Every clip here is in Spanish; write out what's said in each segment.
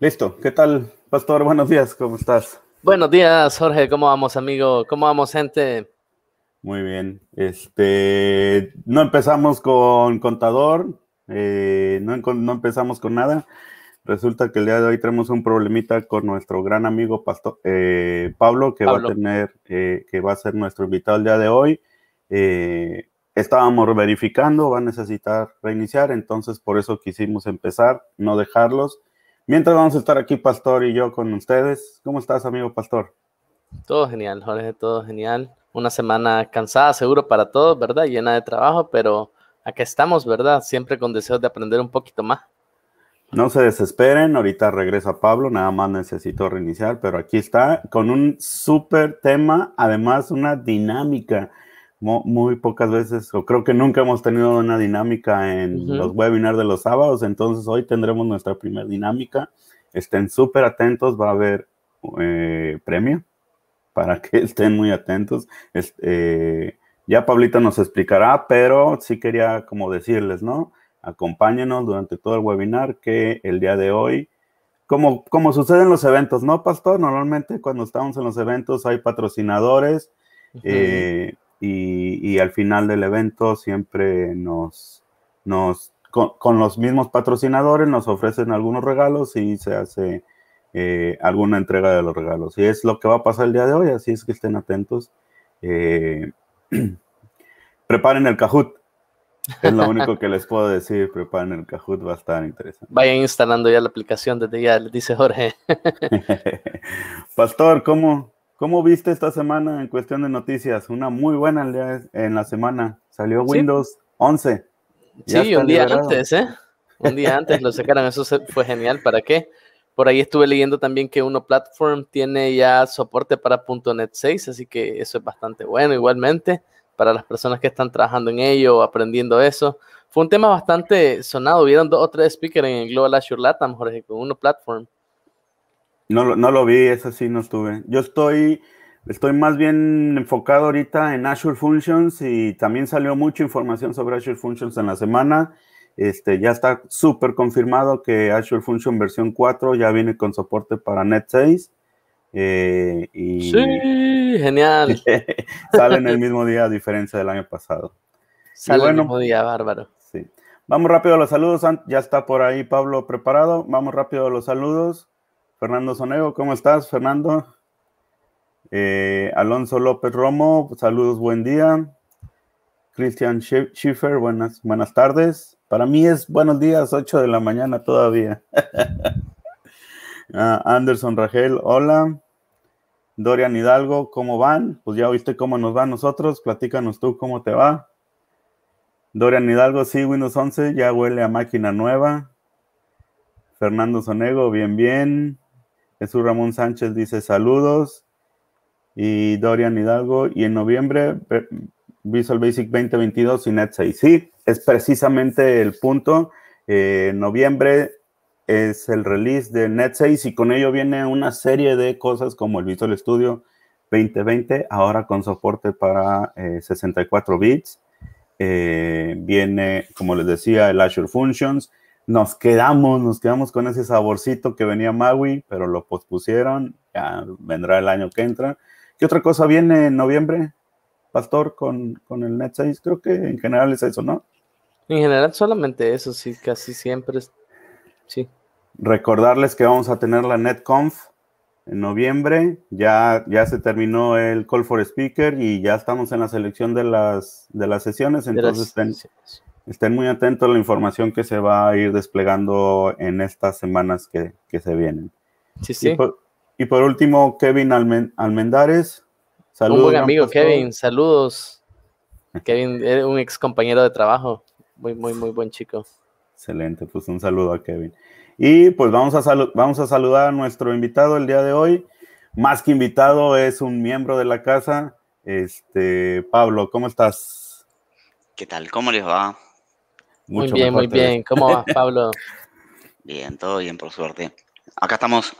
Listo, ¿qué tal, Pastor? Buenos días, ¿cómo estás? Buenos días, Jorge, ¿cómo vamos, amigo? ¿Cómo vamos, gente? Muy bien, este, no empezamos con contador, eh, no, empezamos con nada. Resulta que el día de hoy tenemos un problemita con nuestro gran amigo Pastor, eh, Pablo, que va a tener, eh, que va a ser nuestro invitado el día de hoy. estábamos verificando, va a necesitar reiniciar, entonces por eso quisimos empezar, no dejarlos Mientras vamos a estar aquí, Pastor y yo, con ustedes. ¿Cómo estás, amigo Pastor? Todo genial, Jorge, todo genial. Una semana cansada, seguro para todos, ¿verdad? Llena de trabajo, pero aquí estamos, ¿verdad? Siempre con deseos de aprender un poquito más. No se desesperen, ahorita regresa Pablo, nada más necesito reiniciar, pero aquí está con un súper tema, además una dinámica muy pocas veces, o creo que nunca hemos tenido una dinámica en los webinars de los sábados, entonces hoy tendremos nuestra primera dinámica. Estén súper atentos, va a haber eh, premio para que estén muy atentos. Este, ya Pablito nos explicará, pero sí quería como decirles, ¿no? Acompáñenos durante todo el webinar que el día de hoy, como, como sucede en los eventos, ¿no, Pastor? Normalmente cuando estamos en los eventos hay patrocinadores y, al final del evento siempre nos, con, los mismos patrocinadores nos ofrecen algunos regalos y se hace eh, alguna entrega de los regalos. Y es lo que va a pasar el día de hoy, así es que estén atentos. Eh, preparen el Kahoot. Es lo único que les puedo decir, preparen el Kahoot, va a estar interesante. Vayan instalando ya la aplicación desde ya, les dice Jorge. Pastor, ¿cómo, ¿Cómo viste esta semana en cuestión de noticias? Una muy buena en la semana. Salió Windows 11. sí, un día antes, ¿eh? Un día antes lo sacaron. Eso fue genial. ¿Para qué? Por ahí estuve leyendo también que Uno Platform tiene ya soporte para .NET 6, así que eso es bastante bueno igualmente para las personas que están trabajando en ello o aprendiendo eso. Fue un tema bastante sonado. Vieron dos o tres speakers en el Global Azure mejor Jorge, con Uno Platform. No, lo vi, eso sí no estuve. Yo estoy, estoy más bien enfocado ahorita en Azure Functions y también salió mucha información sobre Azure Functions en la semana. Este, ya está súper confirmado que Azure Function versión 4 ya viene con soporte para Net 6. Eh, y sí, genial. en el mismo día, a diferencia del año pasado. Sale el mismo día, bárbaro. Sí. Vamos rápido a los saludos. Ya está por ahí Pablo preparado. Vamos rápido a los saludos. Fernando Sonego, ¿cómo estás, Fernando? Eh, Alonso López Romo, saludos, buen día. Christian Schiffer, buenas, buenas tardes. Para mí es buenos días, 8 de la mañana todavía. Ah, Anderson Rangel, hola. Dorian Hidalgo, ¿cómo van? Pues ya viste cómo nos va nosotros, platícanos tú cómo te va. Dorian Hidalgo, sí, Windows 11, ya huele a máquina nueva. Fernando Sonego, bien, bien. Jesús Ramón Sánchez dice saludos. Y Dorian Hidalgo. Y en noviembre, Visual Basic 2022 y NetSafe. Sí, es precisamente el punto. Eh, noviembre es el release de NetSafe y con ello viene una serie de cosas como el Visual Studio 2020, ahora con soporte para 64 eh, bits. Eh, viene, como les decía, el Azure Functions nos quedamos, nos quedamos con ese saborcito que venía Maui, pero lo pospusieron, ya vendrá el año que entra. ¿Qué otra cosa viene en noviembre, Pastor, con, con el Net 6? Creo que en general es eso, ¿no? En general solamente eso, sí, casi siempre, sí. Recordarles que vamos a tener la NetConf en noviembre. Ya, ya se terminó el Call for Speaker y ya estamos en la selección de las, de las sesiones. Entonces, de las sesiones estén muy atentos a la información que se va a ir desplegando en estas semanas que, se vienen. Sí, sí. Y por, último, Kevin Almendares. Saludos, un buen amigo, Kevin. Saludos. Kevin, es un ex compañero de trabajo. Muy, muy, muy buen chico. Excelente, pues un saludo a Kevin. Y pues vamos a, vamos a saludar a nuestro invitado el día de hoy. Más que invitado, es un miembro de la casa. Este, Pablo, ¿cómo estás? ¿Qué tal? ¿Cómo les va? muy bien, muy bien. ¿Cómo vas, Pablo? bien, todo bien, por suerte. Acá estamos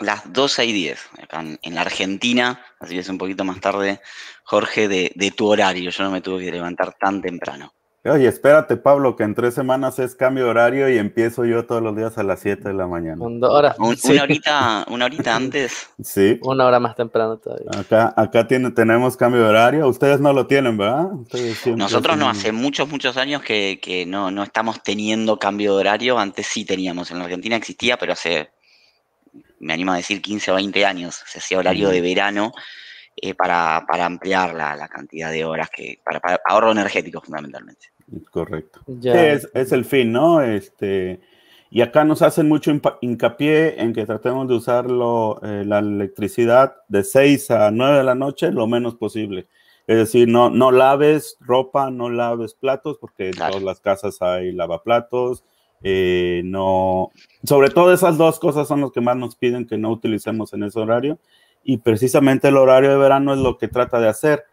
las 12 y 10, acá en, la Argentina, así que es un poquito más tarde, Jorge, de tu horario. Yo no me tuve que levantar tan temprano. Oye, espérate, Pablo, que en tres semanas es cambio de horario y empiezo yo todos los días a las 7 de la mañana. Una horita, una horita antes. Sí. Una hora más temprano todavía. Acá, acá tiene, tenemos cambio de horario. Ustedes no lo tienen, ¿verdad? Nosotros no, hace muchos, muchos años que, que no, no estamos teniendo cambio de horario. Antes sí teníamos. En la Argentina existía, pero hace, me animo a decir, 15 o 20 años. Se hacía horario de verano eh, para, ampliar la, cantidad de horas que, para, ahorro energético fundamentalmente. Correcto. es, es, el fin, ¿no? Este, y acá nos hacen mucho hincapié en que tratemos de usar eh, la electricidad de 6 a 9 de la noche lo menos posible. Es decir, no, no laves ropa, no laves platos, porque en todas las casas hay lavaplatos. Eh, no, sobre todo esas dos cosas son las que más nos piden que no utilicemos en ese horario y precisamente el horario de verano es lo que trata de hacer,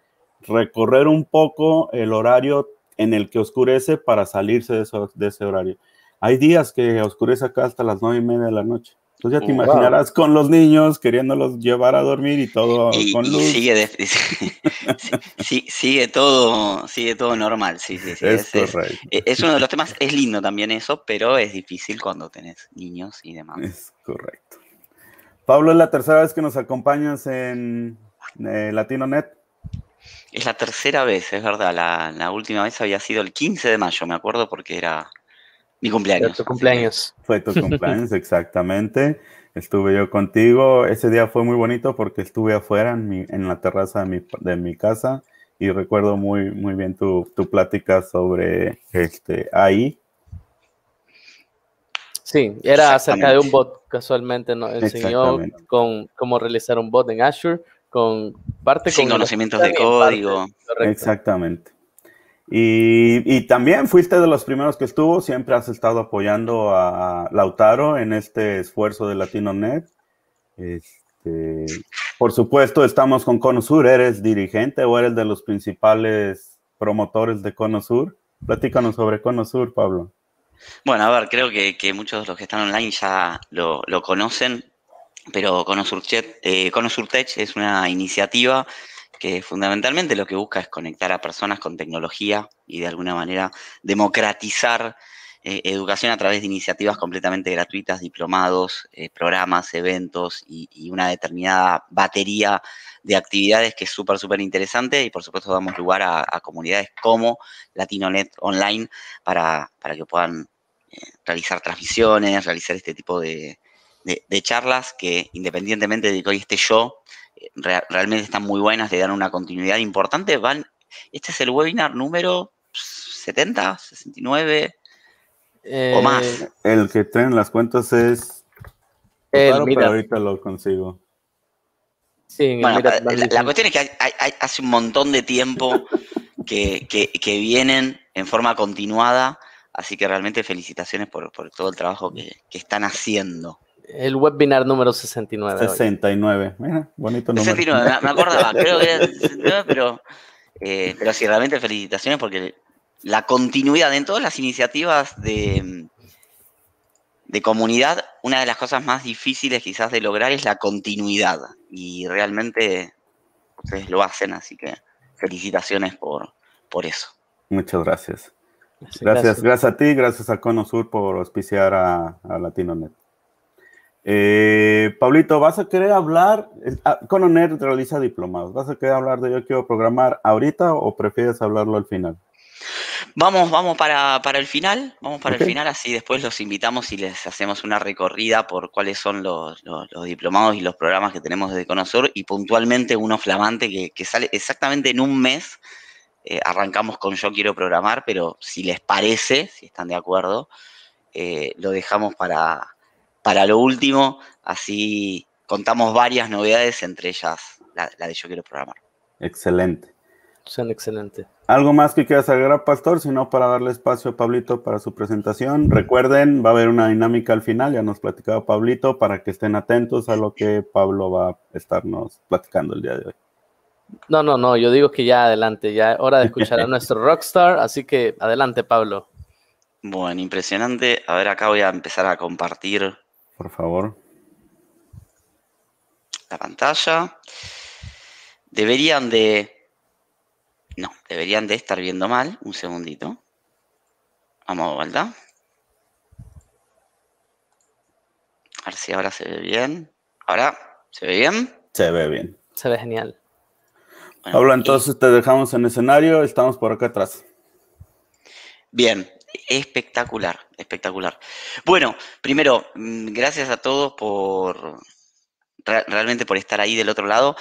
recorrer un poco el horario en el que oscurece para salirse de, ese horario. Hay días que oscurece acá hasta las nueve y media de la noche. Entonces ya te oh, imaginarás con los niños queriéndolos llevar a dormir y todo y, con luz. sigue, sí, sigue, todo, sigue todo normal, sí, sí, sí. Es, es, eh, es, uno de los temas, es lindo también eso, pero es difícil cuando tenés niños y demás. Es correcto. Pablo, es la tercera vez que nos acompañas en eh, LatinoNet. Es la tercera vez, es verdad. La, última vez había sido el 15 de mayo, me acuerdo, porque era mi cumpleaños. Fue tu cumpleaños. Fue tu cumpleaños, exactamente. Estuve yo contigo. Ese día fue muy bonito porque estuve afuera en, la terraza de mi, casa y recuerdo muy, bien tu, plática sobre este, ahí Sí, era acerca de un bot, casualmente nos enseñó con, cómo realizar un bot en Azure, con parte... con conocimientos de código. Exactamente. Y, también fuiste de los primeros que estuvo, siempre has estado apoyando a Lautaro en este esfuerzo de LatinoNet. Este, por supuesto, estamos con Conosur, eres dirigente o eres de los principales promotores de Conosur. Platícanos sobre Conosur, Pablo. Bueno, a ver, creo que, muchos de los que están online ya lo, conocen, pero Conosurtech eh, es una iniciativa que fundamentalmente lo que busca es conectar a personas con tecnología y de alguna manera democratizar eh, educación a través de iniciativas completamente gratuitas, diplomados, eh, programas, eventos y, una determinada batería de actividades que es súper, súper interesante y por supuesto damos lugar a, comunidades como LatinoNet Online para, que puedan eh, realizar transmisiones, realizar este tipo de, charlas que independientemente de que hoy esté yo, realmente están muy buenas, le dan una continuidad importante. Van, este es el webinar número 70, 69, o eh, más. El que en las cuentas es. claro, pero ahorita lo consigo. Sí, mira, la, cuestión es que hace un montón de tiempo que, vienen en forma continuada, así que realmente felicitaciones por, todo el trabajo que, están haciendo. El webinar número 69. 69, mira, bonito número. 69, me acordaba, creo que era 69, pero, eh, pero sí, realmente felicitaciones porque la continuidad en todas las iniciativas de, de comunidad, una de las cosas más difíciles quizás de lograr es la continuidad. Y realmente ustedes lo hacen, así que felicitaciones por, por eso. Muchas gracias. Gracias, gracias, a ti, gracias a Cono Sur por auspiciar a, LatinoNet. Eh, Pablito, vas a querer hablar, eh, ah, Cononet realiza diplomados, ¿vas a querer hablar de yo quiero programar ahorita o prefieres hablarlo al final? Vamos, vamos para, el final, vamos para el final, así después los invitamos y les hacemos una recorrida por cuáles son los, diplomados y los programas que tenemos de conocer y puntualmente uno flamante que, sale exactamente en un mes. Eh, arrancamos con Yo quiero programar, pero si les parece, si están de acuerdo, eh, lo dejamos para, para lo último, así contamos varias novedades, entre ellas la, la de Yo quiero programar. Excelente. Son excelentes. ¿Algo más que quieras agregar, Pastor? sino para darle espacio a Pablito para su presentación. Recuerden, va a haber una dinámica al final, ya nos platicaba Pablito, para que estén atentos a lo que Pablo va a estarnos platicando el día de hoy. No, no, no, yo digo que ya adelante, ya hora de escuchar a nuestro rockstar, así que adelante, Pablo. Bueno, impresionante. A ver, acá voy a empezar a compartir. Por favor. La pantalla. Deberían de no, deberían de estar viendo mal. Un segundito. Vamos a ¿verdad? A ver si ahora se ve bien. Ahora, ¿se ve bien? Se ve bien. Se ve genial. Bueno, Pablo, entonces te dejamos en escenario, estamos por acá atrás. Bien, espectacular, espectacular. Bueno, primero, mm, gracias a todos por realmente por estar ahí del otro lado.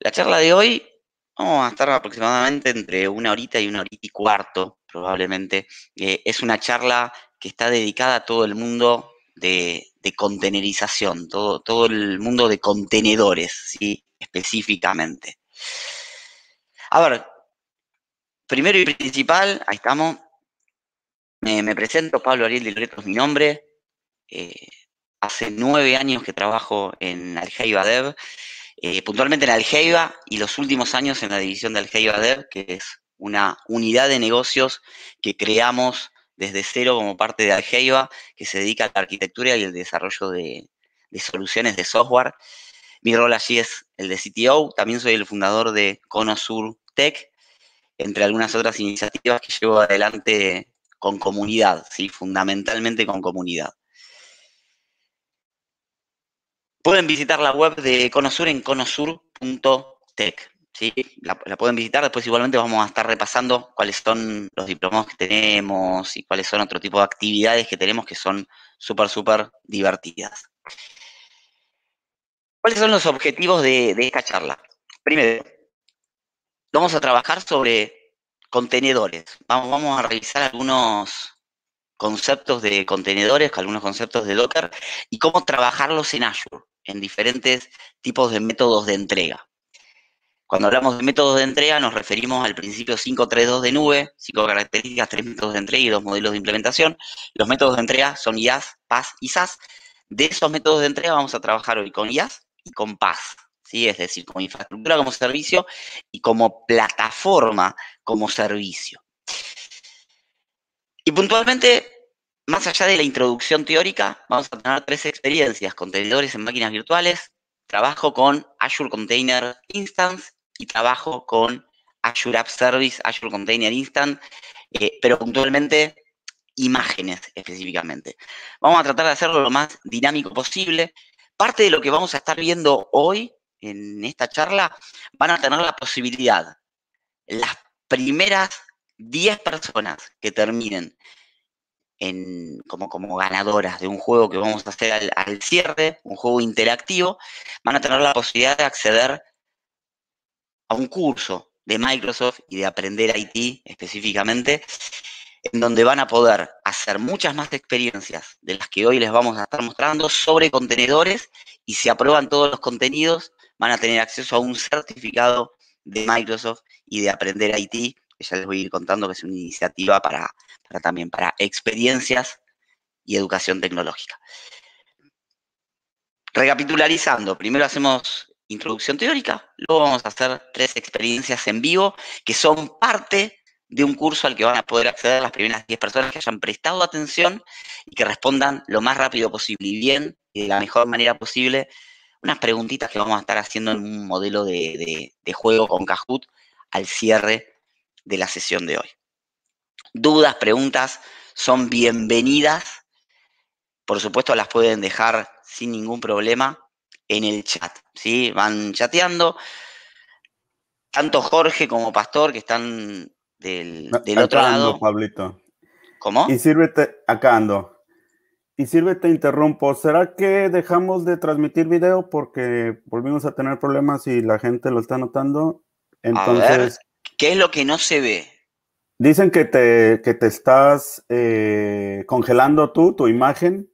La charla de hoy Vamos a estar aproximadamente entre una horita y una horita y cuarto, probablemente. Eh, es una charla que está dedicada a todo el mundo de, contenerización, todo, todo, el mundo de contenedores, ¿sí? específicamente. A ver, primero y principal, ahí estamos. Me, presento, Pablo Ariel de Loreto es mi nombre. Eh, hace nueve años que trabajo en Algeiba Dev. Eh, puntualmente en Algeiva y los últimos años en la división de Algeiva Dev, que es una unidad de negocios que creamos desde cero como parte de Algeiva, que se dedica a la arquitectura y el desarrollo de, soluciones de software. Mi rol allí es el de CTO, también soy el fundador de Conosur Tech, entre algunas otras iniciativas que llevo adelante con comunidad, ¿sí? fundamentalmente con comunidad. Pueden visitar la web de Conosur en conosur.tech. La, pueden visitar, después igualmente vamos a estar repasando cuáles son los diplomados que tenemos y cuáles son otro tipo de actividades que tenemos que son súper, súper divertidas. ¿Cuáles son los objetivos de, esta charla? Primero, vamos a trabajar sobre contenedores. Vamos, vamos a revisar algunos, conceptos de contenedores, algunos conceptos de Docker, y cómo trabajarlos en Azure en diferentes tipos de métodos de entrega. Cuando hablamos de métodos de entrega nos referimos al principio 532 de nube, cinco características, tres métodos de entrega y dos modelos de implementación. Los métodos de entrega son IaaS, PaaS y SaaS. De esos métodos de entrega vamos a trabajar hoy con IaaS y con PaaS, ¿sí? es decir, con infraestructura como servicio y como plataforma como servicio. Y puntualmente más allá de la introducción teórica, vamos a tener tres experiencias, contenedores en máquinas virtuales, trabajo con Azure Container Instance y trabajo con Azure App Service, Azure Container Instance, eh, pero puntualmente imágenes específicamente. Vamos a tratar de hacerlo lo más dinámico posible. Parte de lo que vamos a estar viendo hoy en esta charla van a tener la posibilidad, las primeras 10 personas que terminen como, ganadoras de un juego que vamos a hacer al, al cierre, un juego interactivo, van a tener la posibilidad de acceder a un curso de Microsoft y de aprender IT específicamente, en donde van a poder hacer muchas más experiencias de las que hoy les vamos a estar mostrando sobre contenedores y si aprueban todos los contenidos van a tener acceso a un certificado de Microsoft y de aprender IT ya les voy a ir contando, que es una iniciativa para, también para experiencias y educación tecnológica. Recapitularizando, primero hacemos introducción teórica, luego vamos a hacer tres experiencias en vivo que son parte de un curso al que van a poder acceder las primeras 10 personas que hayan prestado atención y que respondan lo más rápido posible y bien y de la mejor manera posible unas preguntitas que vamos a estar haciendo en un modelo de, juego con Kahoot al cierre de la sesión de hoy. Dudas, preguntas son bienvenidas. Por supuesto, las pueden dejar sin ningún problema en el chat. ¿sí? Van chateando. Tanto Jorge como Pastor, que están del, ah, otro ando, lado. Pablito. ¿Cómo? Y sírvete, acá ando. Y sírvete, interrumpo. ¿Será que dejamos de transmitir video porque volvimos a tener problemas y la gente lo está notando? Entonces, ¿Qué es lo que no se ve? Dicen que te, que te estás eh, congelando tú, tu imagen.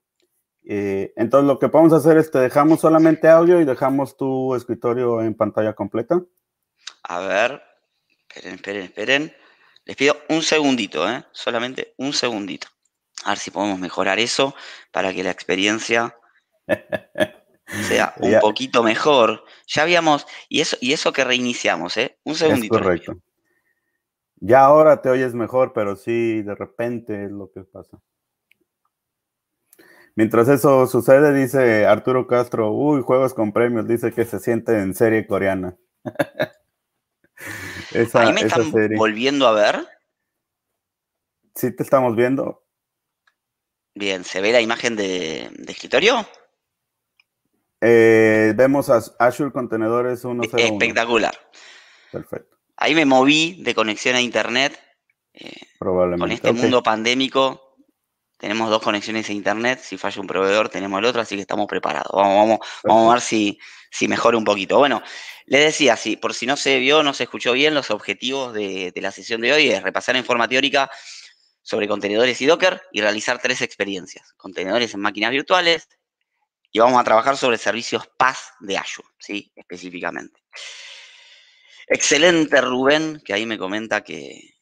Eh, entonces lo que podemos hacer es te dejamos solamente audio y dejamos tu escritorio en pantalla completa. A ver, esperen, esperen, esperen. Les pido un segundito, ¿eh? solamente un segundito. A ver si podemos mejorar eso para que la experiencia sea un poquito mejor. Ya habíamos, y eso, y eso que reiniciamos, ¿eh? Un segundito. correcto. Ya ahora te oyes mejor, pero sí, de repente es lo que pasa. Mientras eso sucede, dice Arturo Castro, uy, juegos con premios, dice que se siente en serie coreana. esa, me están volviendo a ver? Sí, te estamos viendo. Bien, ¿se ve la imagen de, de escritorio? Eh, vemos a Azure Contenedores 101. E, espectacular. Perfecto. Ahí me moví de conexión a internet. Eh, Probablemente. Con este mundo pandémico tenemos dos conexiones a internet. Si falla un proveedor, tenemos el otro, así que estamos preparados. Vamos, vamos, vamos a ver si, si mejora un poquito. Bueno, les decía, si, por si no se vio, no se escuchó bien, los objetivos de, de la sesión de hoy es repasar en forma teórica sobre contenedores y Docker y realizar tres experiencias. Contenedores en máquinas virtuales, y vamos a trabajar sobre servicios pas de Azure, ¿sí? específicamente. Excelente Rubén, que ahí me comenta que,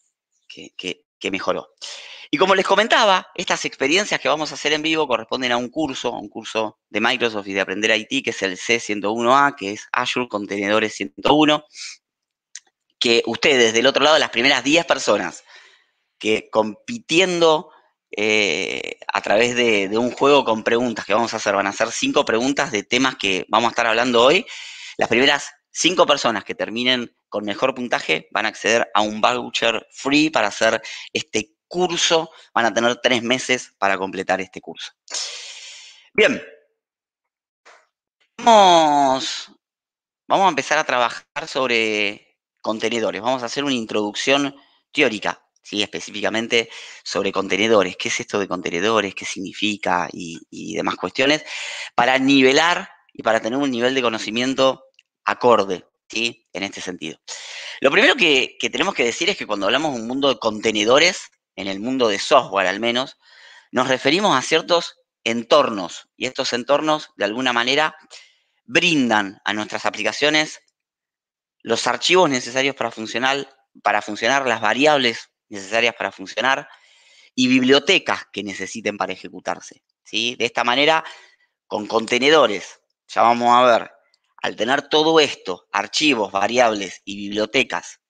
que, mejoró. Y como les comentaba, estas experiencias que vamos a hacer en vivo corresponden a un curso, un curso de Microsoft y de Aprender IT, que es el C101A, que es Azure Contenedores 101, que ustedes, del otro lado, las primeras 10 personas que compitiendo eh, a través de, un juego con preguntas que vamos a hacer. Van a ser cinco preguntas de temas que vamos a estar hablando hoy. Las primeras cinco personas que terminen con mejor puntaje van a acceder a un voucher free para hacer este curso. Van a tener tres meses para completar este curso. Bien. Vamos, vamos a empezar a trabajar sobre contenedores. Vamos a hacer una introducción teórica específicamente sobre contenedores, qué es esto de contenedores, qué significa y, demás cuestiones, para nivelar y para tener un nivel de conocimiento acorde en este sentido. Lo primero que, que, tenemos que decir es que cuando hablamos de un mundo de contenedores, en el mundo de software al menos, nos referimos a ciertos entornos y estos entornos de alguna manera brindan a nuestras aplicaciones los archivos necesarios para funcionar, para funcionar las variables necesarias para funcionar y bibliotecas que necesiten para ejecutarse. ¿sí? De esta manera, con contenedores, ya vamos a ver, al tener todo esto, archivos, variables y bibliotecas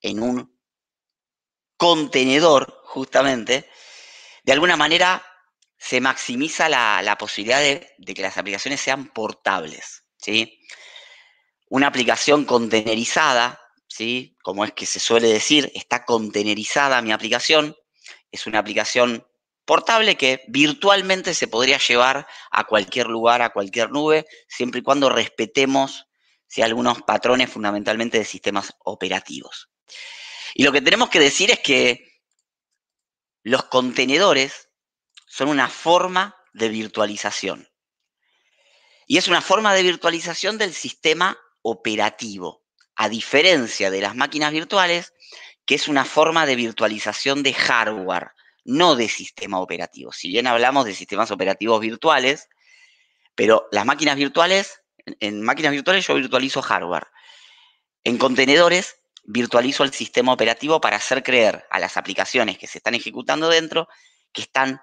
en un contenedor, justamente, de alguna manera se maximiza la, posibilidad de, que las aplicaciones sean portables. ¿sí? Una aplicación contenerizada ¿sí? como es que se suele decir, está contenerizada mi aplicación. Es una aplicación portable que virtualmente se podría llevar a cualquier lugar, a cualquier nube, siempre y cuando respetemos algunos patrones fundamentalmente de sistemas operativos. Y lo que tenemos que decir es que los contenedores son una forma de virtualización. Y es una forma de virtualización del sistema operativo a diferencia de las máquinas virtuales, que es una forma de virtualización de hardware, no de sistema operativo. Si bien hablamos de sistemas operativos virtuales, pero las máquinas virtuales, en máquinas virtuales yo virtualizo hardware. En contenedores virtualizo el sistema operativo para hacer creer a las aplicaciones que se están ejecutando dentro que están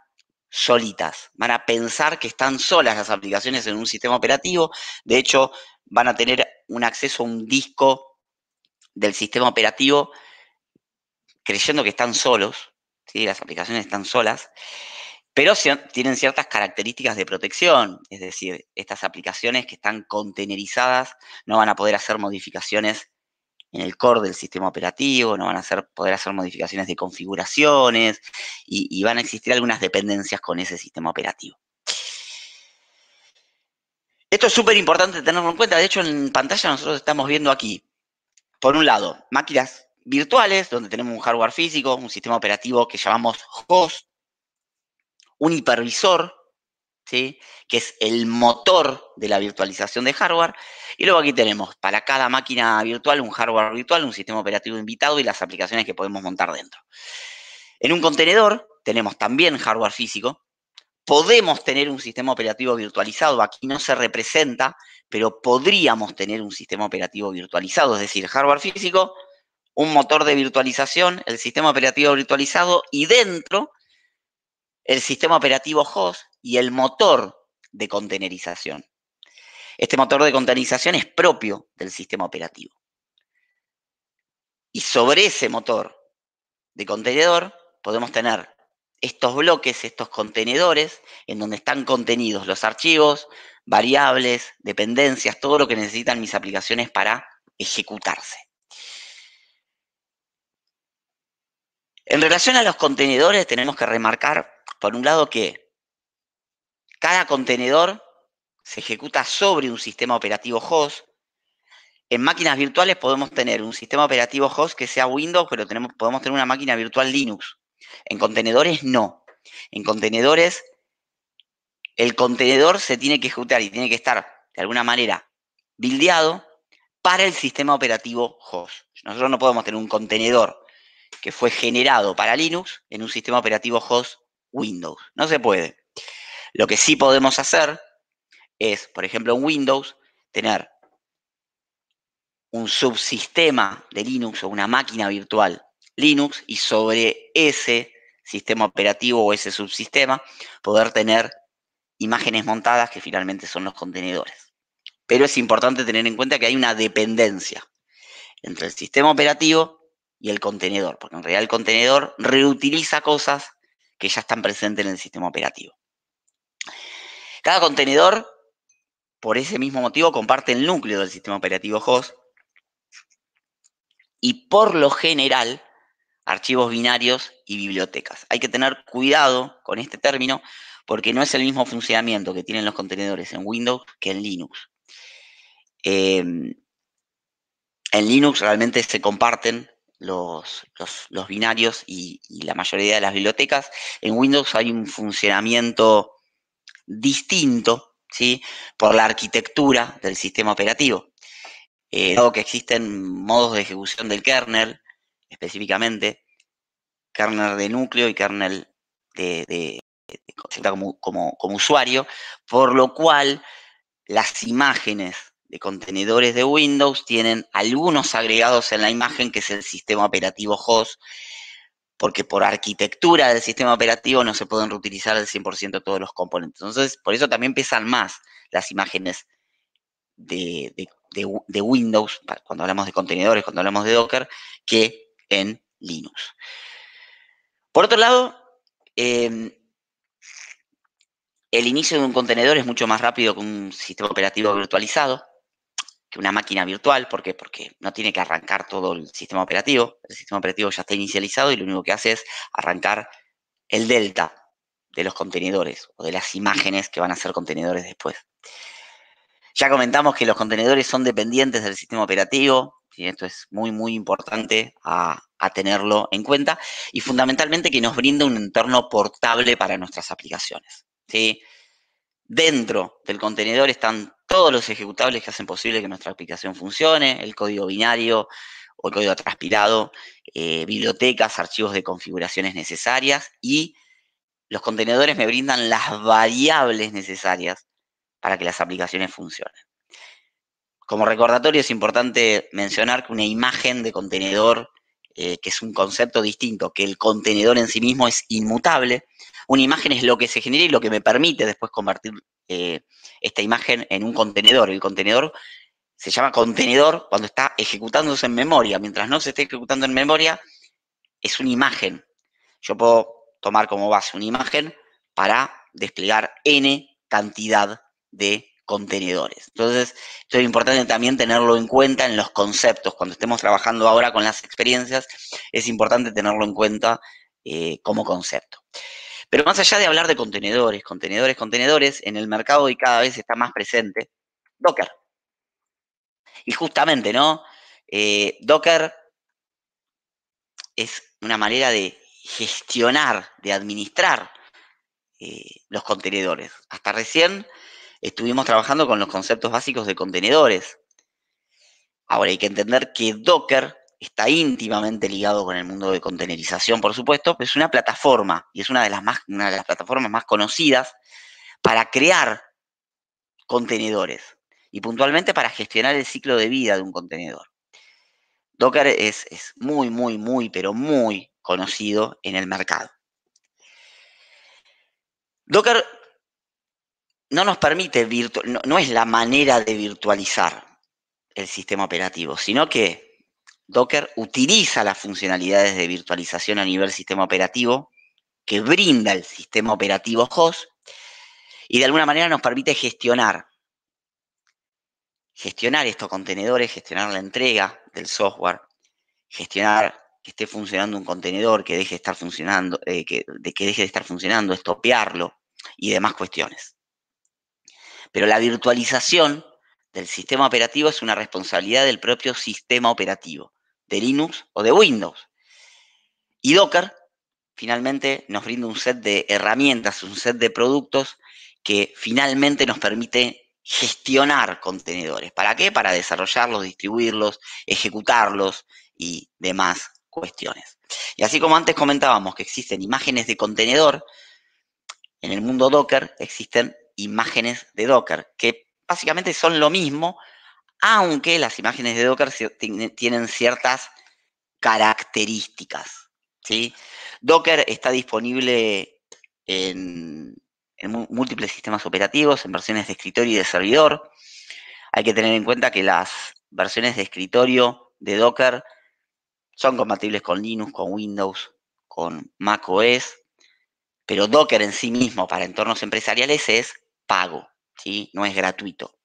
solitas. Van a pensar que están solas las aplicaciones en un sistema operativo. De hecho, van a tener un acceso a un disco del sistema operativo creyendo que están solos. ¿sí? Las aplicaciones están solas. Pero tienen ciertas características de protección, es decir, estas aplicaciones que están contenerizadas no van a poder hacer modificaciones en el core del sistema operativo, no van a poder hacer modificaciones de configuraciones y, y van a existir algunas dependencias con ese sistema operativo. Esto es súper importante tenerlo en cuenta. De hecho, en pantalla nosotros estamos viendo aquí, por un lado, máquinas virtuales, donde tenemos un hardware físico, un sistema operativo que llamamos host, un hipervisor, que es el motor de la virtualización de hardware. Y luego aquí tenemos para cada máquina virtual un hardware virtual, un sistema operativo invitado y las aplicaciones que podemos montar dentro. En un contenedor tenemos también hardware físico. Podemos tener un sistema operativo virtualizado, aquí no se representa, pero podríamos tener un sistema operativo virtualizado, es decir, hardware físico, un motor de virtualización, el sistema operativo virtualizado y dentro el sistema operativo host, y el motor de contenerización. Este motor de contenerización es propio del sistema operativo. Y sobre ese motor de contenedor podemos tener estos bloques, estos contenedores, en donde están contenidos los archivos, variables, dependencias, todo lo que necesitan mis aplicaciones para ejecutarse. En relación a los contenedores, tenemos que remarcar, por un lado, que cada contenedor se ejecuta sobre un sistema operativo host. En máquinas virtuales podemos tener un sistema operativo host que sea Windows, pero podemos tener una máquina virtual Linux. En contenedores no. En contenedores, el contenedor se tiene que ejecutar y tiene que estar, de alguna manera, bildeado para el sistema operativo host. Nosotros no podemos tener un contenedor que fue generado para Linux en un sistema operativo host Windows. No se puede. Lo que sí podemos hacer es, por ejemplo, en Windows, tener un subsistema de Linux o una máquina virtual Linux y sobre ese sistema operativo o ese subsistema poder tener imágenes montadas que finalmente son los contenedores. Pero es importante tener en cuenta que hay una dependencia entre el sistema operativo y el contenedor, porque en realidad el contenedor reutiliza cosas que ya están presentes en el sistema operativo. Cada contenedor, por ese mismo motivo, comparte el núcleo del sistema operativo host y por lo general archivos binarios y bibliotecas. Hay que tener cuidado con este término porque no es el mismo funcionamiento que tienen los contenedores en Windows que en Linux. Eh, en Linux realmente se comparten los, los, binarios y, la mayoría de las bibliotecas. En Windows hay un funcionamiento distinto ¿sí? por la arquitectura del sistema operativo. Eh, dado que existen modos de ejecución del kernel, específicamente, kernel de núcleo y kernel de, como, como, como usuario, por lo cual las imágenes de contenedores de Windows tienen algunos agregados en la imagen, que es el sistema operativo host, porque por arquitectura del sistema operativo no se pueden reutilizar al 100% todos los componentes. Entonces, por eso también pesan más las imágenes de, Windows, cuando hablamos de contenedores, cuando hablamos de Docker, que en Linux. Por otro lado, em, el inicio de un contenedor es mucho más rápido que un sistema operativo virtualizado que una máquina virtual. ¿Por qué? Porque no tiene que arrancar todo el sistema operativo. El sistema operativo ya está inicializado y lo único que hace es arrancar el delta de los contenedores o de las imágenes que van a ser contenedores después. Ya comentamos que los contenedores son dependientes del sistema operativo, y esto es muy, muy importante a, tenerlo en cuenta, y fundamentalmente que nos brinda un entorno portable para nuestras aplicaciones. ¿sí? Dentro del contenedor están todos los ejecutables que hacen posible que nuestra aplicación funcione, el código binario o el código transpirado eh, bibliotecas, archivos de configuraciones necesarias y los contenedores me brindan las variables necesarias para que las aplicaciones funcionen. Como recordatorio es importante mencionar que una imagen de contenedor, eh, que es un concepto distinto, que el contenedor en sí mismo es inmutable, una imagen es lo que se genera y lo que me permite después convertir eh, esta imagen en un contenedor. El contenedor se llama contenedor cuando está ejecutándose en memoria. Mientras no se esté ejecutando en memoria, es una imagen. Yo puedo tomar como base una imagen para desplegar n cantidad de contenedores. Entonces, esto es importante también tenerlo en cuenta en los conceptos. Cuando estemos trabajando ahora con las experiencias, es importante tenerlo en cuenta eh, como concepto. Pero más allá de hablar de contenedores, contenedores, contenedores, en el mercado hoy cada vez está más presente Docker. Y justamente, ¿no? Eh, Docker es una manera de gestionar, de administrar eh, los contenedores. Hasta recién estuvimos trabajando con los conceptos básicos de contenedores. Ahora hay que entender que Docker está íntimamente ligado con el mundo de contenerización, por supuesto, pero es una plataforma y es una de las, de las plataformas más conocidas para crear contenedores y puntualmente para gestionar el ciclo de vida de un contenedor. Docker es, muy, muy, muy, pero muy conocido en el mercado. Docker no nos permite, virtual no es la manera de virtualizar el sistema operativo, sino que Docker utiliza las funcionalidades de virtualización a nivel sistema operativo que brinda el sistema operativo host y de alguna manera nos permite gestionar, gestionar estos contenedores, gestionar la entrega del software, gestionar que esté funcionando un contenedor, que deje de estar funcionando, eh, que, de, que deje de estar funcionando, estopearlo y demás cuestiones. Pero la virtualización del sistema operativo es una responsabilidad del propio sistema operativo de Linux o de Windows. Y Docker finalmente nos brinda un set de herramientas, un set de productos que finalmente nos permite gestionar contenedores. ¿Para qué? Para desarrollarlos, distribuirlos, ejecutarlos y demás cuestiones. Y así como antes comentábamos que existen imágenes de contenedor, en el mundo Docker existen imágenes de Docker, que básicamente son lo mismo, aunque las imágenes de Docker tienen ciertas características. Docker está disponible en, múltiples sistemas operativos, en versiones de escritorio y de servidor. Hay que tener en cuenta que las versiones de escritorio de Docker son compatibles con Linux, con Windows, con mac os pero Docker en sí mismo para entornos empresariales es pago, no es gratuito.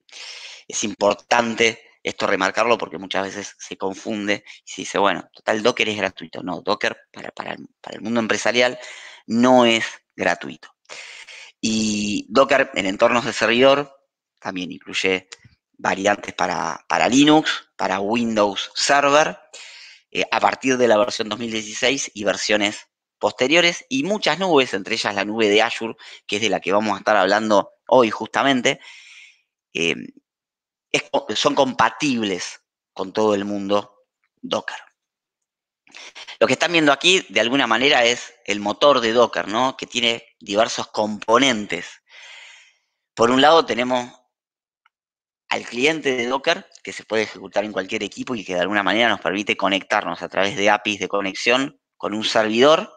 Es importante esto remarcarlo porque muchas veces se confunde y se dice, bueno, total, Docker es gratuito. No, Docker para, el mundo empresarial no es gratuito. Y Docker en entornos de servidor también incluye variantes para, Linux, para Windows Server, eh, a partir de la versión 2016 y versiones posteriores, y muchas nubes, entre ellas la nube de Azure, que es de la que vamos a estar hablando hoy justamente. Eh, son compatibles con todo el mundo Docker. Lo que están viendo aquí, de alguna manera, es el motor de Docker, ¿no? Que tiene diversos componentes. Por un lado tenemos al cliente de Docker, que se puede ejecutar en cualquier equipo y que de alguna manera nos permite conectarnos a través de APIs de conexión con un servidor,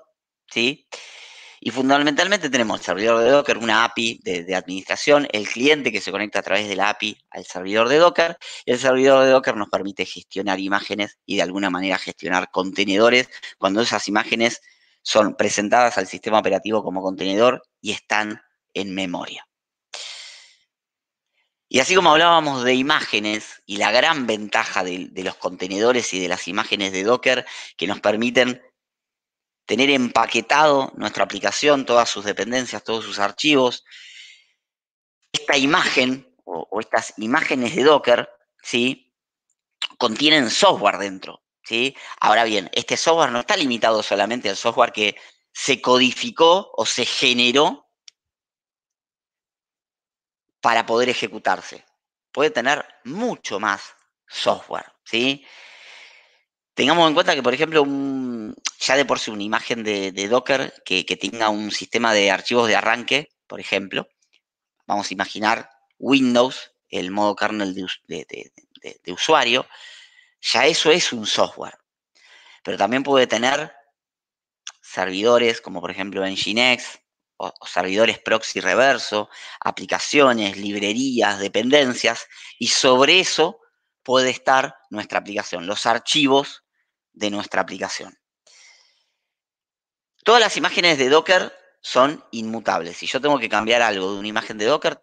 ¿sí? sí y fundamentalmente tenemos el servidor de Docker, una API de, administración, el cliente que se conecta a través de la API al servidor de Docker. el servidor de Docker nos permite gestionar imágenes y de alguna manera gestionar contenedores cuando esas imágenes son presentadas al sistema operativo como contenedor y están en memoria. Y así como hablábamos de imágenes y la gran ventaja de los contenedores y de las imágenes de Docker que nos permiten tener empaquetado nuestra aplicación, todas sus dependencias, todos sus archivos. Esta imagen o, estas imágenes de Docker, ¿sí? Contienen software dentro, ¿sí? Ahora bien, este software no está limitado solamente al software que se codificó o se generó para poder ejecutarse. Puede tener mucho más software, ¿sí? Tengamos en cuenta que, por ejemplo, ya de por sí una imagen de, Docker que, tenga un sistema de archivos de arranque, por ejemplo, vamos a imaginar Windows, el modo kernel de, usuario, ya eso es un software. Pero también puede tener servidores como por ejemplo Nginx o, o servidores proxy reverso, aplicaciones, librerías, dependencias, y sobre eso puede estar nuestra aplicación, los archivos de nuestra aplicación. Todas las imágenes de Docker son inmutables. Si yo tengo que cambiar algo de una imagen de Docker,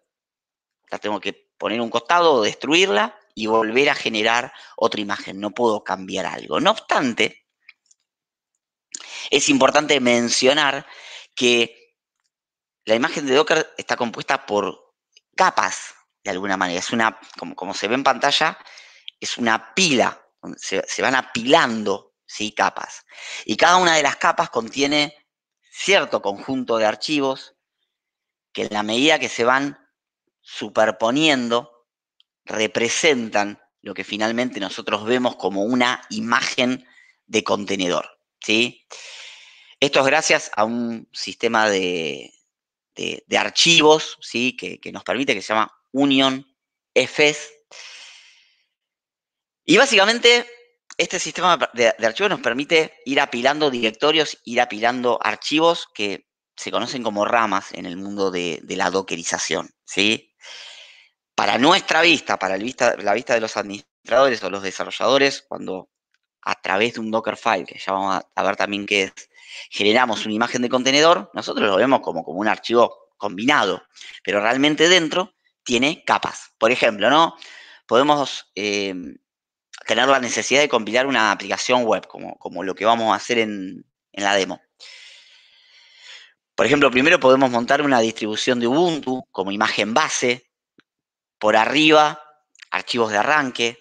la tengo que poner un costado destruirla y volver a generar otra imagen. No puedo cambiar algo. No obstante, es importante mencionar que la imagen de Docker está compuesta por capas, de alguna manera. Es una, como, como se ve en pantalla, es una pila se, van apilando ¿sí? capas. Y cada una de las capas contiene cierto conjunto de archivos que en la medida que se van superponiendo representan lo que finalmente nosotros vemos como una imagen de contenedor. ¿sí? Esto es gracias a un sistema de, de, archivos ¿sí? que, que, nos permite, que se llama Union FS, e y básicamente este sistema de, archivos nos permite ir apilando directorios, ir apilando archivos que se conocen como ramas en el mundo de, la dockerización, ¿sí? Para nuestra vista, para la vista de los administradores o los desarrolladores, cuando a través de un Dockerfile, que ya vamos a, ver también qué es, generamos una imagen de contenedor, nosotros lo vemos como, como un archivo combinado, pero realmente dentro tiene capas. Por ejemplo, ¿no? Podemos... Eh, tener la necesidad de compilar una aplicación web, como, lo que vamos a hacer en, en la demo. Por ejemplo, primero podemos montar una distribución de Ubuntu como imagen base. Por arriba, archivos de arranque.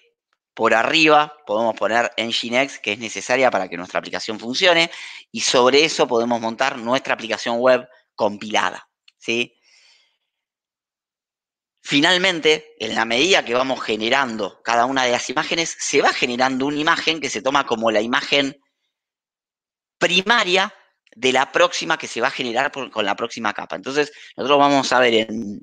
Por arriba podemos poner Nginx, que es necesaria para que nuestra aplicación funcione. Y sobre eso podemos montar nuestra aplicación web compilada. ¿sí? Finalmente, en la medida que vamos generando cada una de las imágenes, se va generando una imagen que se toma como la imagen primaria de la próxima que se va a generar con la próxima capa. Entonces, nosotros vamos a ver en,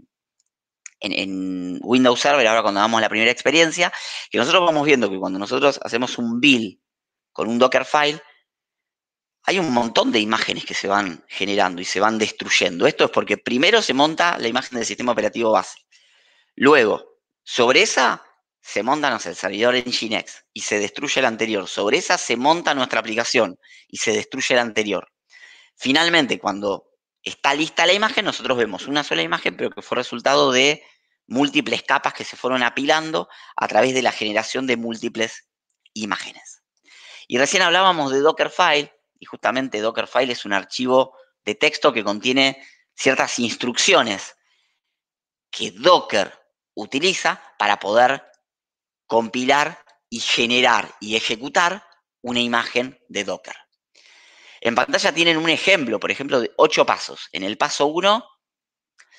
en, Windows Server, ahora cuando damos la primera experiencia, que nosotros vamos viendo que cuando nosotros hacemos un build con un Dockerfile, hay un montón de imágenes que se van generando y se van destruyendo. Esto es porque primero se monta la imagen del sistema operativo base. Luego, sobre esa se monta nuestro el servidor Nginx y se destruye el anterior. Sobre esa se monta nuestra aplicación y se destruye el anterior. Finalmente, cuando está lista la imagen, nosotros vemos una sola imagen, pero que fue resultado de múltiples capas que se fueron apilando a través de la generación de múltiples imágenes. Y recién hablábamos de Dockerfile, y justamente Dockerfile es un archivo de texto que contiene ciertas instrucciones que Docker utiliza para poder compilar y generar y ejecutar una imagen de Docker. En pantalla tienen un ejemplo, por ejemplo, de ocho pasos. En el paso 1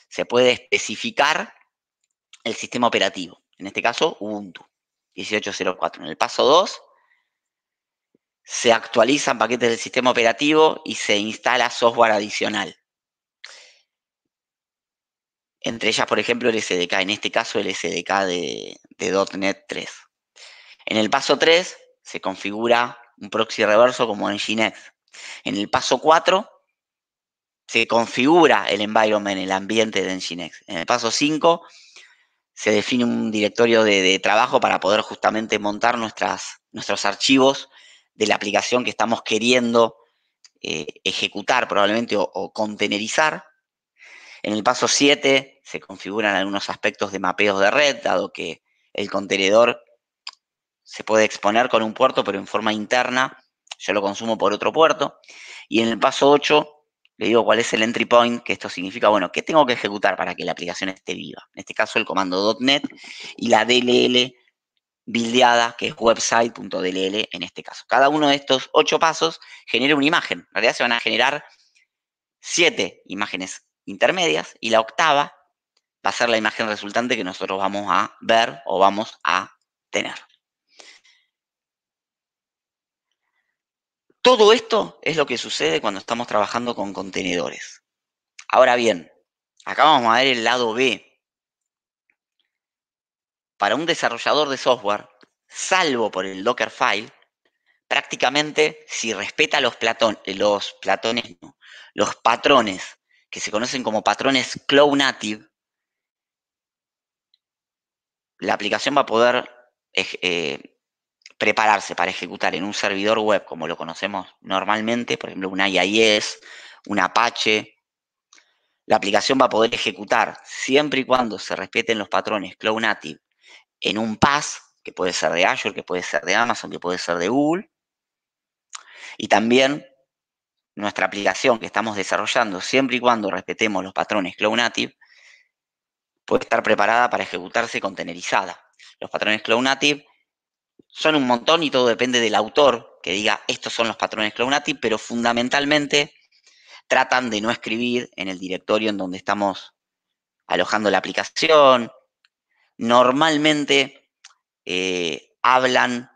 se puede especificar el sistema operativo. En este caso, Ubuntu 18.04. En el paso 2 se actualizan paquetes del sistema operativo y se instala software adicional. Entre ellas, por ejemplo, el SDK, en este caso el SDK de, .NET 3. En el paso 3 se configura un proxy reverso como Nginx. En el paso 4 se configura el environment, el ambiente de Nginx. En el paso 5 se define un directorio de, trabajo para poder justamente montar nuestras, nuestros archivos de la aplicación que estamos queriendo eh, ejecutar probablemente o contenerizar. En el paso 7 se configuran algunos aspectos de mapeos de red, dado que el contenedor se puede exponer con un puerto, pero en forma interna, yo lo consumo por otro puerto. Y en el paso 8 le digo cuál es el entry point, que esto significa, bueno, ¿qué tengo que ejecutar para que la aplicación esté viva? En este caso el comando .NET y la DLL bildeada, que es website.dll en este caso. Cada uno de estos ocho pasos genera una imagen. En realidad se van a generar siete imágenes intermedias y la octava va a ser la imagen resultante que nosotros vamos a ver o vamos a tener. Todo esto es lo que sucede cuando estamos trabajando con contenedores. Ahora bien, acá vamos a ver el lado B. Para un desarrollador de software, salvo por el Dockerfile, prácticamente si respeta los, platones, los patrones que se conocen como patrones Cloud Native, la aplicación va a poder eh, prepararse para ejecutar en un servidor web como lo conocemos normalmente, por ejemplo, un IIS, un Apache. La aplicación va a poder ejecutar siempre y cuando se respeten los patrones Cloud Native en un PaaS, que puede ser de Azure, que puede ser de Amazon, que puede ser de Google. Y también nuestra aplicación que estamos desarrollando, siempre y cuando respetemos los patrones Cloud Native, puede estar preparada para ejecutarse contenerizada. Los patrones Cloud Native son un montón y todo depende del autor que diga estos son los patrones Cloud Native, pero fundamentalmente tratan de no escribir en el directorio en donde estamos alojando la aplicación. Normalmente eh, hablan,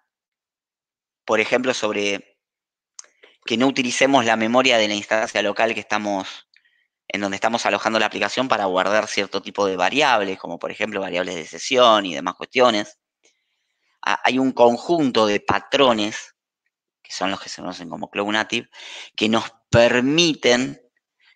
por ejemplo, sobre que no utilicemos la memoria de la instancia local que estamos, en donde estamos alojando la aplicación para guardar cierto tipo de variables, como por ejemplo variables de sesión y demás cuestiones. Hay un conjunto de patrones, que son los que se conocen como Cloud Native, que nos permiten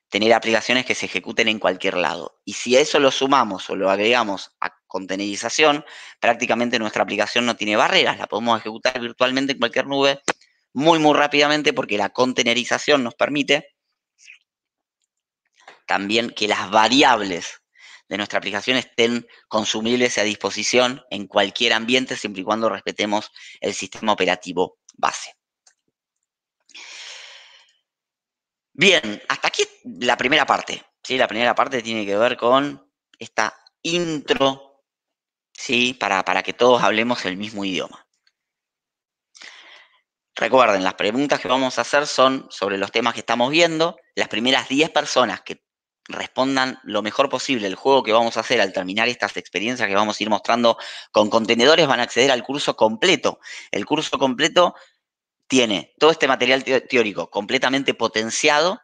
tener aplicaciones que se ejecuten en cualquier lado. Y si a eso lo sumamos o lo agregamos a contenerización, prácticamente nuestra aplicación no tiene barreras, la podemos ejecutar virtualmente en cualquier nube muy, muy rápidamente porque la contenerización nos permite también que las variables de nuestra aplicación estén consumibles a disposición en cualquier ambiente, siempre y cuando respetemos el sistema operativo base. Bien, hasta aquí la primera parte. ¿sí? La primera parte tiene que ver con esta intro, ¿sí? para que todos hablemos el mismo idioma. Recuerden, las preguntas que vamos a hacer son sobre los temas que estamos viendo. Las primeras 10 personas que respondan lo mejor posible el juego que vamos a hacer al terminar estas experiencias que vamos a ir mostrando con contenedores van a acceder al curso completo. El curso completo tiene todo este material teórico completamente potenciado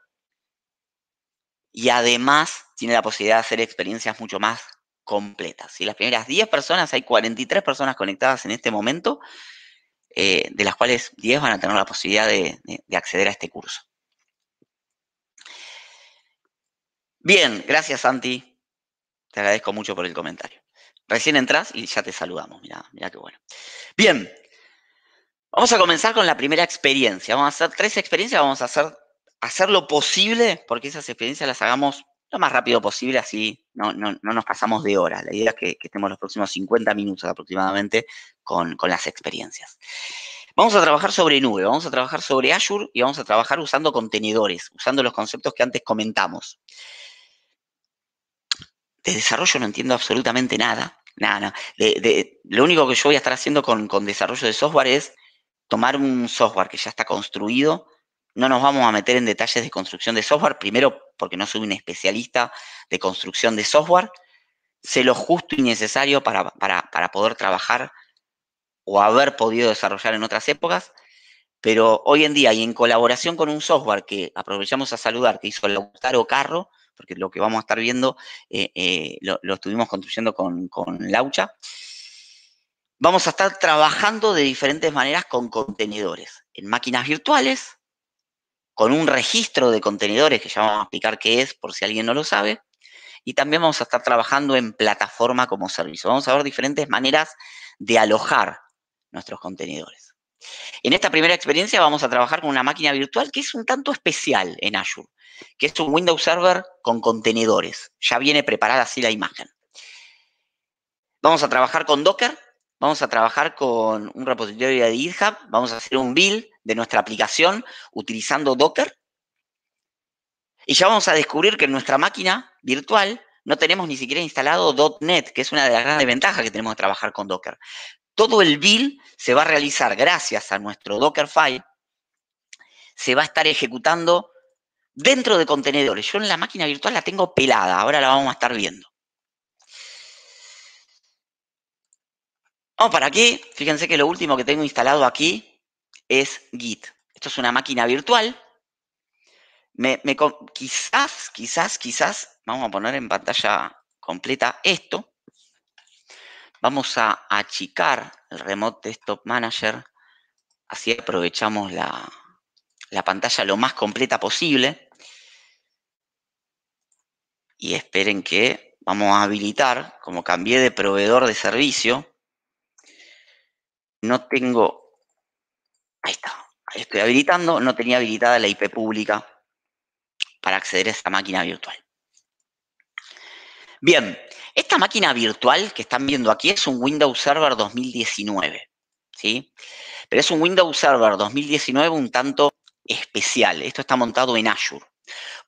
y además tiene la posibilidad de hacer experiencias mucho más completas. Si las primeras 10 personas, hay 43 personas conectadas en este momento, eh, de las cuales 10 van a tener la posibilidad de, acceder a este curso. Bien, gracias Santi. Te agradezco mucho por el comentario. Recién entras y ya te saludamos. Mirá, mirá qué bueno. Bien, vamos a comenzar con la primera experiencia. Vamos a hacer tres experiencias, vamos a hacer, hacer lo posible porque esas experiencias las hagamos lo más rápido posible, así no, no, nos pasamos de horas La idea es que, estemos los próximos 50 minutos aproximadamente con, las experiencias. Vamos a trabajar sobre nube, vamos a trabajar sobre Azure y vamos a trabajar usando contenedores, usando los conceptos que antes comentamos. De desarrollo no entiendo absolutamente nada. Nada, lo único que yo voy a estar haciendo con, con desarrollo de software es tomar un software que ya está construido, no nos vamos a meter en detalles de construcción de software, primero porque no soy un especialista de construcción de software. Sé lo justo y necesario para, poder trabajar o haber podido desarrollar en otras épocas, pero hoy en día y en colaboración con un software que aprovechamos a saludar, que hizo Lautaro Carro, porque lo que vamos a estar viendo eh, eh, lo, estuvimos construyendo con, con Laucha, vamos a estar trabajando de diferentes maneras con contenedores, en máquinas virtuales, con un registro de contenedores que ya vamos a explicar qué es por si alguien no lo sabe. Y también vamos a estar trabajando en plataforma como servicio. Vamos a ver diferentes maneras de alojar nuestros contenedores. En esta primera experiencia vamos a trabajar con una máquina virtual que es un tanto especial en Azure, que es un Windows Server con contenedores. Ya viene preparada así la imagen. Vamos a trabajar con Docker, vamos a trabajar con un repositorio de GitHub, vamos a hacer un build, de nuestra aplicación utilizando Docker. Y ya vamos a descubrir que en nuestra máquina virtual no tenemos ni siquiera instalado .NET, que es una de las grandes ventajas que tenemos de trabajar con Docker. Todo el build se va a realizar gracias a nuestro Dockerfile. Se va a estar ejecutando dentro de contenedores. Yo en la máquina virtual la tengo pelada, ahora la vamos a estar viendo. Vamos para aquí, fíjense que lo último que tengo instalado aquí es Git. Esto es una máquina virtual. Me, quizás, quizás, quizás, vamos a poner en pantalla completa esto. Vamos a achicar el Remote Desktop Manager, así aprovechamos la, la pantalla lo más completa posible. Y esperen que vamos a habilitar, como cambié de proveedor de servicio, no tengo Ahí está. estoy habilitando. No tenía habilitada la IP pública para acceder a esta máquina virtual. Bien, esta máquina virtual que están viendo aquí es un Windows Server 2019, ¿sí? Pero es un Windows Server 2019 un tanto especial. Esto está montado en Azure.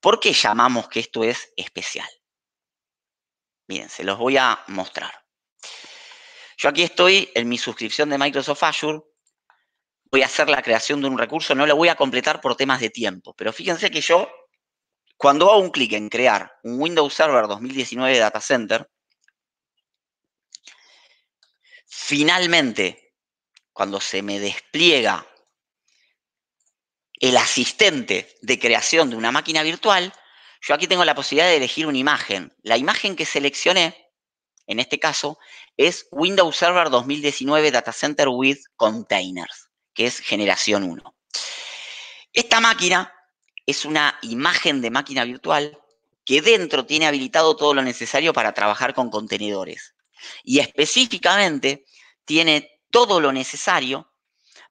¿Por qué llamamos que esto es especial? Miren, se los voy a mostrar. Yo aquí estoy en mi suscripción de Microsoft Azure voy a hacer la creación de un recurso, no lo voy a completar por temas de tiempo. Pero fíjense que yo, cuando hago un clic en crear un Windows Server 2019 Data Center, finalmente, cuando se me despliega el asistente de creación de una máquina virtual, yo aquí tengo la posibilidad de elegir una imagen. La imagen que seleccioné, en este caso, es Windows Server 2019 Data Center with Containers que es generación 1. Esta máquina es una imagen de máquina virtual que dentro tiene habilitado todo lo necesario para trabajar con contenedores. Y específicamente tiene todo lo necesario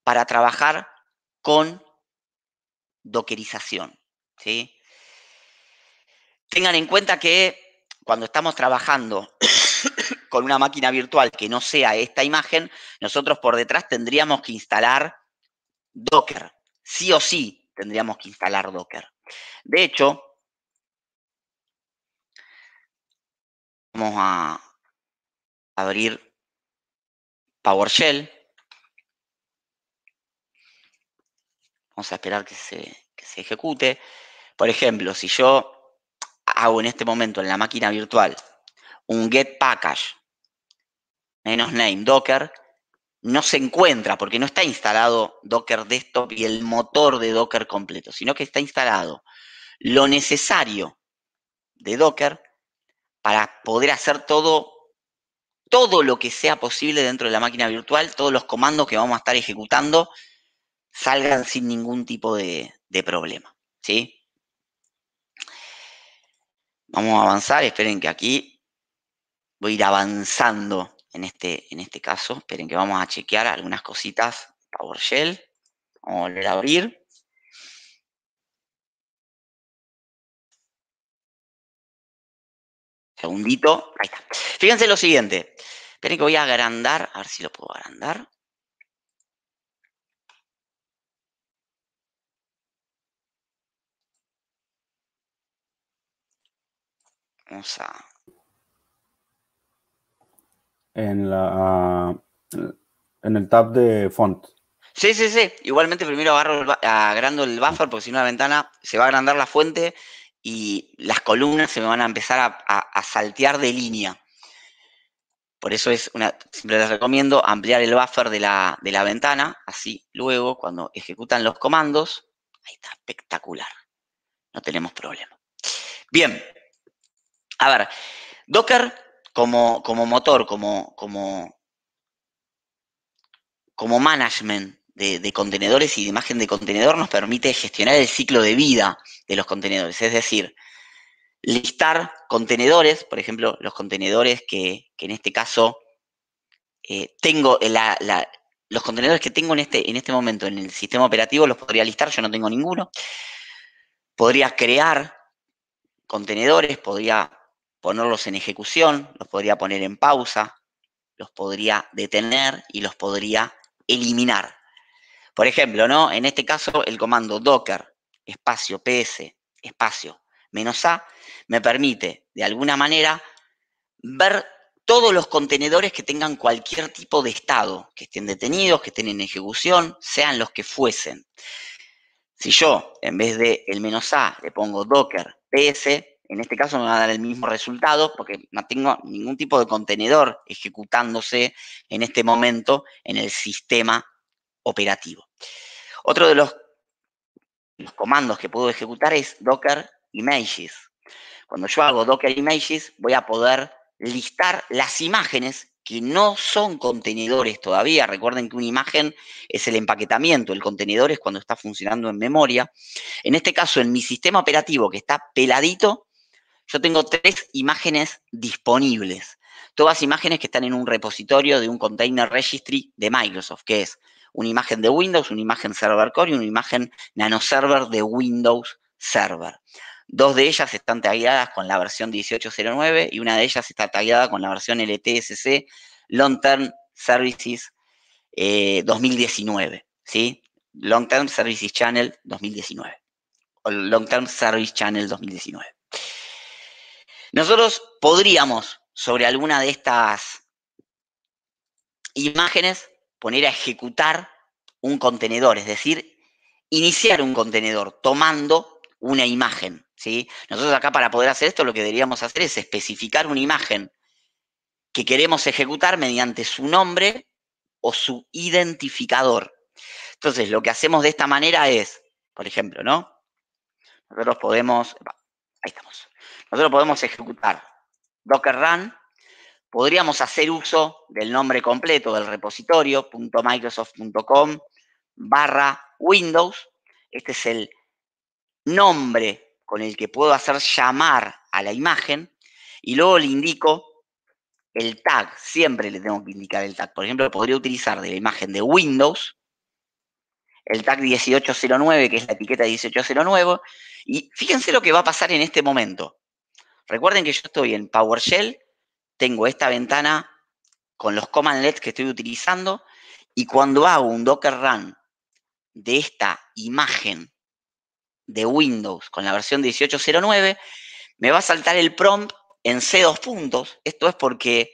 para trabajar con dockerización. Tengan en cuenta que cuando estamos trabajando con una máquina virtual que no sea esta imagen, nosotros por detrás tendríamos que instalar Docker. Sí o sí tendríamos que instalar Docker. De hecho, vamos a abrir PowerShell. Vamos a esperar que se, que se, ejecute. Por ejemplo, si yo hago en este momento en la máquina virtual un get package menos name docker no se encuentra porque no está instalado Docker Desktop y el motor de Docker completo, sino que está instalado lo necesario de Docker para poder hacer todo todo lo que sea posible dentro de la máquina virtual, todos los comandos que vamos a estar ejecutando salgan sin ningún tipo de, problema. ¿sí? Vamos a avanzar, esperen que aquí voy a ir avanzando en este, en este caso. Esperen que vamos a chequear algunas cositas. PowerShell. Vamos a volver a abrir. Segundito. Ahí está. Fíjense lo siguiente. Esperen que voy a agrandar. A ver si lo puedo agrandar. Vamos a en, la, ah, en el tab de font. Sí, sí, sí. Igualmente primero agarro agrando el buffer porque si no la ventana se va a agrandar la fuente y las columnas se me van a empezar a, saltear de línea. Por eso es una, siempre les recomiendo ampliar el buffer de la, de la ventana, así luego cuando ejecutan los comandos, ahí está, espectacular. No tenemos problema. Bien, a ver, Docker como, motor, como, como, como management de, contenedores y de imagen de contenedor nos permite gestionar el ciclo de vida de los contenedores. Es decir, listar contenedores, por ejemplo, los contenedores que, en este caso eh, tengo, los contenedores que tengo en este, en este momento en el sistema operativo los podría listar, yo no tengo ninguno. Podría crear contenedores, podría ponerlos en ejecución, los podría poner en pausa, los podría detener y los podría eliminar. Por ejemplo, ¿no? En este caso, el comando docker, espacio, ps, espacio, menos a, me permite, de alguna manera, ver todos los contenedores que tengan cualquier tipo de estado, que estén detenidos, que estén en ejecución, sean los que fuesen. Si yo, en vez de el menos a, le pongo docker ps, en este caso me va a dar el mismo resultado porque no tengo ningún tipo de contenedor ejecutándose en este momento en el sistema operativo. Otro de los, los comandos que puedo ejecutar es Docker Images. Cuando yo hago Docker Images voy a poder listar las imágenes que no son contenedores todavía. Recuerden que una imagen es el empaquetamiento, el contenedor es cuando está funcionando en memoria. En este caso, en mi sistema operativo que está peladito, yo tengo tres imágenes disponibles. Todas imágenes que están en un repositorio de un container registry de Microsoft, que es una imagen de Windows, una imagen Server Core y una imagen Nano Server de Windows Server. Dos de ellas están tagueadas con la versión 1809 y una de ellas está tagueada con la versión LTSC Long Term Services 2019, eh, ¿sí? Long Term Services Channel 2019, Long Term Service Channel 2019. Nosotros podríamos, sobre alguna de estas imágenes, poner a ejecutar un contenedor, es decir, iniciar un contenedor tomando una imagen. ¿sí? Nosotros acá para poder hacer esto lo que deberíamos hacer es especificar una imagen que queremos ejecutar mediante su nombre o su identificador. Entonces, lo que hacemos de esta manera es, por ejemplo, ¿no? Nosotros podemos... Ahí estamos. Nosotros podemos ejecutar Docker Run, podríamos hacer uso del nombre completo del repositorio, .microsoft.com barra Windows. Este es el nombre con el que puedo hacer llamar a la imagen y luego le indico el tag. Siempre le tengo que indicar el tag. Por ejemplo, podría utilizar de la imagen de Windows el tag 1809, que es la etiqueta 1809. Y fíjense lo que va a pasar en este momento. Recuerden que yo estoy en PowerShell, tengo esta ventana con los command que estoy utilizando y cuando hago un Docker run de esta imagen de Windows con la versión 1809, me va a saltar el prompt en C dos puntos. Esto es porque,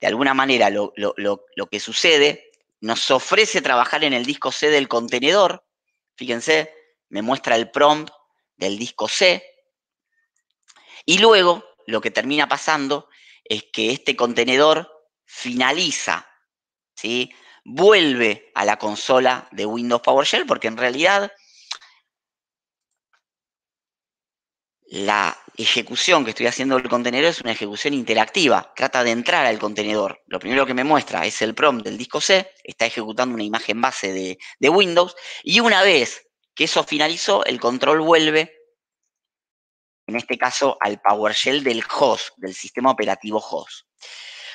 de alguna manera, lo, lo que sucede nos ofrece trabajar en el disco C del contenedor. Fíjense, me muestra el prompt del disco C y luego lo que termina pasando es que este contenedor finaliza, ¿sí? vuelve a la consola de Windows PowerShell, porque en realidad la ejecución que estoy haciendo del contenedor es una ejecución interactiva, trata de entrar al contenedor. Lo primero que me muestra es el prompt del disco C, está ejecutando una imagen base de, de Windows, y una vez que eso finalizó, el control vuelve en este caso al PowerShell del host, del sistema operativo host.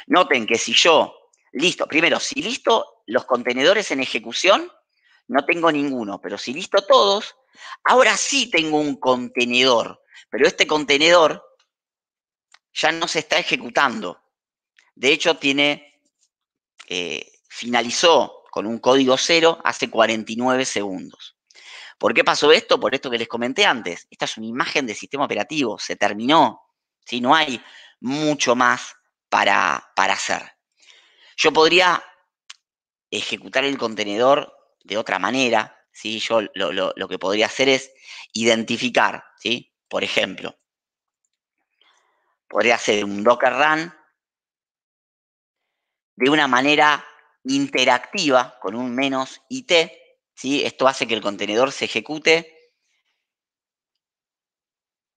Noten que si yo listo, primero, si listo los contenedores en ejecución, no tengo ninguno, pero si listo todos, ahora sí tengo un contenedor, pero este contenedor ya no se está ejecutando. De hecho, tiene, eh, finalizó con un código cero hace 49 segundos. ¿Por qué pasó esto? Por esto que les comenté antes. Esta es una imagen de sistema operativo, se terminó. No hay mucho más para, para hacer. Yo podría ejecutar el contenedor de otra manera. ¿sí? Yo lo, que podría hacer es identificar, por ejemplo, podría hacer un Docker Run de una manera interactiva con un menos IT ¿sí? Esto hace que el contenedor se ejecute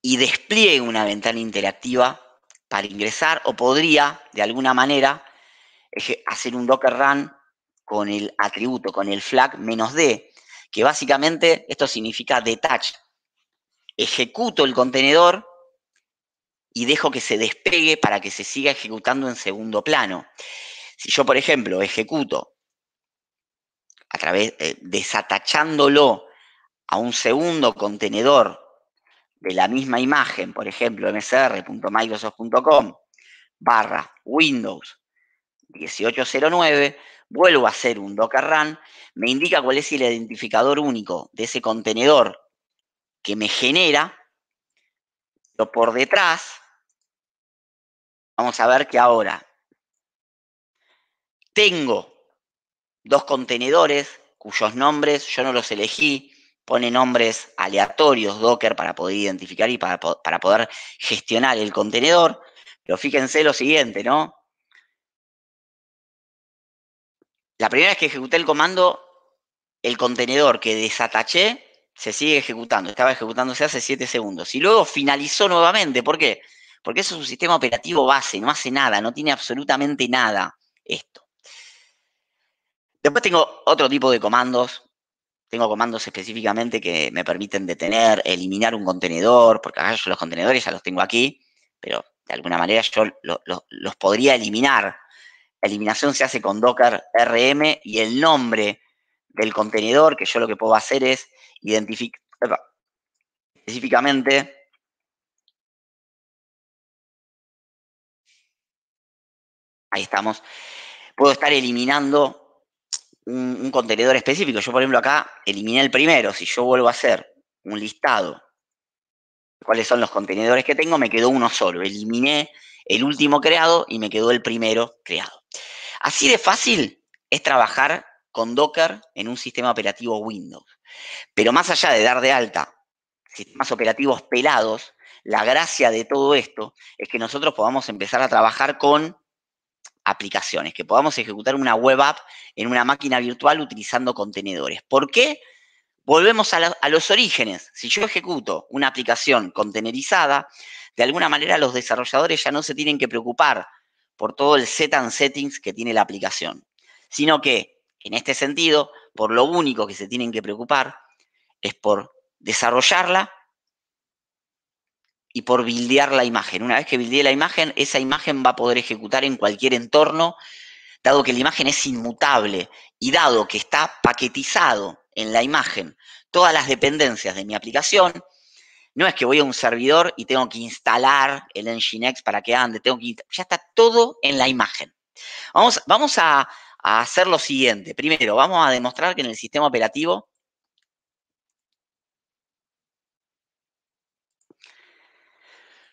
y despliegue una ventana interactiva para ingresar o podría, de alguna manera, hacer un Docker Run con el atributo, con el flag menos D, que básicamente esto significa detach. Ejecuto el contenedor y dejo que se despegue para que se siga ejecutando en segundo plano. Si yo, por ejemplo, ejecuto a través, eh, desatachándolo a un segundo contenedor de la misma imagen, por ejemplo, msr.microsoft.com barra Windows 1809, vuelvo a hacer un Docker Run, me indica cuál es el identificador único de ese contenedor que me genera, pero por detrás, vamos a ver que ahora tengo dos contenedores cuyos nombres yo no los elegí, pone nombres aleatorios Docker para poder identificar y para, para poder gestionar el contenedor. Pero fíjense lo siguiente, ¿no? La primera vez que ejecuté el comando, el contenedor que desataché se sigue ejecutando. Estaba ejecutándose hace 7 segundos. Y luego finalizó nuevamente. ¿Por qué? Porque eso es un sistema operativo base, no hace nada, no tiene absolutamente nada esto. Después tengo otro tipo de comandos. Tengo comandos específicamente que me permiten detener, eliminar un contenedor, porque acá yo los contenedores ya los tengo aquí, pero de alguna manera yo los podría eliminar. La eliminación se hace con Docker RM y el nombre del contenedor, que yo lo que puedo hacer es identificar específicamente Ahí estamos. Puedo estar eliminando un, contenedor específico. Yo, por ejemplo, acá eliminé el primero. Si yo vuelvo a hacer un listado cuáles son los contenedores que tengo, me quedó uno solo. Eliminé el último creado y me quedó el primero creado. Así de fácil es trabajar con Docker en un sistema operativo Windows. Pero más allá de dar de alta sistemas operativos pelados, la gracia de todo esto es que nosotros podamos empezar a trabajar con aplicaciones, que podamos ejecutar una web app en una máquina virtual utilizando contenedores. ¿Por qué? Volvemos a, los orígenes. Si yo ejecuto una aplicación contenerizada, de alguna manera los desarrolladores ya no se tienen que preocupar por todo el set and settings que tiene la aplicación, sino que, en este sentido, por lo único que se tienen que preocupar es por desarrollarla y por bildear la imagen. Una vez que bildee la imagen, esa imagen va a poder ejecutar en cualquier entorno, dado que la imagen es inmutable y dado que está paquetizado en la imagen todas las dependencias de mi aplicación, no es que voy a un servidor y tengo que instalar el Nginx para que ande, tengo ya está todo en la imagen. Vamos, vamos a hacer lo siguiente. Primero, vamos a demostrar que en el sistema operativo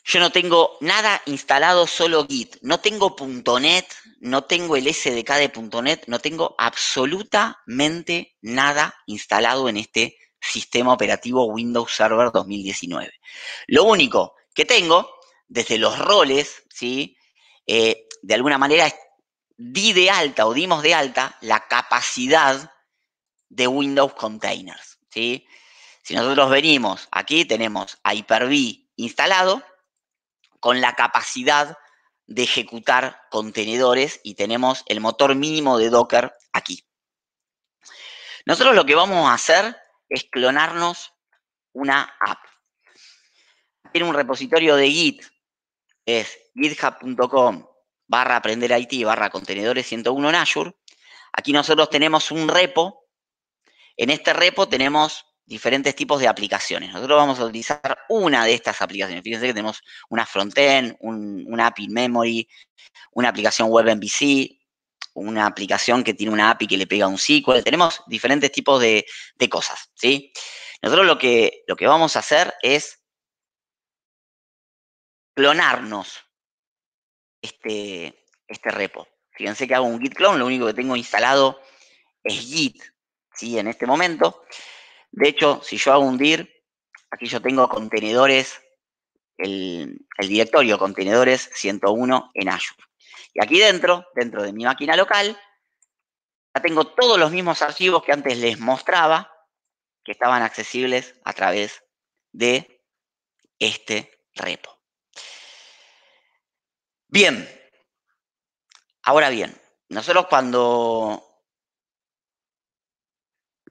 Yo no tengo nada instalado, solo Git. No tengo .NET, no tengo el SDK de .NET, no tengo absolutamente nada instalado en este sistema operativo Windows Server 2019. Lo único que tengo, desde los roles, ¿sí? Eh, de alguna manera di de alta o dimos de alta la capacidad de Windows Containers, ¿sí? Si nosotros venimos, aquí tenemos a Hyper-V instalado, con la capacidad de ejecutar contenedores y tenemos el motor mínimo de Docker aquí. Nosotros lo que vamos a hacer es clonarnos una app. Tiene un repositorio de Git, es github.com barra aprender IT barra contenedores 101 en Azure. Aquí nosotros tenemos un repo. En este repo tenemos diferentes tipos de aplicaciones. Nosotros vamos a utilizar una de estas aplicaciones. Fíjense que tenemos una frontend, un, una API memory, una aplicación web MVC, una aplicación que tiene una API que le pega un SQL. Tenemos diferentes tipos de, cosas, ¿sí? Nosotros lo que, lo que vamos a hacer es clonarnos este, este repo. Fíjense que hago un git clone, lo único que tengo instalado es git, ¿sí? En este momento. De hecho, si yo hago un dir, aquí yo tengo contenedores, el, directorio contenedores 101 en Azure. Y aquí dentro, dentro de mi máquina local, ya tengo todos los mismos archivos que antes les mostraba, que estaban accesibles a través de este repo. Bien, ahora bien, nosotros cuando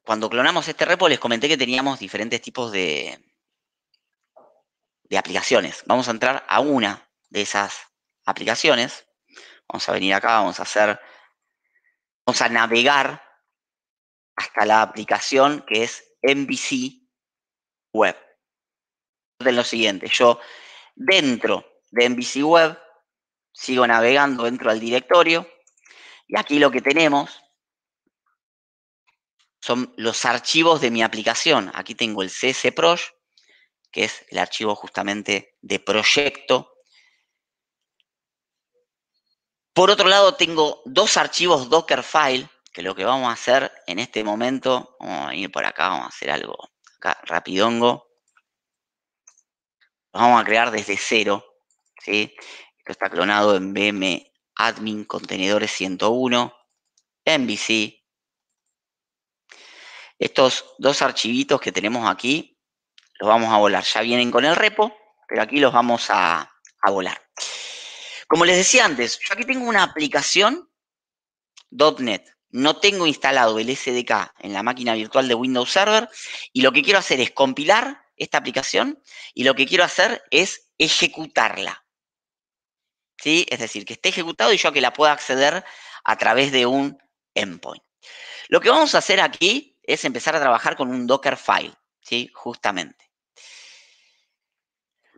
cuando clonamos este repo les comenté que teníamos diferentes tipos de, de aplicaciones. Vamos a entrar a una de esas aplicaciones. Vamos a venir acá, vamos a hacer, vamos a navegar hasta la aplicación que es MVC Web. Noten lo siguiente, yo dentro de MVC Web sigo navegando, dentro del directorio y aquí lo que tenemos son los archivos de mi aplicación. Aquí tengo el csproj, que es el archivo justamente de proyecto. Por otro lado, tengo dos archivos Dockerfile, que lo que vamos a hacer en este momento, vamos a ir por acá, vamos a hacer algo acá rapidongo. vamos a crear desde cero, ¿sí? Esto está clonado en VM Admin Contenedores 101, MVC, estos dos archivitos que tenemos aquí, los vamos a volar. Ya vienen con el repo, pero aquí los vamos a, volar. Como les decía antes, yo aquí tengo una aplicación .NET. No tengo instalado el SDK en la máquina virtual de Windows Server y lo que quiero hacer es compilar esta aplicación y lo que quiero hacer es ejecutarla. ¿Sí? Es decir, que esté ejecutado y yo que la pueda acceder a través de un endpoint. Lo que vamos a hacer aquí es empezar a trabajar con un Dockerfile, ¿sí? Justamente.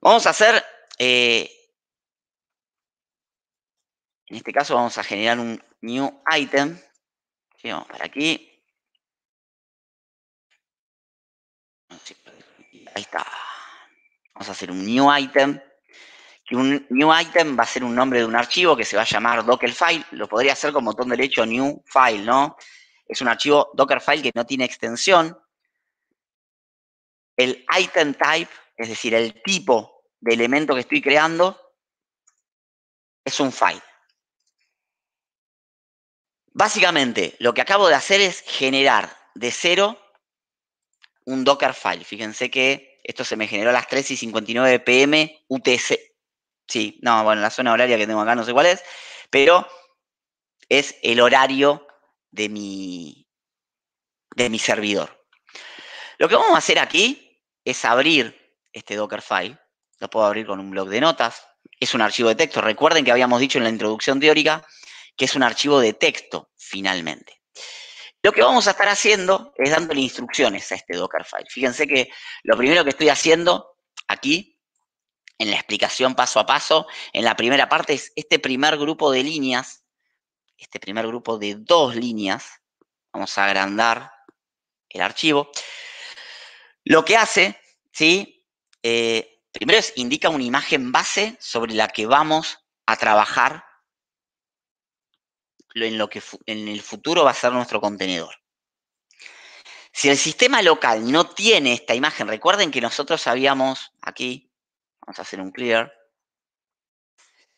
Vamos a hacer, eh, en este caso vamos a generar un new item. Vamos para aquí. Ahí está. Vamos a hacer un new item. Que un new item va a ser un nombre de un archivo que se va a llamar Dockerfile. Lo podría hacer con botón derecho new file, ¿no? es un archivo Dockerfile que no tiene extensión. El item type, es decir, el tipo de elemento que estoy creando, es un file. Básicamente, lo que acabo de hacer es generar de cero un Dockerfile. Fíjense que esto se me generó a las 3 y 59 pm UTC. Sí, no, bueno, la zona horaria que tengo acá no sé cuál es, pero es el horario de mi, de mi servidor. Lo que vamos a hacer aquí es abrir este Dockerfile. Lo puedo abrir con un blog de notas. Es un archivo de texto. Recuerden que habíamos dicho en la introducción teórica que es un archivo de texto, finalmente. Lo que vamos a estar haciendo es dándole instrucciones a este Dockerfile. Fíjense que lo primero que estoy haciendo aquí, en la explicación paso a paso, en la primera parte, es este primer grupo de líneas este primer grupo de dos líneas. Vamos a agrandar el archivo. Lo que hace, ¿sí? Eh, primero es, indica una imagen base sobre la que vamos a trabajar en lo que en el futuro va a ser nuestro contenedor. Si el sistema local no tiene esta imagen, recuerden que nosotros habíamos aquí, vamos a hacer un clear,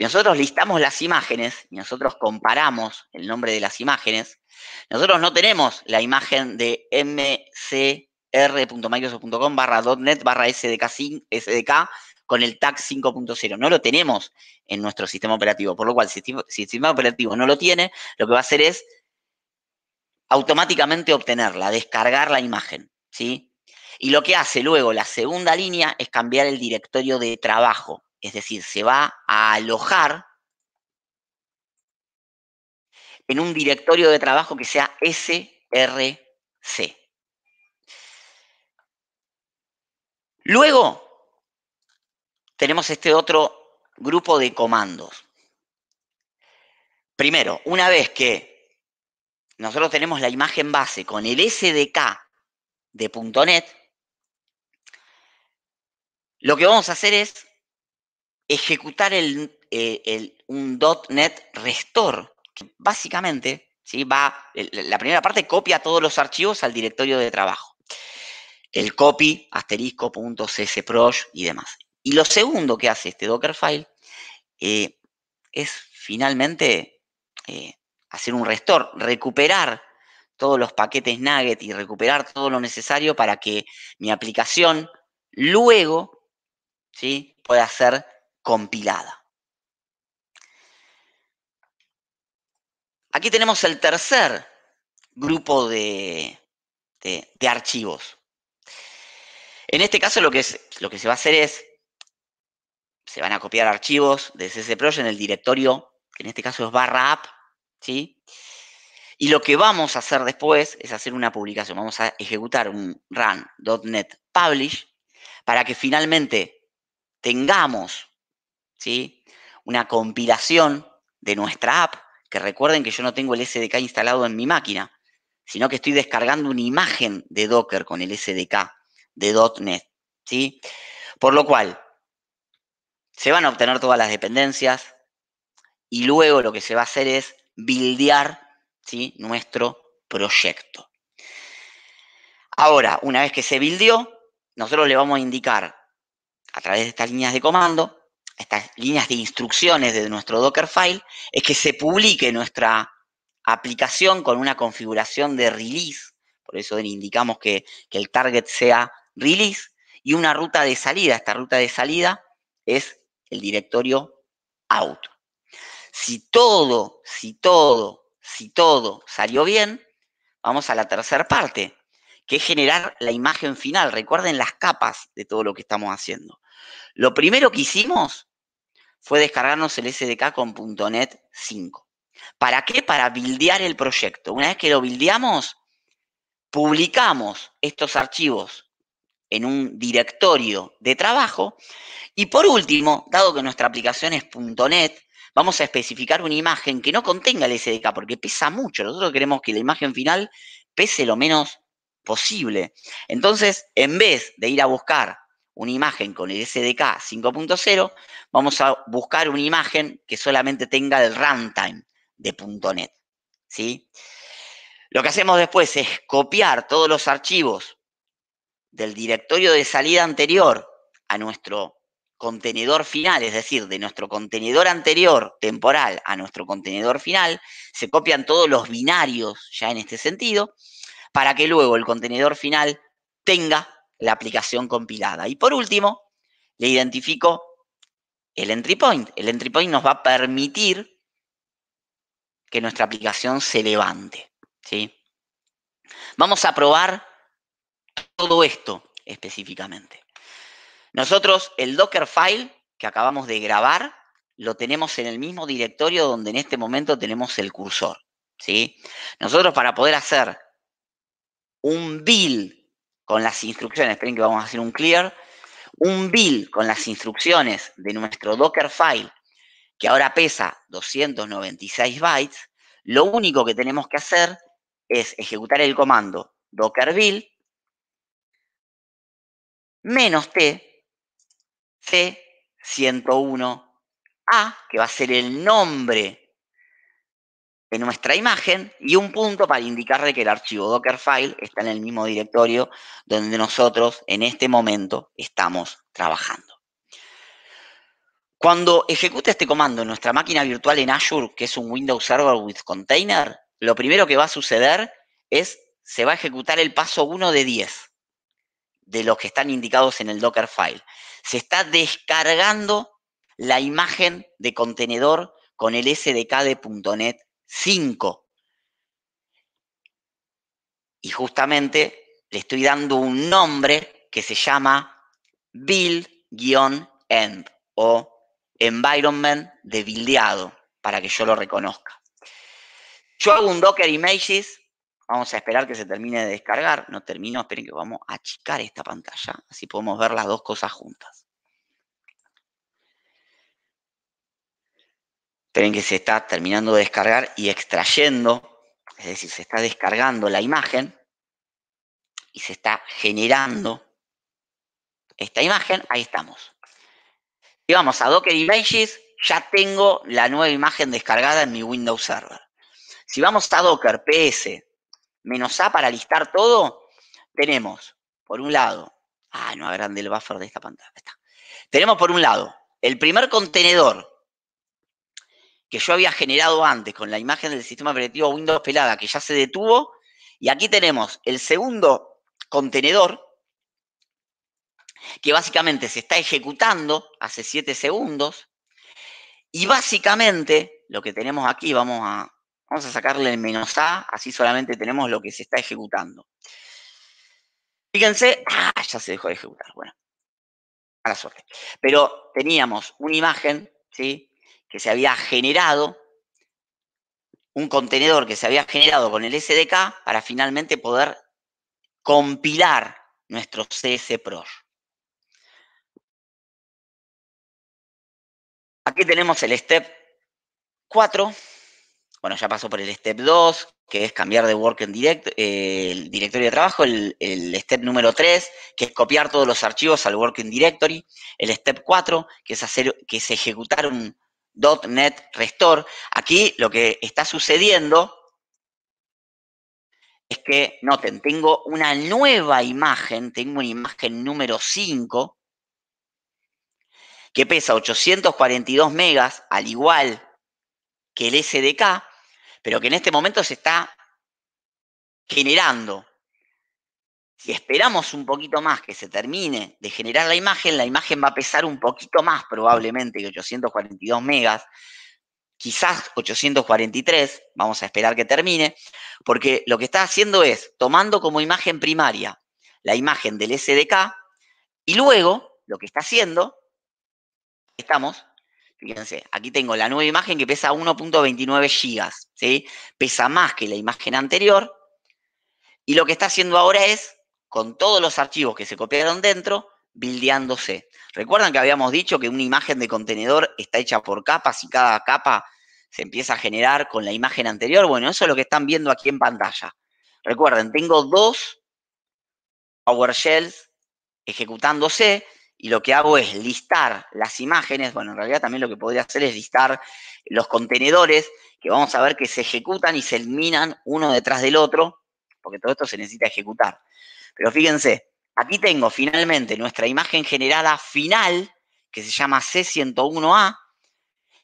nosotros listamos las imágenes y nosotros comparamos el nombre de las imágenes, nosotros no tenemos la imagen de mcr.microsoft.com barra .NET barra SDK, SDK con el tag 5.0. No lo tenemos en nuestro sistema operativo, por lo cual si el sistema operativo no lo tiene, lo que va a hacer es automáticamente obtenerla, descargar la imagen, ¿sí? Y lo que hace luego la segunda línea es cambiar el directorio de trabajo es decir, se va a alojar en un directorio de trabajo que sea SRC. Luego, tenemos este otro grupo de comandos. Primero, una vez que nosotros tenemos la imagen base con el SDK de .NET, lo que vamos a hacer es ejecutar el, eh, un .NET Restore, que básicamente va, la primera parte copia todos los archivos al directorio de trabajo. El copy, asterisco, csproj y demás. Y lo segundo que hace este Dockerfile eh, es finalmente eh, hacer un restore, recuperar todos los paquetes nugget y recuperar todo lo necesario para que mi aplicación luego pueda ser compilada. Aquí tenemos el tercer grupo de, archivos. En este caso lo que, es, lo que se va a hacer es, se van a copiar archivos de CC Project en el directorio, que en este caso es barra app, ¿sí? Y lo que vamos a hacer después es hacer una publicación. Vamos a ejecutar un run.net publish para que finalmente tengamos ¿sí? Una compilación de nuestra app, que recuerden que yo no tengo el SDK instalado en mi máquina, sino que estoy descargando una imagen de Docker con el SDK de .NET, Por lo cual, se van a obtener todas las dependencias y luego lo que se va a hacer es buildear, ¿sí? Nuestro proyecto. Ahora, una vez que se buildió, nosotros le vamos a indicar a través de estas líneas de comando estas líneas de instrucciones de nuestro Dockerfile es que se publique nuestra aplicación con una configuración de release, por eso indicamos que, que el target sea release, y una ruta de salida. Esta ruta de salida es el directorio out. Si todo, si todo, si todo salió bien, vamos a la tercera parte, que es generar la imagen final. Recuerden las capas de todo lo que estamos haciendo. Lo primero que hicimos fue descargarnos el SDK con .NET 5. ¿Para qué? Para bildear el proyecto. Una vez que lo bildeamos, publicamos estos archivos en un directorio de trabajo. Y por último, dado que nuestra aplicación es .NET, vamos a especificar una imagen que no contenga el SDK, porque pesa mucho. Nosotros queremos que la imagen final pese lo menos posible. Entonces, en vez de ir a buscar una imagen con el SDK 5.0, vamos a buscar una imagen que solamente tenga el runtime de .NET, ¿sí? Lo que hacemos después es copiar todos los archivos del directorio de salida anterior a nuestro contenedor final, es decir, de nuestro contenedor anterior temporal a nuestro contenedor final, se copian todos los binarios ya en este sentido, para que luego el contenedor final tenga la aplicación compilada. Y por último, le identifico el entry point. El entry point nos va a permitir que nuestra aplicación se levante. ¿sí? Vamos a probar todo esto específicamente. Nosotros el Dockerfile que acabamos de grabar lo tenemos en el mismo directorio donde en este momento tenemos el cursor. ¿sí? Nosotros para poder hacer un build con las instrucciones, esperen que vamos a hacer un clear, un build con las instrucciones de nuestro Dockerfile, que ahora pesa 296 bytes, lo único que tenemos que hacer es ejecutar el comando docker build menos t c101a, que va a ser el nombre en nuestra imagen y un punto para indicarle que el archivo Dockerfile está en el mismo directorio donde nosotros en este momento estamos trabajando. Cuando ejecute este comando en nuestra máquina virtual en Azure, que es un Windows Server with Container, lo primero que va a suceder es se va a ejecutar el paso 1 de 10 de los que están indicados en el Dockerfile. Se está descargando la imagen de contenedor con el SDK de .NET 5. Y justamente le estoy dando un nombre que se llama build-end o environment de buildeado para que yo lo reconozca. Yo hago un Docker Images. Vamos a esperar que se termine de descargar. No termino, esperen que vamos a achicar esta pantalla. Así podemos ver las dos cosas juntas. Tienen que se está terminando de descargar y extrayendo, es decir, se está descargando la imagen y se está generando esta imagen. Ahí estamos. Y vamos a Docker Images, ya tengo la nueva imagen descargada en mi Windows Server. Si vamos a Docker PS A para listar todo, tenemos, por un lado, ah, no agrande el buffer de esta pantalla, Tenemos por un lado el primer contenedor que yo había generado antes con la imagen del sistema operativo Windows pelada, que ya se detuvo. Y aquí tenemos el segundo contenedor, que básicamente se está ejecutando hace 7 segundos. Y básicamente lo que tenemos aquí, vamos a, vamos a sacarle el menos A, así solamente tenemos lo que se está ejecutando. Fíjense, ah, ya se dejó de ejecutar, bueno, a la suerte. Pero teníamos una imagen, ¿sí? que se había generado, un contenedor que se había generado con el SDK para finalmente poder compilar nuestro Pro. Aquí tenemos el step 4. Bueno, ya pasó por el step 2, que es cambiar de work en eh, el directorio de trabajo. El, step número 3, que es copiar todos los archivos al working directory. El step 4, que es hacer, que es ejecutar un, .NET Restore. Aquí lo que está sucediendo es que, noten, tengo una nueva imagen, tengo una imagen número 5, que pesa 842 megas, al igual que el SDK, pero que en este momento se está generando si esperamos un poquito más que se termine de generar la imagen, la imagen va a pesar un poquito más probablemente que 842 megas, quizás 843, vamos a esperar que termine, porque lo que está haciendo es tomando como imagen primaria la imagen del SDK y luego lo que está haciendo, estamos, fíjense, aquí tengo la nueva imagen que pesa 1.29 gigas, ¿sí? Pesa más que la imagen anterior. Y lo que está haciendo ahora es con todos los archivos que se copiaron dentro, bildeándose. Recuerdan que habíamos dicho que una imagen de contenedor está hecha por capas y cada capa se empieza a generar con la imagen anterior. Bueno, eso es lo que están viendo aquí en pantalla. Recuerden, tengo dos PowerShells ejecutándose y lo que hago es listar las imágenes. Bueno, en realidad también lo que podría hacer es listar los contenedores que vamos a ver que se ejecutan y se eliminan uno detrás del otro, porque todo esto se necesita ejecutar. Pero fíjense, aquí tengo finalmente nuestra imagen generada final, que se llama C101A,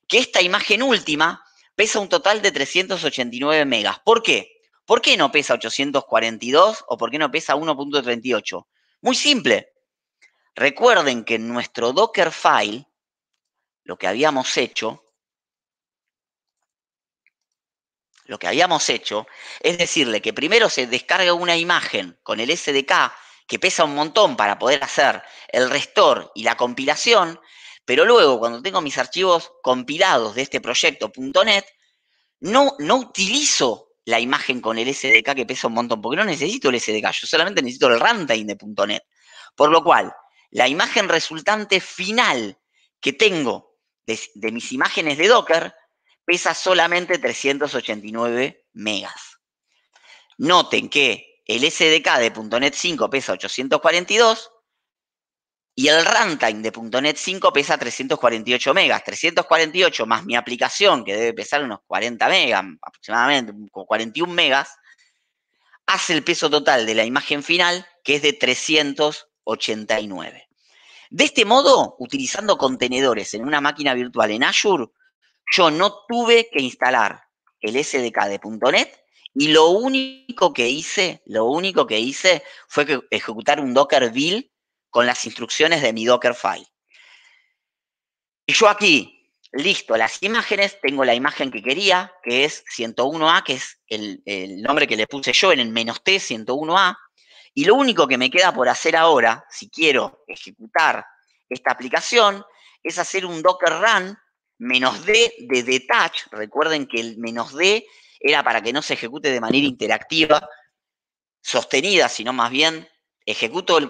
que esta imagen última pesa un total de 389 megas. ¿Por qué? ¿Por qué no pesa 842 o por qué no pesa 1.38? Muy simple. Recuerden que en nuestro Dockerfile, lo que habíamos hecho lo que habíamos hecho es decirle que primero se descarga una imagen con el SDK, que pesa un montón para poder hacer el restore y la compilación, pero luego cuando tengo mis archivos compilados de este proyecto.net, no, no utilizo la imagen con el SDK que pesa un montón, porque no necesito el SDK, yo solamente necesito el runtime de .NET. Por lo cual, la imagen resultante final que tengo de mis imágenes de Docker pesa solamente 389 megas. Noten que el SDK de .NET 5 pesa 842 y el runtime de .NET 5 pesa 348 megas. 348 más mi aplicación, que debe pesar unos 40 megas, aproximadamente, 41 megas, hace el peso total de la imagen final, que es de 389. De este modo, utilizando contenedores en una máquina virtual en Azure, yo no tuve que instalar el SDK de .NET y lo único que hice, lo único que hice fue ejecutar un Docker build con las instrucciones de mi docker file. Y yo aquí, listo, las imágenes, tengo la imagen que quería, que es 101A, que es el, el nombre que le puse yo en el menos T, 101A. Y lo único que me queda por hacer ahora, si quiero ejecutar esta aplicación, es hacer un Docker Run menos D de detach, recuerden que el menos D era para que no se ejecute de manera interactiva, sostenida, sino más bien ejecuto el,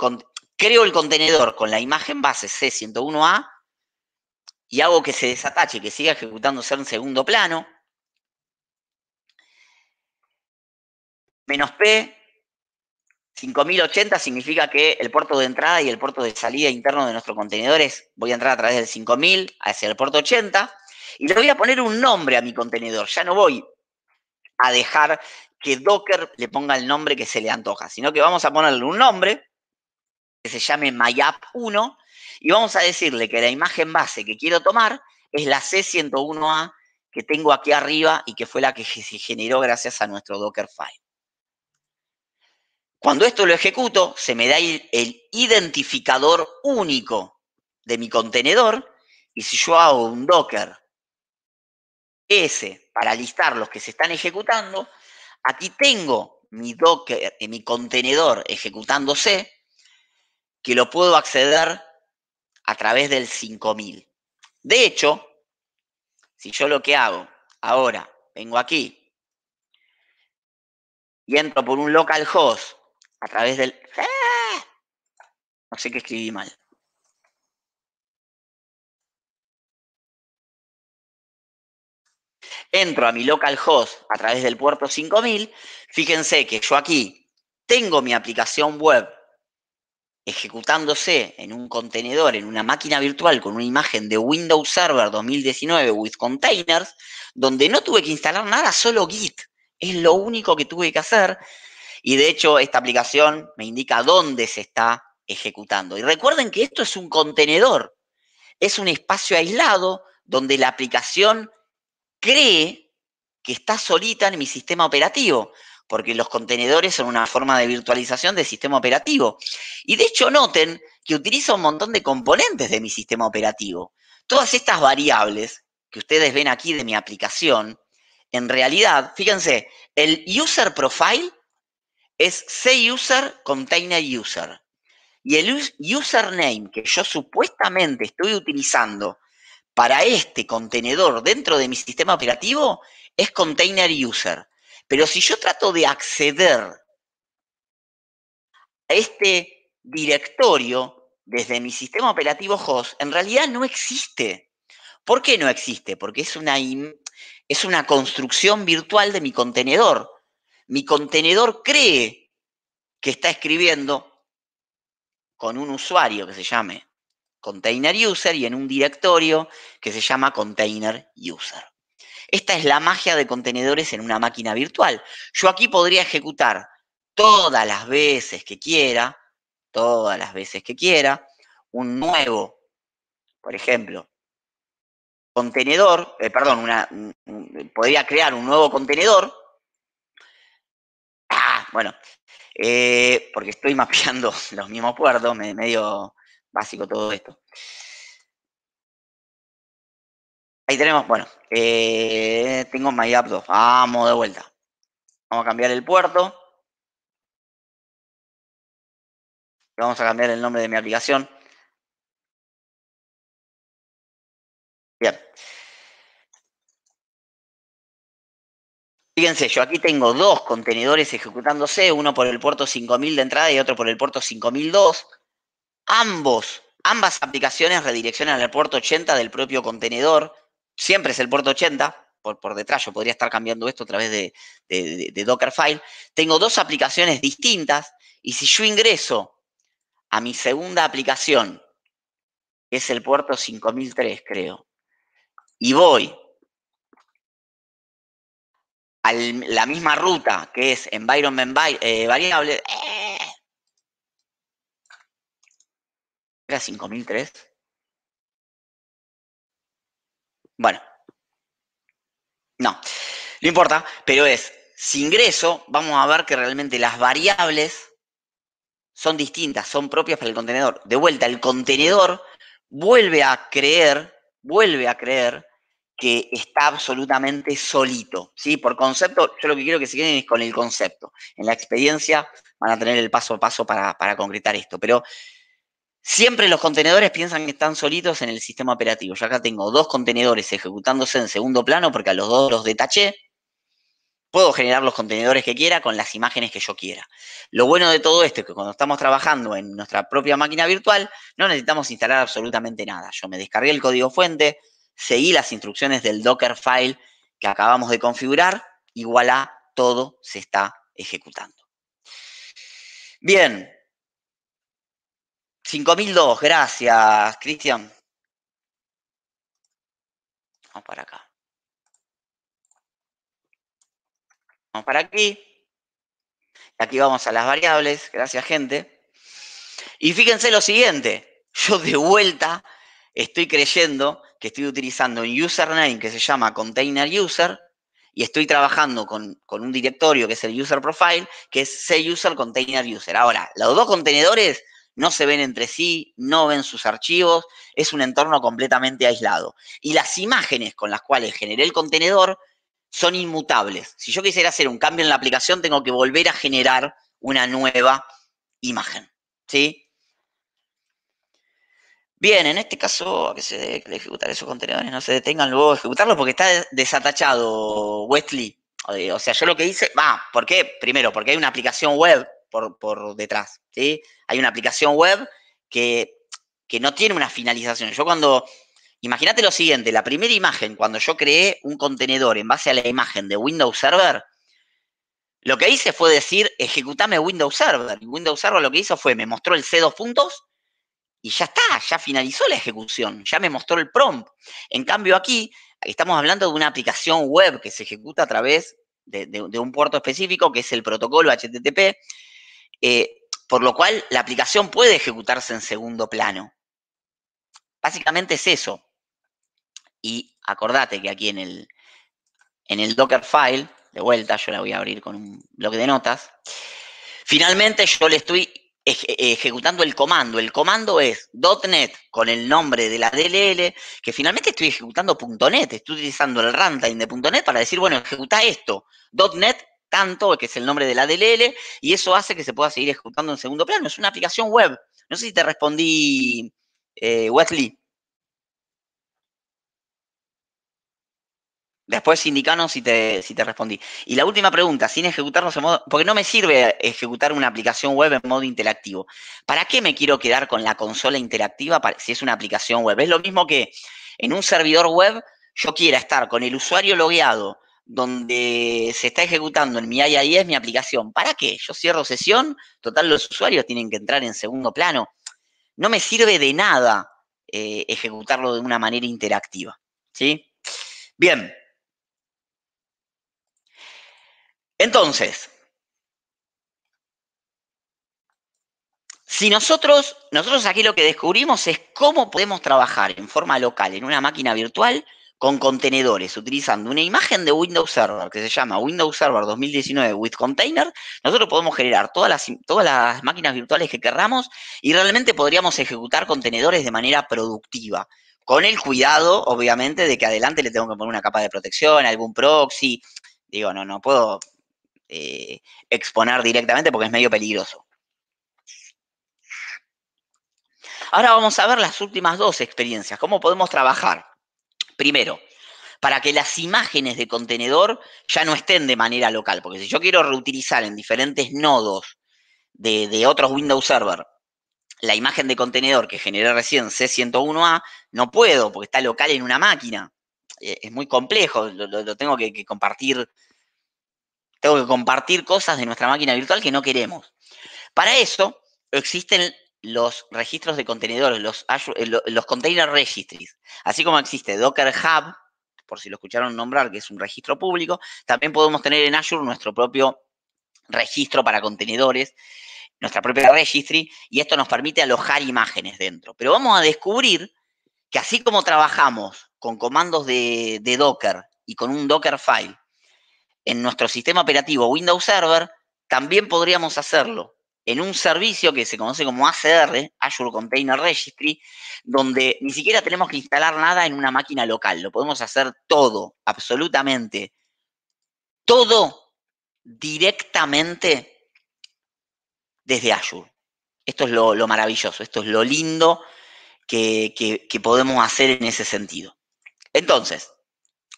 creo el contenedor con la imagen base C101A y hago que se desatache, que siga ejecutándose en segundo plano. Menos P 5080 significa que el puerto de entrada y el puerto de salida interno de nuestro contenedor es, voy a entrar a través del 5000 hacia el puerto 80 y le voy a poner un nombre a mi contenedor. Ya no voy a dejar que Docker le ponga el nombre que se le antoja, sino que vamos a ponerle un nombre que se llame MyApp1 y vamos a decirle que la imagen base que quiero tomar es la C101A que tengo aquí arriba y que fue la que se generó gracias a nuestro Dockerfile. Cuando esto lo ejecuto, se me da el, identificador único de mi contenedor y si yo hago un docker S para listar los que se están ejecutando, aquí tengo mi docker, eh, mi contenedor ejecutándose, que lo puedo acceder a través del 5000. De hecho, si yo lo que hago ahora, vengo aquí y entro por un localhost a través del... ¡Ah! No sé qué escribí mal. Entro a mi localhost a través del puerto 5000. Fíjense que yo aquí tengo mi aplicación web ejecutándose en un contenedor, en una máquina virtual con una imagen de Windows Server 2019 with containers, donde no tuve que instalar nada, solo Git. Es lo único que tuve que hacer. Y de hecho, esta aplicación me indica dónde se está ejecutando. Y recuerden que esto es un contenedor, es un espacio aislado donde la aplicación cree que está solita en mi sistema operativo, porque los contenedores son una forma de virtualización del sistema operativo. Y de hecho noten que utiliza un montón de componentes de mi sistema operativo. Todas estas variables que ustedes ven aquí de mi aplicación, en realidad, fíjense, el user profile es C-User, Container User. Y el username que yo supuestamente estoy utilizando para este contenedor dentro de mi sistema operativo es Container User. Pero si yo trato de acceder a este directorio desde mi sistema operativo host, en realidad no existe. ¿Por qué no existe? Porque es una, es una construcción virtual de mi contenedor mi contenedor cree que está escribiendo con un usuario que se llame container user y en un directorio que se llama container user. Esta es la magia de contenedores en una máquina virtual. Yo aquí podría ejecutar todas las veces que quiera, todas las veces que quiera, un nuevo, por ejemplo, contenedor, eh, perdón, podría crear un nuevo contenedor bueno, eh, porque estoy mapeando los mismos puertos, medio básico todo esto. Ahí tenemos, bueno, eh, tengo MyApp 2. Vamos de vuelta. Vamos a cambiar el puerto. Vamos a cambiar el nombre de mi aplicación. Bien. Fíjense, yo aquí tengo dos contenedores ejecutándose, uno por el puerto 5000 de entrada y otro por el puerto 5002. Ambos, ambas aplicaciones redireccionan al puerto 80 del propio contenedor. Siempre es el puerto 80, por, por detrás yo podría estar cambiando esto a través de, de Dockerfile. Tengo dos aplicaciones distintas y si yo ingreso a mi segunda aplicación, que es el puerto 5003 creo, y voy la misma ruta que es environment Byron eh, variable. Eh, ¿Era 5003? Bueno. No, no importa, pero es, si ingreso, vamos a ver que realmente las variables son distintas, son propias para el contenedor. De vuelta, el contenedor vuelve a creer, vuelve a creer que está absolutamente solito, ¿sí? Por concepto, yo lo que quiero que se queden es con el concepto. En la experiencia van a tener el paso a paso para, para concretar esto, pero siempre los contenedores piensan que están solitos en el sistema operativo. Yo acá tengo dos contenedores ejecutándose en segundo plano porque a los dos los detaché. Puedo generar los contenedores que quiera con las imágenes que yo quiera. Lo bueno de todo esto es que cuando estamos trabajando en nuestra propia máquina virtual, no necesitamos instalar absolutamente nada. Yo me descargué el código fuente, seguí las instrucciones del Dockerfile que acabamos de configurar, igual a todo se está ejecutando. Bien. 5002, gracias, Cristian. Vamos para acá. Vamos para aquí. Aquí vamos a las variables, gracias gente. Y fíjense lo siguiente, yo de vuelta estoy creyendo que estoy utilizando un username que se llama container user y estoy trabajando con, un directorio que es el user profile, que es user, container user. Ahora, los dos contenedores no se ven entre sí, no ven sus archivos, es un entorno completamente aislado. Y las imágenes con las cuales generé el contenedor son inmutables. Si yo quisiera hacer un cambio en la aplicación, tengo que volver a generar una nueva imagen. ¿Sí? Bien, en este caso, a que se debe ejecutar esos contenedores, no se detengan luego de ejecutarlos porque está desatachado Wesley. Eh, o sea, yo lo que hice, va, ¿por qué? Primero, porque hay una aplicación web por, detrás, ¿sí? Hay una aplicación web que, que no tiene una finalización. Yo cuando, imagínate lo siguiente, la primera imagen, cuando yo creé un contenedor en base a la imagen de Windows Server, lo que hice fue decir, ejecutame Windows Server. Y Windows Server lo que hizo fue, me mostró el C 2 puntos y ya está, ya finalizó la ejecución, ya me mostró el prompt. En cambio aquí estamos hablando de una aplicación web que se ejecuta a través de, un puerto específico, que es el protocolo HTTP, eh, por lo cual la aplicación puede ejecutarse en segundo plano. Básicamente es eso. Y acordate que aquí en el, en el Dockerfile, de vuelta, yo la voy a abrir con un bloque de notas, finalmente yo le estoy ejecutando el comando. El comando es .NET con el nombre de la DLL, que finalmente estoy ejecutando .NET, estoy utilizando el runtime de .NET para decir, bueno, ejecuta esto, .NET tanto, que es el nombre de la DLL, y eso hace que se pueda seguir ejecutando en segundo plano. Es una aplicación web. No sé si te respondí, eh, Wesley. Después indicanos si te, respondí. Y la última pregunta, sin ejecutarlos en modo, porque no me sirve ejecutar una aplicación web en modo interactivo. ¿Para qué me quiero quedar con la consola interactiva si es una aplicación web? Es lo mismo que en un servidor web yo quiera estar con el usuario logueado donde se está ejecutando en mi es mi aplicación. ¿Para qué? Yo cierro sesión, total los usuarios tienen que entrar en segundo plano. No me sirve de nada eh, ejecutarlo de una manera interactiva. ¿Sí? Bien, Entonces, si nosotros, nosotros aquí lo que descubrimos es cómo podemos trabajar en forma local en una máquina virtual con contenedores, utilizando una imagen de Windows Server que se llama Windows Server 2019 with Container, nosotros podemos generar todas las, todas las máquinas virtuales que querramos y realmente podríamos ejecutar contenedores de manera productiva, con el cuidado, obviamente, de que adelante le tengo que poner una capa de protección, algún proxy, digo, no, no puedo eh, exponer directamente porque es medio peligroso. Ahora vamos a ver las últimas dos experiencias, cómo podemos trabajar. Primero, para que las imágenes de contenedor ya no estén de manera local, porque si yo quiero reutilizar en diferentes nodos de, otros Windows Server la imagen de contenedor que generé recién C101A, no puedo porque está local en una máquina. Eh, es muy complejo, lo, tengo que compartir tengo que compartir cosas de nuestra máquina virtual que no queremos. Para eso existen los registros de contenedores, los, eh, los container registries. Así como existe Docker Hub, por si lo escucharon nombrar, que es un registro público, también podemos tener en Azure nuestro propio registro para contenedores, nuestra propia registry, y esto nos permite alojar imágenes dentro. Pero vamos a descubrir que así como trabajamos con comandos de, de Docker y con un Docker file en nuestro sistema operativo Windows Server, también podríamos hacerlo en un servicio que se conoce como ACR, Azure Container Registry, donde ni siquiera tenemos que instalar nada en una máquina local. Lo podemos hacer todo, absolutamente, todo directamente desde Azure. Esto es lo, maravilloso, esto es lo lindo que podemos hacer en ese sentido. Entonces,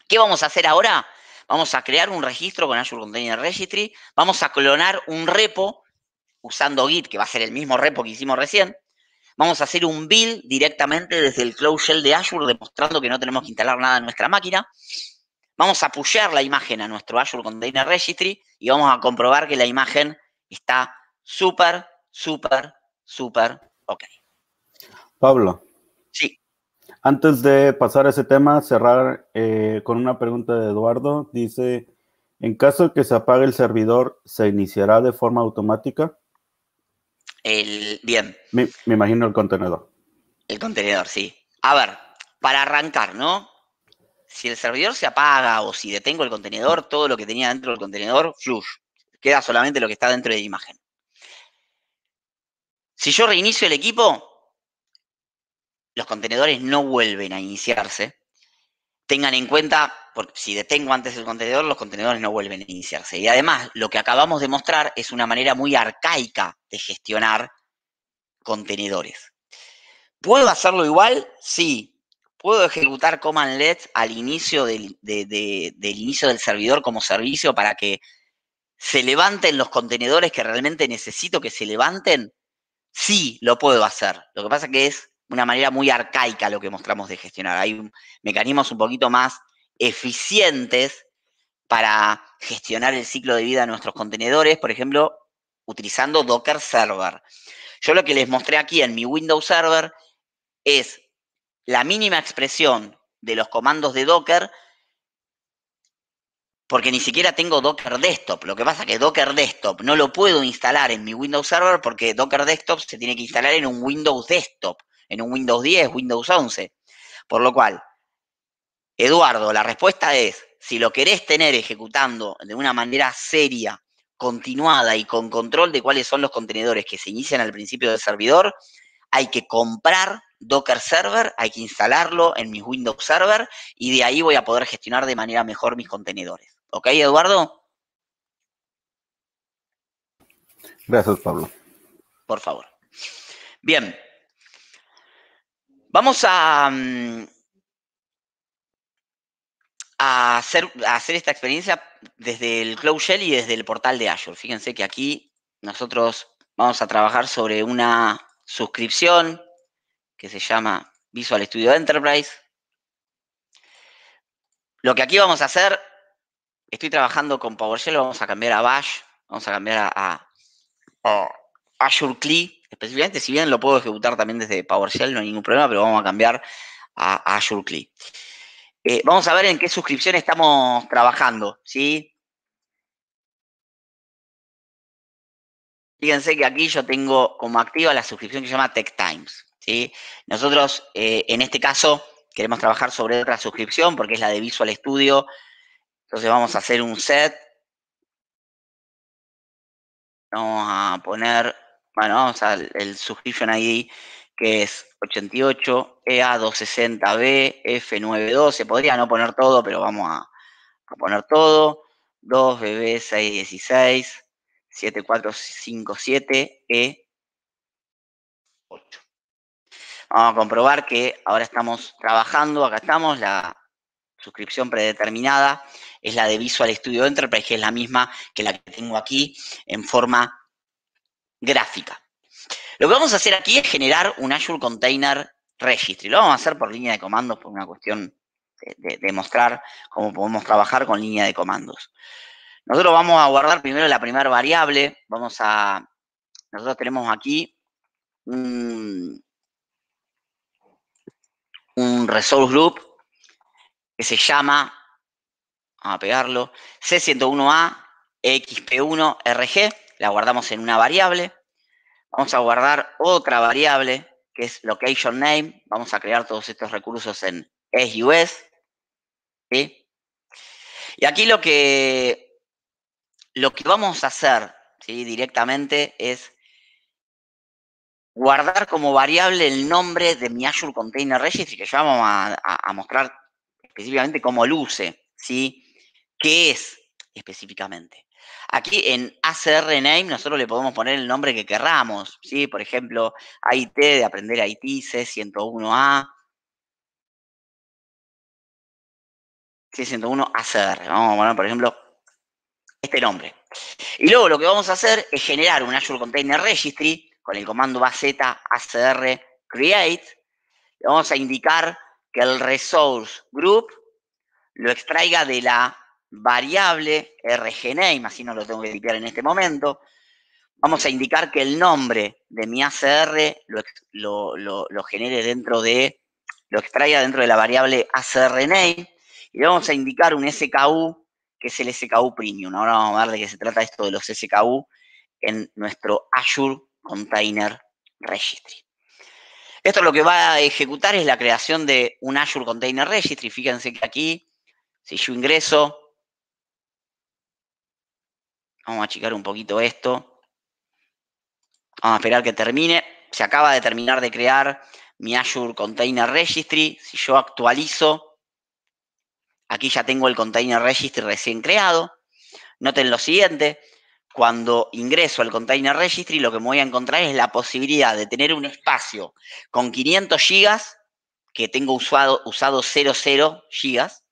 ¿qué vamos a hacer ahora? Vamos a crear un registro con Azure Container Registry. Vamos a clonar un repo usando Git, que va a ser el mismo repo que hicimos recién. Vamos a hacer un build directamente desde el Cloud Shell de Azure, demostrando que no tenemos que instalar nada en nuestra máquina. Vamos a pushear la imagen a nuestro Azure Container Registry y vamos a comprobar que la imagen está súper, súper, súper ok. Pablo. Sí. Antes de pasar a ese tema, cerrar eh, con una pregunta de Eduardo. Dice, en caso de que se apague el servidor, ¿se iniciará de forma automática? bien. Me, imagino el contenedor. El contenedor, sí. A ver, para arrancar, ¿no? Si el servidor se apaga o si detengo el contenedor, todo lo que tenía dentro del contenedor, flush. Queda solamente lo que está dentro de la imagen. Si yo reinicio el equipo, los contenedores no vuelven a iniciarse, tengan en cuenta, si detengo antes el contenedor, los contenedores no vuelven a iniciarse. Y además, lo que acabamos de mostrar es una manera muy arcaica de gestionar contenedores. ¿Puedo hacerlo igual? Sí. ¿Puedo ejecutar command let al inicio del, inicio del servidor como servicio para que se levanten los contenedores que realmente necesito que se levanten? Sí, lo puedo hacer. Lo que pasa que es una manera muy arcaica lo que mostramos de gestionar. Hay mecanismos un poquito más eficientes para gestionar el ciclo de vida de nuestros contenedores, por ejemplo, utilizando Docker Server. Yo lo que les mostré aquí en mi Windows Server es la mínima expresión de los comandos de Docker, porque ni siquiera tengo Docker Desktop. Lo que pasa es que Docker Desktop no lo puedo instalar en mi Windows Server porque Docker Desktop se tiene que instalar en un Windows Desktop en un Windows 10, Windows 11. Por lo cual, Eduardo, la respuesta es, si lo querés tener ejecutando de una manera seria, continuada y con control de cuáles son los contenedores que se inician al principio del servidor, hay que comprar Docker Server, hay que instalarlo en mi Windows Server y de ahí voy a poder gestionar de manera mejor mis contenedores. ¿Ok, Eduardo? Gracias, Pablo. Por favor. Bien, Vamos mm, a, hacer, esta experiencia desde el Cloud Shell y desde el portal de Azure. Fíjense que aquí nosotros vamos a trabajar sobre una suscripción que se llama Visual Studio Enterprise. Lo que aquí vamos a hacer, estoy trabajando con PowerShell, vamos a cambiar a Bash, vamos a cambiar a, a Azure CLI específicamente, si bien lo puedo ejecutar también desde PowerShell, no hay ningún problema, pero vamos a cambiar a, Azure CLI. Eh, vamos a ver en qué suscripción estamos trabajando, ¿sí? Fíjense que aquí yo tengo como activa la suscripción que se llama Tech Times, ¿sí? Nosotros, eh, en este caso, queremos trabajar sobre otra suscripción porque es la de Visual Studio. Entonces vamos a hacer un set. Vamos a poner bueno, vamos al el subscription ID que es 88 EA260B F912. Podría no poner todo, pero vamos a, a poner todo. 2BB616 7457 E8. Vamos a comprobar que ahora estamos trabajando, acá estamos, la suscripción predeterminada es la de Visual Studio Enterprise, que es la misma que la que tengo aquí en forma gráfica. Lo que vamos a hacer aquí es generar un Azure Container Registry. Lo vamos a hacer por línea de comandos por una cuestión de, de, mostrar cómo podemos trabajar con línea de comandos. Nosotros vamos a guardar primero la primera variable. Vamos a... Nosotros tenemos aquí un, resource group que se llama, vamos a pegarlo, C101A XP1RG la guardamos en una variable. Vamos a guardar otra variable que es location name. Vamos a crear todos estos recursos en SUS. Y aquí lo que, lo que vamos a hacer ¿sí? directamente es guardar como variable el nombre de mi Azure Container Registry, que ya vamos a, mostrar específicamente cómo luce, ¿sí? ¿Qué es específicamente? Aquí en ACR Name nosotros le podemos poner el nombre que querramos, ¿sí? Por ejemplo, AIT, de aprender IT, C101A, C101 ACR. Vamos a poner, por ejemplo, este nombre. Y luego lo que vamos a hacer es generar un Azure Container Registry con el comando az ACR create. Le vamos a indicar que el resource group lo extraiga de la variable rgname, así no lo tengo que limpiar en este momento. Vamos a indicar que el nombre de mi ACR lo, genere dentro de, lo extraiga dentro de la variable ACRName y le vamos a indicar un SKU que es el SKU Premium. Ahora vamos a ver de qué se trata esto de los SKU en nuestro Azure Container Registry. Esto lo que va a ejecutar es la creación de un Azure Container Registry. Fíjense que aquí, si yo ingreso Vamos a achicar un poquito esto. Vamos a esperar que termine. Se acaba de terminar de crear mi Azure Container Registry. Si yo actualizo, aquí ya tengo el Container Registry recién creado. Noten lo siguiente, cuando ingreso al Container Registry, lo que me voy a encontrar es la posibilidad de tener un espacio con 500 gigas, que tengo usado, usado 00 gigas,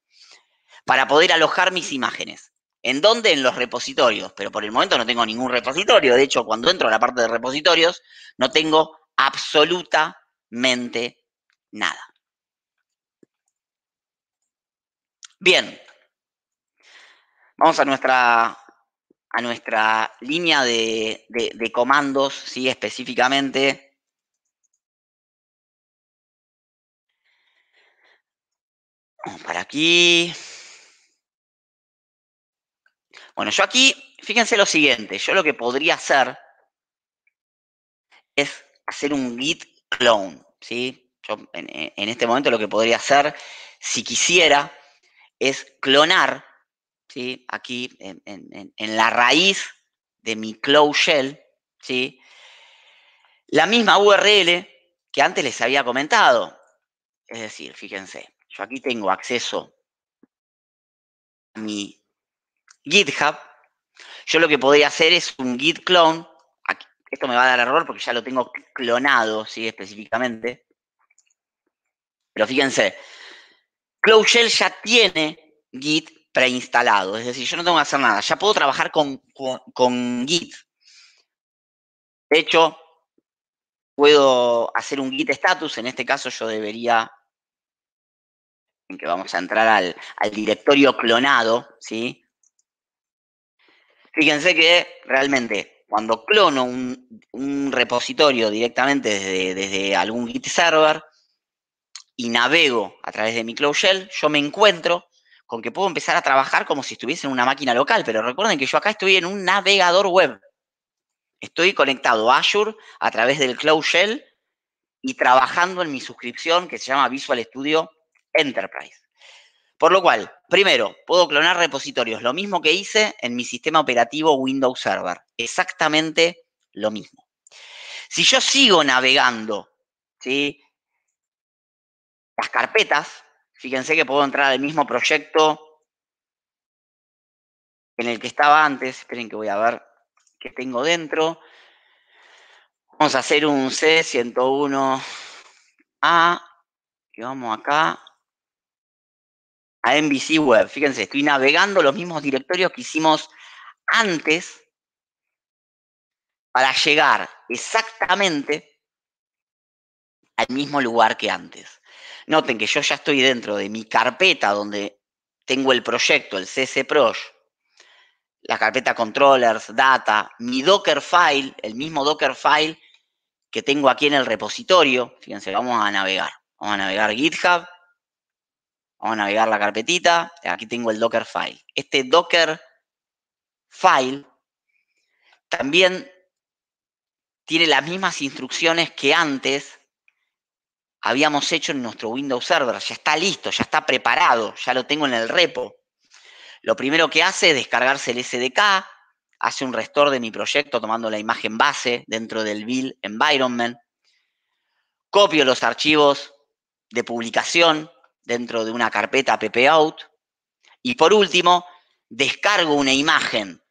para poder alojar mis imágenes. ¿En dónde? En los repositorios, pero por el momento no tengo ningún repositorio. De hecho, cuando entro a la parte de repositorios, no tengo absolutamente nada. Bien, vamos a nuestra, a nuestra línea de, comandos, ¿sí? específicamente. Vamos para aquí. Bueno, yo aquí, fíjense lo siguiente, yo lo que podría hacer es hacer un git clone, ¿sí? Yo en, este momento lo que podría hacer, si quisiera, es clonar, ¿sí? Aquí en, la raíz de mi Clow shell, ¿sí? La misma URL que antes les había comentado. Es decir, fíjense, yo aquí tengo acceso a mi GitHub, yo lo que podría hacer es un git clone. esto me va a dar error porque ya lo tengo clonado, ¿sí? Específicamente. Pero fíjense, CloudShell ya tiene git preinstalado. Es decir, yo no tengo que hacer nada. Ya puedo trabajar con, git. De hecho, puedo hacer un git status. En este caso yo debería en que vamos a entrar al, al, directorio clonado, ¿sí? Fíjense que realmente cuando clono un, repositorio directamente desde, desde, algún Git server y navego a través de mi Cloud Shell, yo me encuentro con que puedo empezar a trabajar como si estuviese en una máquina local, pero recuerden que yo acá estoy en un navegador web. Estoy conectado a Azure a través del Cloud Shell y trabajando en mi suscripción que se llama Visual Studio Enterprise. Por lo cual, primero, puedo clonar repositorios, lo mismo que hice en mi sistema operativo Windows Server, exactamente lo mismo. Si yo sigo navegando, ¿sí? Las carpetas, fíjense que puedo entrar al mismo proyecto en el que estaba antes, esperen que voy a ver qué tengo dentro. Vamos a hacer un C101A y vamos acá a NBC Web. Fíjense, estoy navegando los mismos directorios que hicimos antes para llegar exactamente al mismo lugar que antes. Noten que yo ya estoy dentro de mi carpeta donde tengo el proyecto, el ccproj, la carpeta controllers, data, mi Docker file, el mismo Docker file que tengo aquí en el repositorio. Fíjense, vamos a navegar. Vamos a navegar GitHub Vamos a navegar la carpetita. Aquí tengo el Docker file. Este Docker file también tiene las mismas instrucciones que antes habíamos hecho en nuestro Windows Server. Ya está listo, ya está preparado, ya lo tengo en el repo. Lo primero que hace es descargarse el SDK, hace un restore de mi proyecto tomando la imagen base dentro del build environment. Copio los archivos de publicación dentro de una carpeta ppout. Y por último, descargo una imagen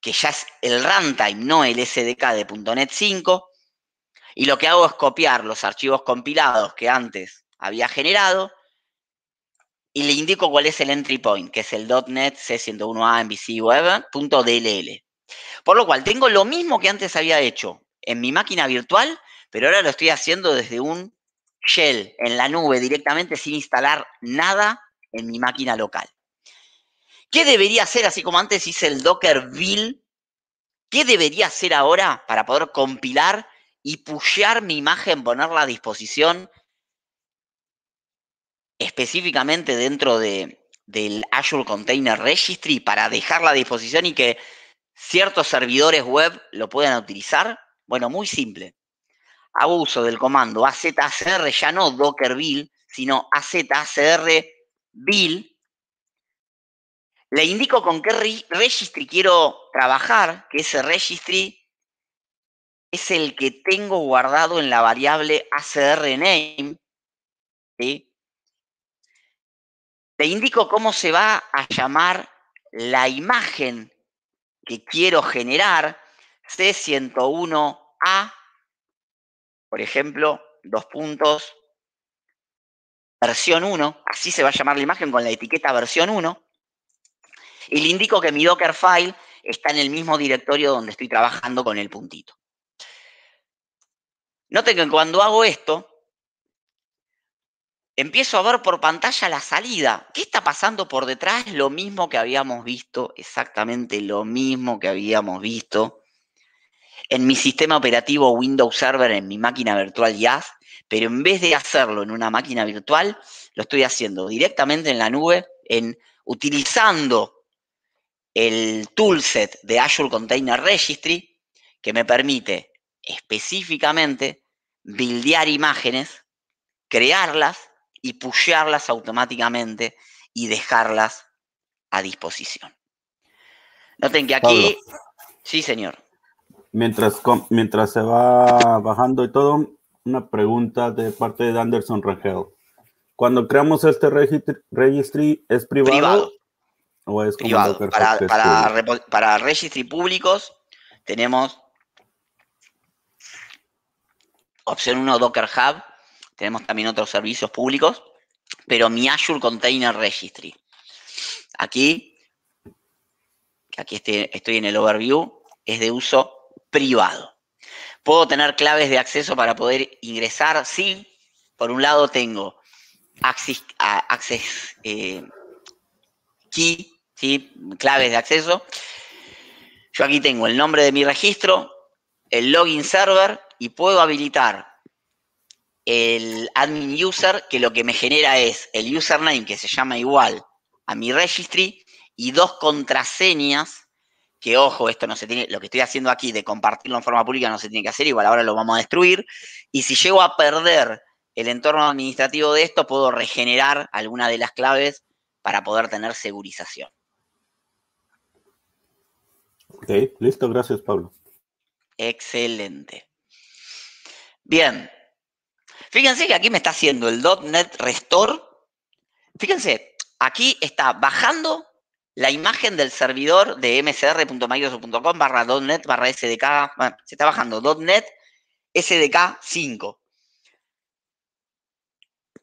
que ya es el runtime, no el SDK de .NET 5. Y lo que hago es copiar los archivos compilados que antes había generado y le indico cuál es el entry point, que es el .NET C101A MVC Web.dll. Por lo cual, tengo lo mismo que antes había hecho en mi máquina virtual, pero ahora lo estoy haciendo desde un Shell en la nube directamente sin instalar nada en mi máquina local. ¿Qué debería hacer, así como antes hice el Docker build, ¿Qué debería hacer ahora para poder compilar y pushear mi imagen, ponerla a disposición específicamente dentro de, del Azure Container Registry para dejarla a disposición y que ciertos servidores web lo puedan utilizar? Bueno, muy simple abuso del comando AZACR, ya no docker build, sino AZACR build. le indico con qué registry quiero trabajar, que ese registry es el que tengo guardado en la variable acrName. ¿sí? Le indico cómo se va a llamar la imagen que quiero generar, C101A por ejemplo, dos puntos, versión 1, así se va a llamar la imagen con la etiqueta versión 1, y le indico que mi Docker file está en el mismo directorio donde estoy trabajando con el puntito. Noten que cuando hago esto, empiezo a ver por pantalla la salida. ¿Qué está pasando por detrás? Lo mismo que habíamos visto, exactamente lo mismo que habíamos visto en mi sistema operativo Windows Server, en mi máquina virtual ya, pero en vez de hacerlo en una máquina virtual, lo estoy haciendo directamente en la nube, en, utilizando el toolset de Azure Container Registry, que me permite específicamente buildear imágenes, crearlas y pushearlas automáticamente y dejarlas a disposición. Noten que aquí... Sí, señor. Mientras, mientras se va bajando y todo, una pregunta de parte de Anderson Rangel. Cuando creamos este registry, ¿es privado, privado. o es Para, para, para registry públicos tenemos opción 1 Docker Hub, tenemos también otros servicios públicos, pero mi Azure Container Registry. Aquí, aquí estoy, estoy en el overview, es de uso privado. Puedo tener claves de acceso para poder ingresar, sí. Por un lado tengo access, eh, key, claves de acceso. Yo aquí tengo el nombre de mi registro, el login server y puedo habilitar el admin user que lo que me genera es el username que se llama igual a mi registry y dos contraseñas que ojo, esto no se tiene, lo que estoy haciendo aquí de compartirlo en forma pública no se tiene que hacer, igual ahora lo vamos a destruir, y si llego a perder el entorno administrativo de esto, puedo regenerar alguna de las claves para poder tener segurización. Ok, listo, gracias Pablo. Excelente. Bien. Fíjense que aquí me está haciendo el .NET Restore. Fíjense, aquí está bajando la imagen del servidor de mcr.microsoft.com barra .NET barra SDK, bueno, se está bajando .NET SDK 5.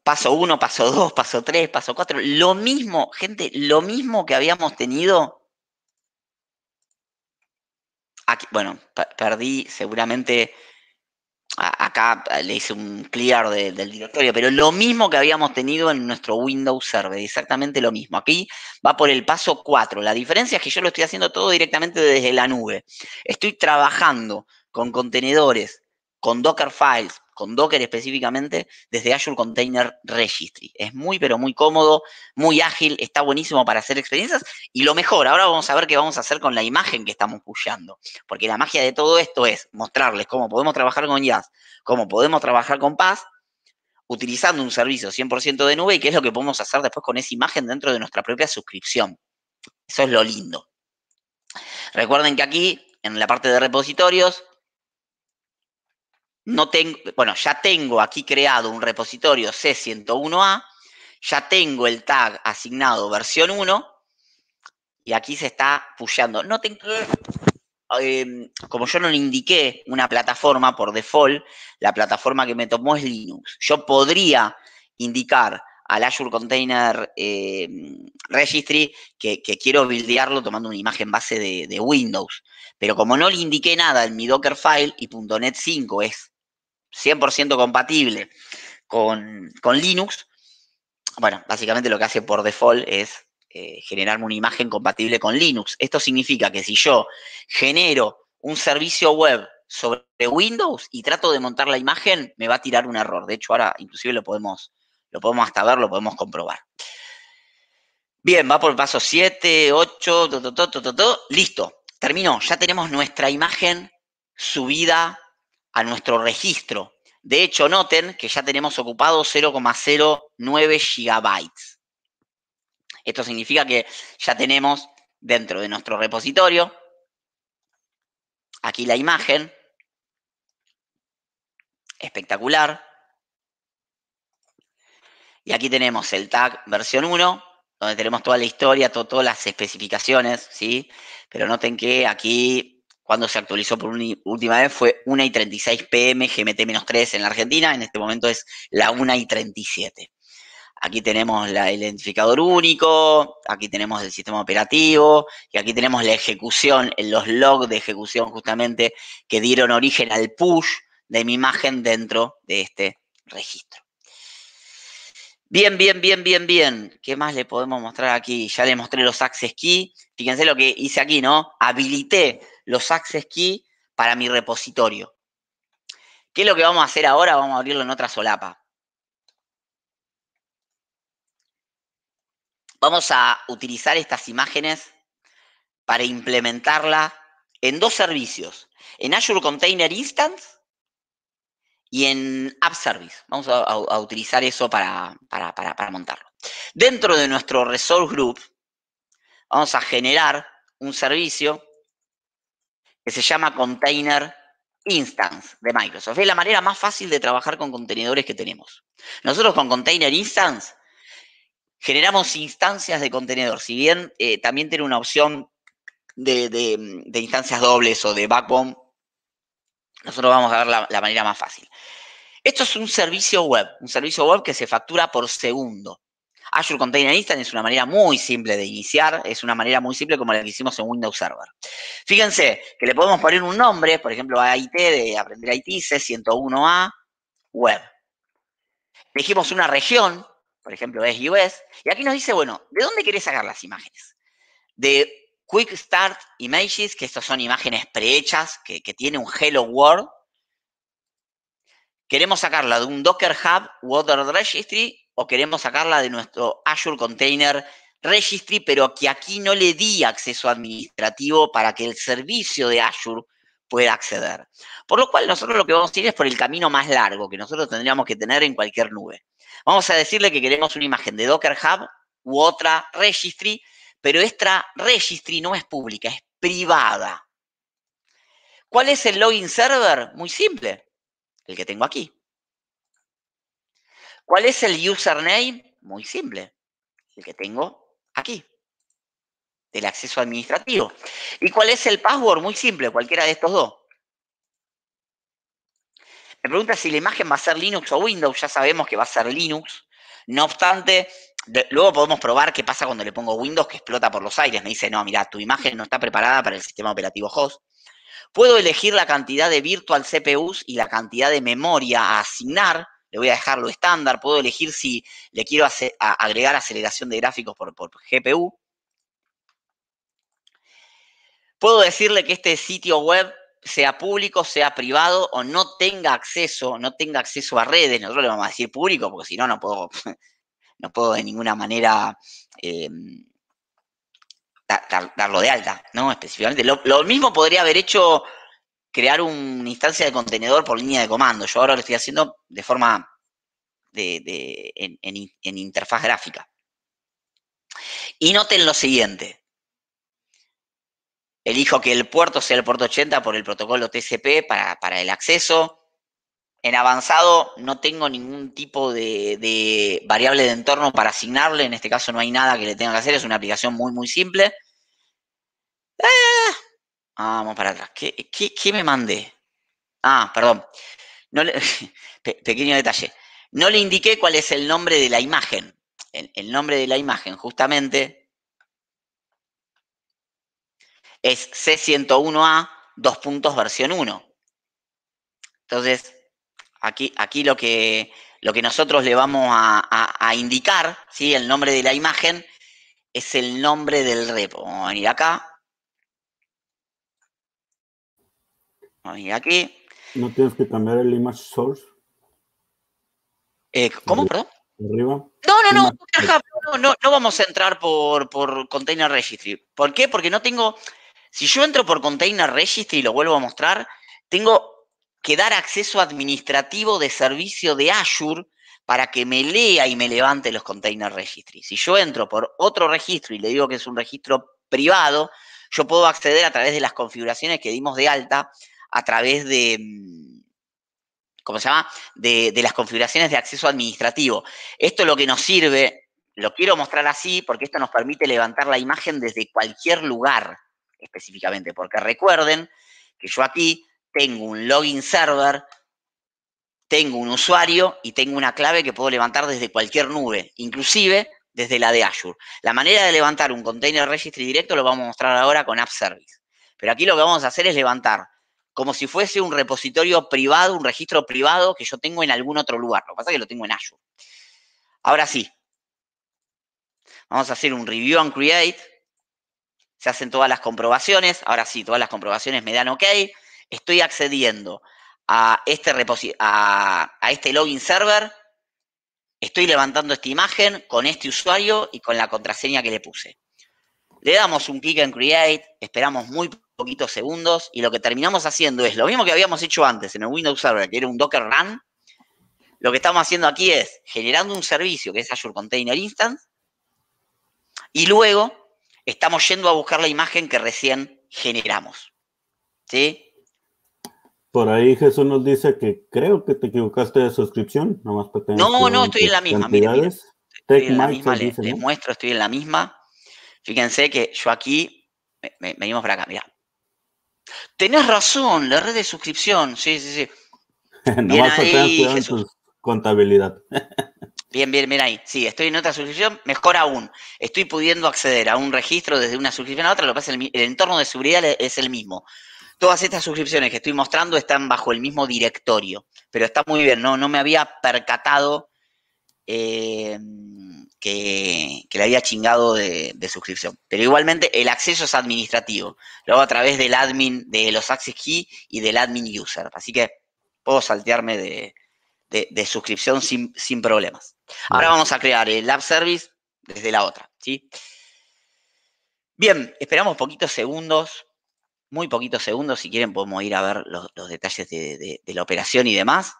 Paso 1, paso 2, paso 3, paso 4. Lo mismo, gente, lo mismo que habíamos tenido. Aquí, bueno, perdí seguramente acá eh, le hice un clear del directorio, pero lo mismo que habíamos tenido en nuestro Windows Server, exactamente lo mismo. Aquí va por el paso 4. La diferencia es que yo lo estoy haciendo todo directamente desde la nube. Estoy trabajando con contenedores, con Docker Files, con Docker específicamente, desde Azure Container Registry. Es muy, pero muy cómodo, muy ágil, está buenísimo para hacer experiencias. Y lo mejor, ahora vamos a ver qué vamos a hacer con la imagen que estamos pushando. Porque la magia de todo esto es mostrarles cómo podemos trabajar con Jazz, cómo podemos trabajar con Paz, utilizando un servicio 100% de nube y qué es lo que podemos hacer después con esa imagen dentro de nuestra propia suscripción. Eso es lo lindo. Recuerden que aquí, en la parte de repositorios, no tengo, bueno, ya tengo aquí creado un repositorio C101A, ya tengo el tag asignado versión 1 y aquí se está pusheando. no tengo em, como yo no le indiqué una plataforma por default, la plataforma que me tomó es Linux. Yo podría indicar al Azure Container em, Registry que, quiero buildearlo tomando una imagen base de, de, Windows. Pero como no le indiqué nada en mi Dockerfile y .NET 5 es 100% compatible con, Linux, bueno, básicamente lo que hace por default es eh, generarme una imagen compatible con Linux. Esto significa que si yo genero un servicio web sobre Windows y trato de montar la imagen, me va a tirar un error. De hecho, ahora inclusive lo podemos, lo podemos hasta ver, lo podemos comprobar. Bien, va por el paso 7, 8, listo, terminó. Ya tenemos nuestra imagen subida a nuestro registro. De hecho, noten que ya tenemos ocupado 0,09 gigabytes. Esto significa que ya tenemos dentro de nuestro repositorio, aquí la imagen, espectacular. Y aquí tenemos el tag versión 1, donde tenemos toda la historia, todas las especificaciones, ¿sí? Pero noten que aquí cuando se actualizó por última vez fue 1 y 36 pm GMT-3 en la Argentina, en este momento es la 1 y 37. Aquí tenemos el identificador único, aquí tenemos el sistema operativo y aquí tenemos la ejecución, los logs de ejecución justamente que dieron origen al push de mi imagen dentro de este registro. Bien, bien, bien, bien, bien. ¿Qué más le podemos mostrar aquí? Ya le mostré los access key. Fíjense lo que hice aquí, ¿no? Habilité los access key para mi repositorio. ¿Qué es lo que vamos a hacer ahora? Vamos a abrirlo en otra solapa. Vamos a utilizar estas imágenes para implementarla en dos servicios, en Azure Container Instance y en App Service. Vamos a, utilizar eso para, para montarlo. Dentro de nuestro Resource Group, vamos a generar un servicio que se llama Container Instance de Microsoft. Es la manera más fácil de trabajar con contenedores que tenemos. Nosotros con Container Instance generamos instancias de contenedor. Si bien eh, también tiene una opción de, instancias dobles o de backbone, nosotros vamos a ver la manera más fácil. Esto es un servicio web, un servicio web que se factura por segundo. Azure Container Instance es una manera muy simple de iniciar, es una manera muy simple como la que hicimos en Windows Server. Fíjense que le podemos poner un nombre, por ejemplo, a IT de Aprender IT, C101A, Web. Elegimos una región, por ejemplo, es US, y aquí nos dice, bueno, ¿de dónde querés sacar las imágenes? De Quick Start Images, que estas son imágenes prehechas, que, que tiene un Hello World. Queremos sacarla de un Docker Hub, Water Registry o queremos sacarla de nuestro Azure Container Registry, pero que aquí no le di acceso administrativo para que el servicio de Azure pueda acceder. Por lo cual nosotros lo que vamos a ir es por el camino más largo que nosotros tendríamos que tener en cualquier nube. Vamos a decirle que queremos una imagen de Docker Hub u otra registry, pero esta registry no es pública, es privada. ¿Cuál es el login server? Muy simple, el que tengo aquí. ¿Cuál es el username? Muy simple, el que tengo aquí, del acceso administrativo. ¿Y cuál es el password? Muy simple, cualquiera de estos dos. Me pregunta si la imagen va a ser Linux o Windows, ya sabemos que va a ser Linux. No obstante, luego podemos probar qué pasa cuando le pongo Windows que explota por los aires. Me dice, no, mira, tu imagen no está preparada para el sistema operativo host. Puedo elegir la cantidad de virtual CPUs y la cantidad de memoria a asignar le voy a dejar lo estándar, puedo elegir si le quiero agregar aceleración de gráficos por, GPU. Puedo decirle que este sitio web sea público, sea privado o no tenga acceso, no tenga acceso a redes, nosotros le vamos a decir público, porque si no, no puedo, no puedo de ninguna manera em, darlo de alta, ¿no? Específicamente. lo, mismo podría haber hecho crear una instancia de contenedor por línea de comando. Yo ahora lo estoy haciendo de forma en, interfaz gráfica. Y noten lo siguiente. Elijo que el puerto sea el puerto 80 por el protocolo TCP para, el acceso. En avanzado no tengo ningún tipo de, de, variable de entorno para asignarle. En este caso no hay nada que le tenga que hacer. Es una aplicación muy, muy simple. Eh, vamos para atrás. ¿Qué, me mandé? Ah, perdón. pequeño detalle. No le indiqué cuál es el nombre de la imagen. El, nombre de la imagen, justamente, es C101A, dos versión 1. Entonces, aquí, aquí lo, que, lo que nosotros le vamos a, indicar, ¿sí? el nombre de la imagen, es el nombre del repo. Vamos a venir acá, ¿No tienes que cambiar el image source? Eh, ¿Cómo, perdón? Arriba. No, no, no, no, vamos a entrar por, por Container Registry. ¿Por qué? Porque no tengo... Si yo entro por Container Registry y lo vuelvo a mostrar, tengo que dar acceso administrativo de servicio de Azure para que me lea y me levante los Container Registry. Si yo entro por otro registro y le digo que es un registro privado, yo puedo acceder a través de las configuraciones que dimos de alta a través de, mm, ¿cómo se llama?, de, las configuraciones de acceso administrativo. Esto es lo que nos sirve, lo quiero mostrar así porque esto nos permite levantar la imagen desde cualquier lugar específicamente, porque recuerden que yo aquí tengo un login server, tengo un usuario y tengo una clave que puedo levantar desde cualquier nube, inclusive desde la de Azure. La manera de levantar un container registry directo lo vamos a mostrar ahora con App Service. Pero aquí lo que vamos a hacer es levantar como si fuese un repositorio privado, un registro privado que yo tengo en algún otro lugar. Lo que pasa es que lo tengo en Azure. Ahora sí. Vamos a hacer un review and create. Se hacen todas las comprobaciones. Ahora sí, todas las comprobaciones me dan OK. Estoy accediendo a este, a este login server. Estoy levantando esta imagen con este usuario y con la contraseña que le puse. Le damos un clic en create. Esperamos muy poquitos segundos y lo que terminamos haciendo es lo mismo que habíamos hecho antes en el Windows Server, que era un Docker Run. Lo que estamos haciendo aquí es generando un servicio que es Azure Container Instance y luego estamos yendo a buscar la imagen que recién generamos. ¿Sí? Por ahí Jesús nos dice que creo que te equivocaste de suscripción, nomás para tener No, no, estoy en la misma. Mira, estoy en muestro, estoy en la misma. Fíjense que yo aquí, me, venimos para acá, mira. Tenés razón, la red de suscripción, sí, sí, sí. Nomás ahí, su contabilidad. bien, bien, mira ahí. Sí, estoy en otra suscripción, mejor aún. Estoy pudiendo acceder a un registro desde una suscripción a otra, lo que pasa es el, el entorno de seguridad es el mismo. Todas estas suscripciones que estoy mostrando están bajo el mismo directorio, pero está muy bien, no, no me había percatado eh, que, le había chingado de, suscripción. Pero igualmente el acceso es administrativo. Lo hago a través del admin de los access key y del admin user. Así que puedo saltearme de, suscripción sin, problemas. Ahora vamos a crear el app service desde la otra. ¿sí? Bien, esperamos poquitos segundos muy poquitos segundos. Si quieren, podemos ir a ver los, detalles de, de, la operación y demás.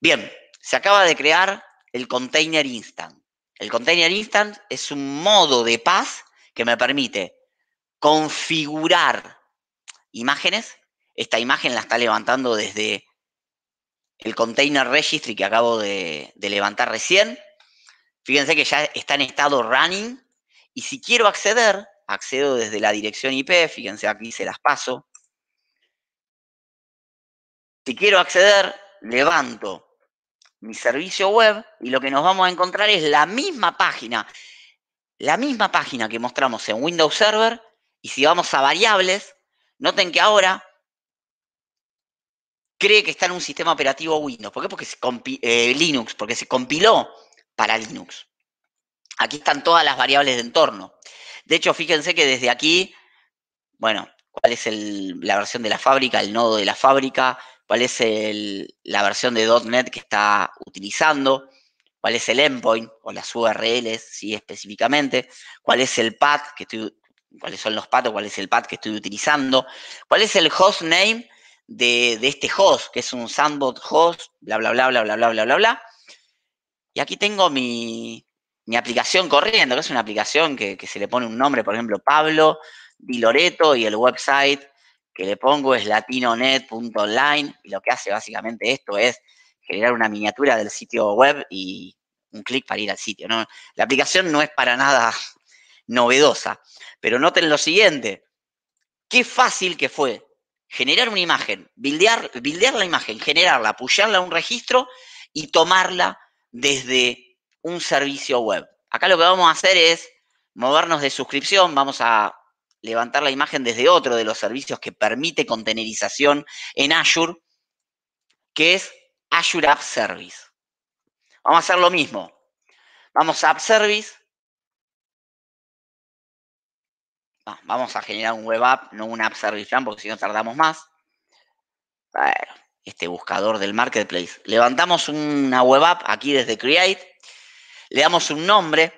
Bien, se acaba de crear el container instant. El container Instant es un modo de paz que me permite configurar imágenes. Esta imagen la está levantando desde el container registry que acabo de, de levantar recién. Fíjense que ya está en estado running. Y si quiero acceder, accedo desde la dirección IP. Fíjense, aquí se las paso. Si quiero acceder, levanto mi servicio web y lo que nos vamos a encontrar es la misma página, la misma página que mostramos en Windows Server y si vamos a variables, noten que ahora cree que está en un sistema operativo Windows. ¿Por qué? Porque se eh, Linux, porque se compiló para Linux. Aquí están todas las variables de entorno. De hecho, fíjense que desde aquí, bueno, cuál es la versión de la fábrica, el nodo de la fábrica, cuál es la versión de .NET que está utilizando, cuál es el endpoint o las URLs, sí, específicamente, cuál es el path que estoy, cuáles son los paths cuál es el path que estoy utilizando, cuál es el hostname de, de este host, que es un sandbox host, bla, bla, bla, bla, bla, bla, bla, bla, bla. Y aquí tengo mi, aplicación corriendo, que es una aplicación que, que, se le pone un nombre, por ejemplo, Pablo, Di Loreto y el website que le pongo es latinonet.online y lo que hace básicamente esto es generar una miniatura del sitio web y un clic para ir al sitio. ¿no? La aplicación no es para nada novedosa, pero noten lo siguiente, qué fácil que fue generar una imagen, bildear, la imagen, generarla, apoyarla a un registro y tomarla desde un servicio web. Acá lo que vamos a hacer es movernos de suscripción, vamos a levantar la imagen desde otro de los servicios que permite contenerización en Azure, que es Azure App Service. Vamos a hacer lo mismo. Vamos a App Service. vamos a generar un web app, no un App Service Plan, porque si no tardamos más. Bueno, este buscador del marketplace. Levantamos una web app aquí desde Create. Le damos un nombre.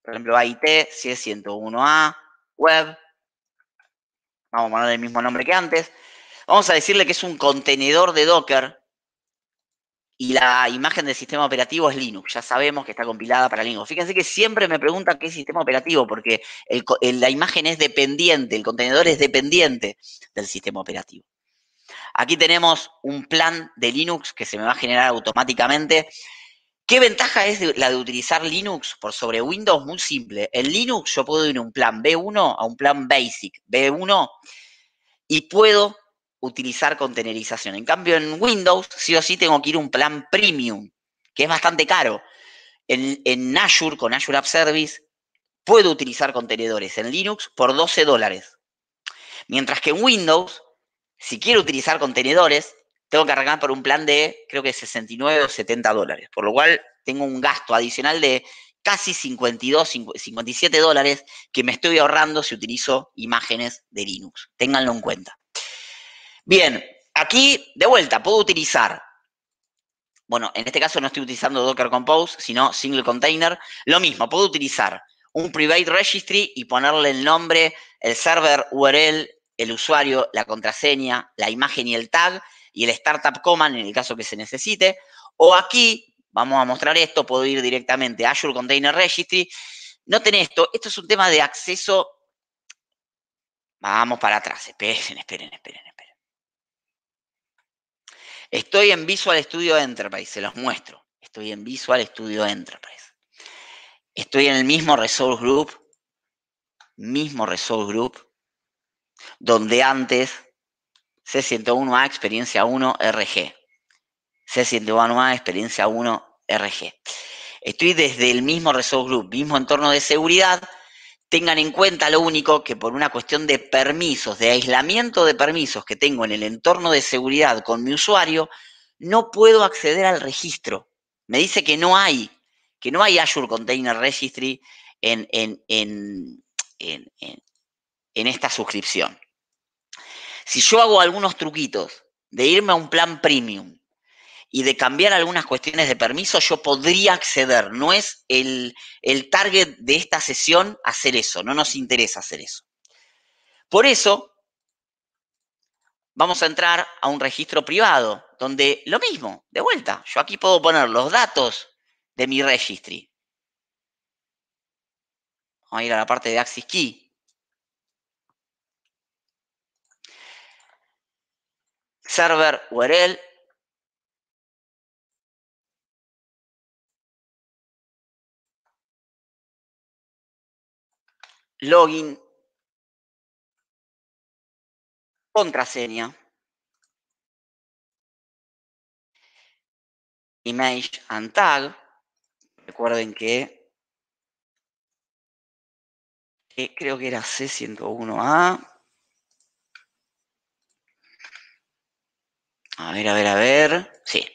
Por ejemplo, AIT, si 101A, web vamos a poner el mismo nombre que antes, vamos a decirle que es un contenedor de Docker y la imagen del sistema operativo es Linux. Ya sabemos que está compilada para Linux. Fíjense que siempre me pregunta qué sistema operativo, porque la imagen es dependiente, el contenedor es dependiente del sistema operativo. Aquí tenemos un plan de Linux que se me va a generar automáticamente ¿Qué ventaja es la de utilizar Linux por sobre Windows? Muy simple. En Linux yo puedo ir un plan B1 a un plan Basic, B1, y puedo utilizar contenerización. En cambio, en Windows sí o sí tengo que ir a un plan Premium, que es bastante caro. En, en Azure, con Azure App Service, puedo utilizar contenedores en Linux por 12 dólares. Mientras que en Windows, si quiero utilizar contenedores, tengo que arrancar por un plan de creo que 69 o 70 dólares, por lo cual tengo un gasto adicional de casi 52, 57 dólares que me estoy ahorrando si utilizo imágenes de Linux. Ténganlo en cuenta. Bien, aquí de vuelta puedo utilizar, bueno, en este caso no estoy utilizando Docker Compose, sino Single Container. Lo mismo, puedo utilizar un private registry y ponerle el nombre, el server, URL, el usuario, la contraseña, la imagen y el tag, y el startup command en el caso que se necesite. O aquí, vamos a mostrar esto, puedo ir directamente a Azure Container Registry. Noten esto, esto es un tema de acceso. Vamos para atrás, esperen, esperen, esperen, esperen. Estoy en Visual Studio Enterprise, se los muestro. Estoy en Visual Studio Enterprise. Estoy en el mismo Resource Group, mismo Resource Group, donde antes C101A Experiencia 1 RG. C101A Experiencia 1 RG. Estoy desde el mismo Resource Group, mismo entorno de seguridad. Tengan en cuenta lo único que por una cuestión de permisos, de aislamiento de permisos que tengo en el entorno de seguridad con mi usuario, no puedo acceder al registro. Me dice que no hay, que no hay Azure Container Registry en, en esta suscripción. Si yo hago algunos truquitos de irme a un plan premium y de cambiar algunas cuestiones de permiso, yo podría acceder. No es el, target de esta sesión hacer eso, no nos interesa hacer eso. Por eso, vamos a entrar a un registro privado, donde lo mismo, de vuelta, yo aquí puedo poner los datos de mi registry. Vamos a ir a la parte de Axis Key. server URL login, contraseña, image and tag. Recuerden que, creo que era C101A. A ver, a ver, a ver. Sí.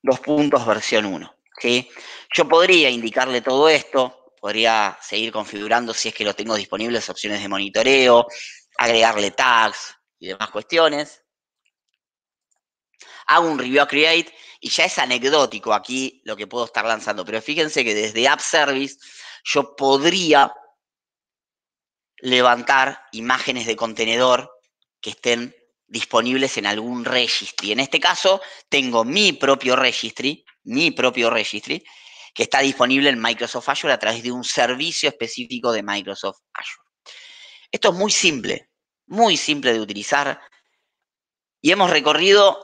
Dos puntos versión 1. ¿sí? Yo podría indicarle todo esto, podría seguir configurando si es que lo tengo disponible, opciones de monitoreo, agregarle tags y demás cuestiones. Hago un review a create y ya es anecdótico aquí lo que puedo estar lanzando, pero fíjense que desde App Service yo podría levantar imágenes de contenedor que estén disponibles en algún registry. En este caso, tengo mi propio registry, mi propio registry, que está disponible en Microsoft Azure a través de un servicio específico de Microsoft Azure. Esto es muy simple, muy simple de utilizar. Y hemos recorrido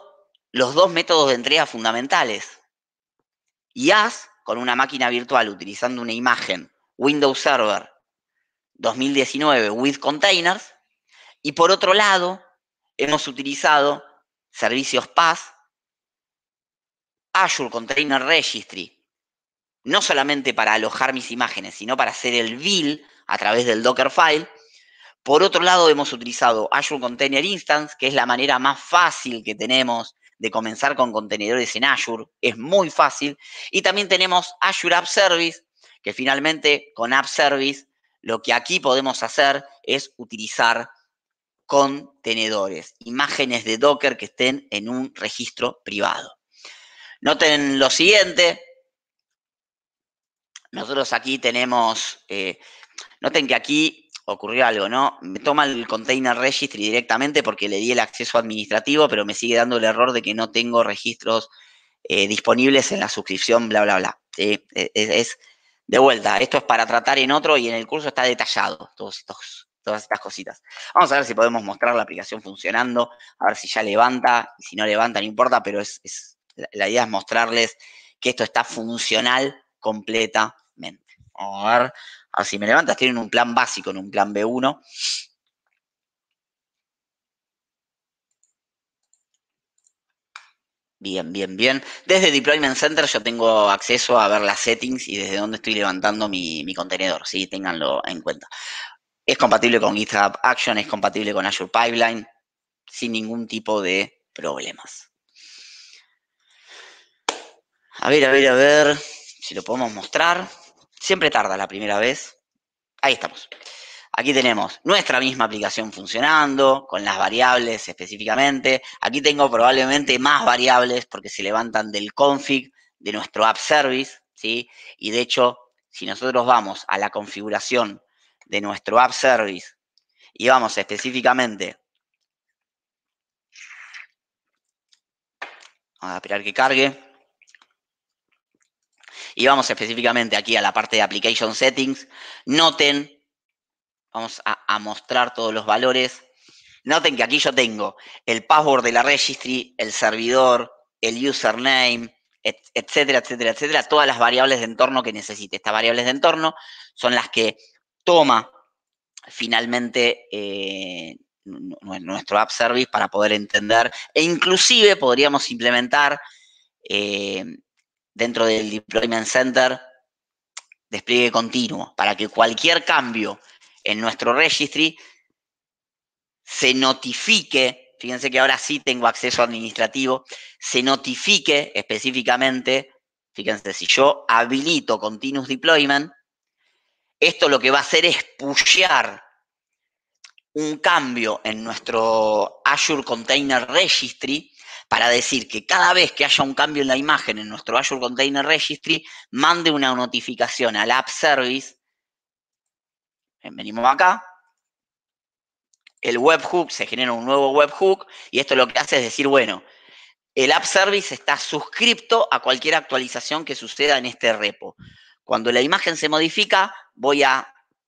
los dos métodos de entrega fundamentales. IaaS con una máquina virtual utilizando una imagen Windows Server 2019 with containers. Y por otro lado, hemos utilizado servicios PaaS, Azure Container Registry, no solamente para alojar mis imágenes, sino para hacer el build a través del Dockerfile. Por otro lado, hemos utilizado Azure Container Instance, que es la manera más fácil que tenemos de comenzar con contenedores en Azure. Es muy fácil. Y también tenemos Azure App Service, que finalmente con App Service lo que aquí podemos hacer es utilizar contenedores, imágenes de Docker que estén en un registro privado. Noten lo siguiente. Nosotros aquí tenemos, eh, noten que aquí ocurrió algo, ¿no? Me toma el container registry directamente porque le di el acceso administrativo, pero me sigue dando el error de que no tengo registros eh, disponibles en la suscripción, bla, bla, bla. Eh, es, de vuelta, esto es para tratar en otro y en el curso está detallado todos estos todas estas cositas. Vamos a ver si podemos mostrar la aplicación funcionando, a ver si ya levanta, si no levanta, no importa, pero es, la idea es mostrarles que esto está funcional completamente. Vamos a ver, a ver si me levantas, tienen un plan básico, en un plan B1. Bien, bien, bien. Desde Deployment Center yo tengo acceso a ver las settings y desde dónde estoy levantando mi, mi contenedor, ¿sí? Ténganlo en cuenta. Es compatible con GitHub Action, es compatible con Azure Pipeline, sin ningún tipo de problemas. A ver, a ver, a ver si lo podemos mostrar. Siempre tarda la primera vez. Ahí estamos. Aquí tenemos nuestra misma aplicación funcionando, con las variables específicamente. Aquí tengo probablemente más variables porque se levantan del config de nuestro app service, ¿sí? Y de hecho, si nosotros vamos a la configuración de nuestro app service y vamos específicamente Vamos a esperar que cargue. Y vamos específicamente aquí a la parte de Application Settings. Noten, vamos a, mostrar todos los valores. Noten que aquí yo tengo el password de la registry, el servidor, el username, etcétera, etcétera, etcétera. Todas las variables de entorno que necesite. Estas variables de entorno son las que toma finalmente eh, nuestro app service para poder entender e inclusive podríamos implementar eh, dentro del deployment center despliegue continuo para que cualquier cambio en nuestro registry se notifique, fíjense que ahora sí tengo acceso administrativo, se notifique específicamente, fíjense, si yo habilito continuous deployment, esto lo que va a hacer es pushear un cambio en nuestro Azure Container Registry para decir que cada vez que haya un cambio en la imagen en nuestro Azure Container Registry, mande una notificación al App Service. Venimos acá. El webhook, se genera un nuevo webhook y esto lo que hace es decir, bueno, el App Service está suscripto a cualquier actualización que suceda en este repo. Cuando la imagen se modifica, voy a,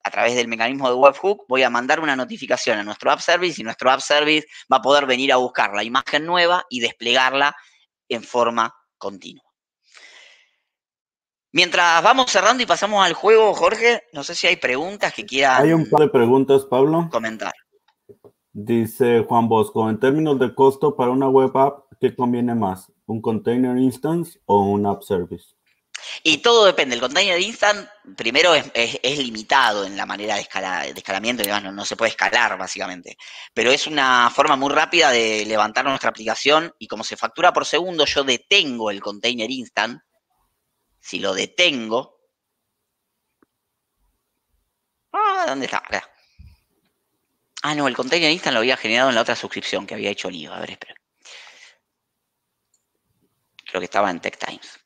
a través del mecanismo de webhook, voy a mandar una notificación a nuestro app service y nuestro app service va a poder venir a buscar la imagen nueva y desplegarla en forma continua. Mientras vamos cerrando y pasamos al juego, Jorge, no sé si hay preguntas que quiera. Hay un par de preguntas, Pablo. Comentar. Dice Juan Bosco, en términos de costo para una web app, ¿qué conviene más? ¿Un container instance o un app service? Y todo depende. El container instant, primero, es, limitado en la manera de, escalamiento y demás, no, se puede escalar, básicamente. Pero es una forma muy rápida de levantar nuestra aplicación y como se factura por segundo, yo detengo el container instant. Si lo detengo. Ah, ¿dónde está? Ah, no, el container instant lo había generado en la otra suscripción que había hecho Oliva. A ver, espera. Creo que estaba en Tech Times.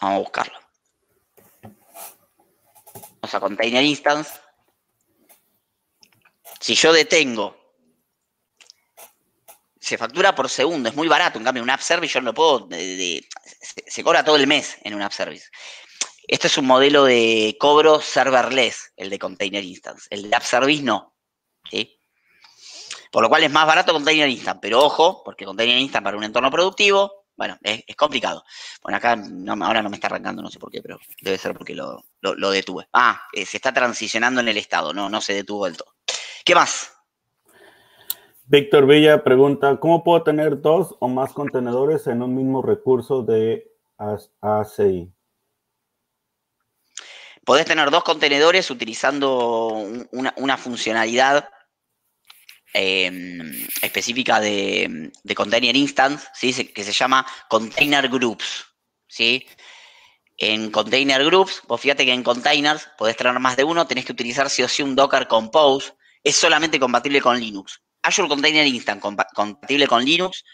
Vamos a buscarlo. Vamos a container instance. Si yo detengo, se factura por segundo, es muy barato. En cambio, un app service yo no lo puedo. se, cobra todo el mes en un app service. Este es un modelo de cobro serverless, el de container instance. El de app service no. Por lo cual es más barato container instance. Pero ojo, porque container instance para un entorno productivo bueno, es, complicado. Bueno, acá ahora no me está arrancando, no sé por qué, pero debe ser porque lo, detuve. Ah, eh, se está transicionando en el Estado, no, no se detuvo del todo. ¿Qué más? Víctor Villa pregunta, ¿cómo puedo tener dos o más contenedores en un mismo recurso de ACI? Podés tener dos contenedores utilizando una funcionalidad Em, específica de, Container Instance, ¿sí? que se llama Container Groups. ¿sí? En Container Groups, vos fíjate que en containers podés tener más de uno, tenés que utilizar si o sí un Docker Compose, es solamente compatible con Linux. Azure Container Instance, compatible con Linux,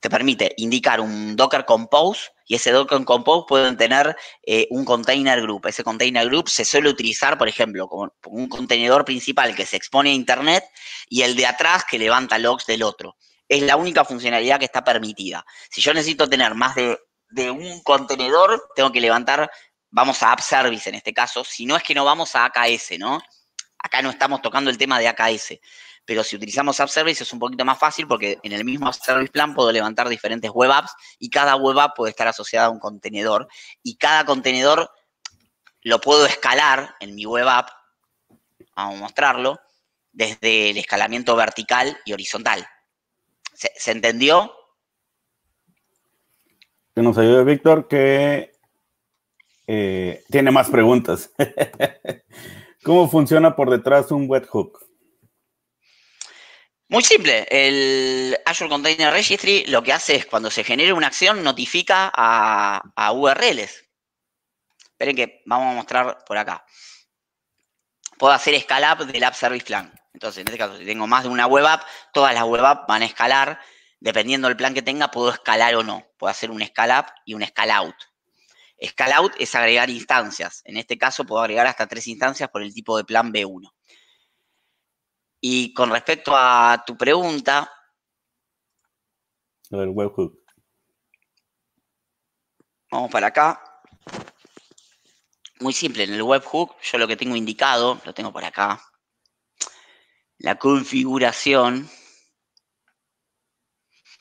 te permite indicar un Docker Compose y ese Docker Compose puede tener eh, un container group. Ese container group se suele utilizar, por ejemplo, como un contenedor principal que se expone a Internet y el de atrás que levanta logs del otro. Es la única funcionalidad que está permitida. Si yo necesito tener más de, de un contenedor, tengo que levantar, vamos a App Service en este caso, si no es que no vamos a AKS, ¿no? Acá no estamos tocando el tema de AKS pero si utilizamos App Service es un poquito más fácil porque en el mismo App Service Plan puedo levantar diferentes web apps y cada web app puede estar asociada a un contenedor y cada contenedor lo puedo escalar en mi web app, vamos a mostrarlo, desde el escalamiento vertical y horizontal. ¿Se, entendió? Que nos ayude Víctor, que eh, tiene más preguntas. ¿Cómo funciona por detrás un webhook? Muy simple. El Azure Container Registry lo que hace es cuando se genere una acción notifica a, URLs. Esperen que vamos a mostrar por acá. Puedo hacer ScalUp up del App Service Plan. Entonces, en este caso, si tengo más de una web app, todas las web app van a escalar. Dependiendo del plan que tenga, puedo escalar o no. Puedo hacer un scale up y un scale out. Scale out es agregar instancias. En este caso, puedo agregar hasta tres instancias por el tipo de plan B1. Y con respecto a tu pregunta... Lo del webhook. Vamos para acá. Muy simple, en el webhook yo lo que tengo indicado, lo tengo por acá, la configuración.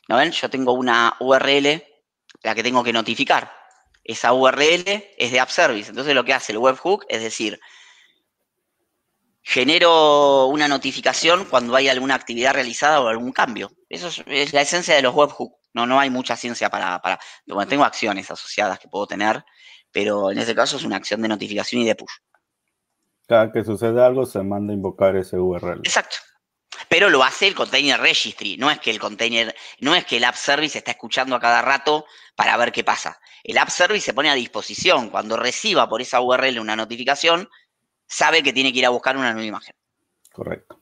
¿No ven? Yo tengo una URL, la que tengo que notificar. Esa URL es de App Service. Entonces lo que hace el webhook es decir, genero una notificación cuando hay alguna actividad realizada o algún cambio. Eso es, la esencia de los webhooks. No, no hay mucha ciencia para, para... Bueno, tengo acciones asociadas que puedo tener, pero en ese caso es una acción de notificación y de push. Cada que sucede algo se manda a invocar ese URL. Exacto. Pero lo hace el container registry, no es que el container, no es que el app service está escuchando a cada rato para ver qué pasa. El app service se pone a disposición cuando reciba por esa URL una notificación, sabe que tiene que ir a buscar una nueva imagen. Correcto.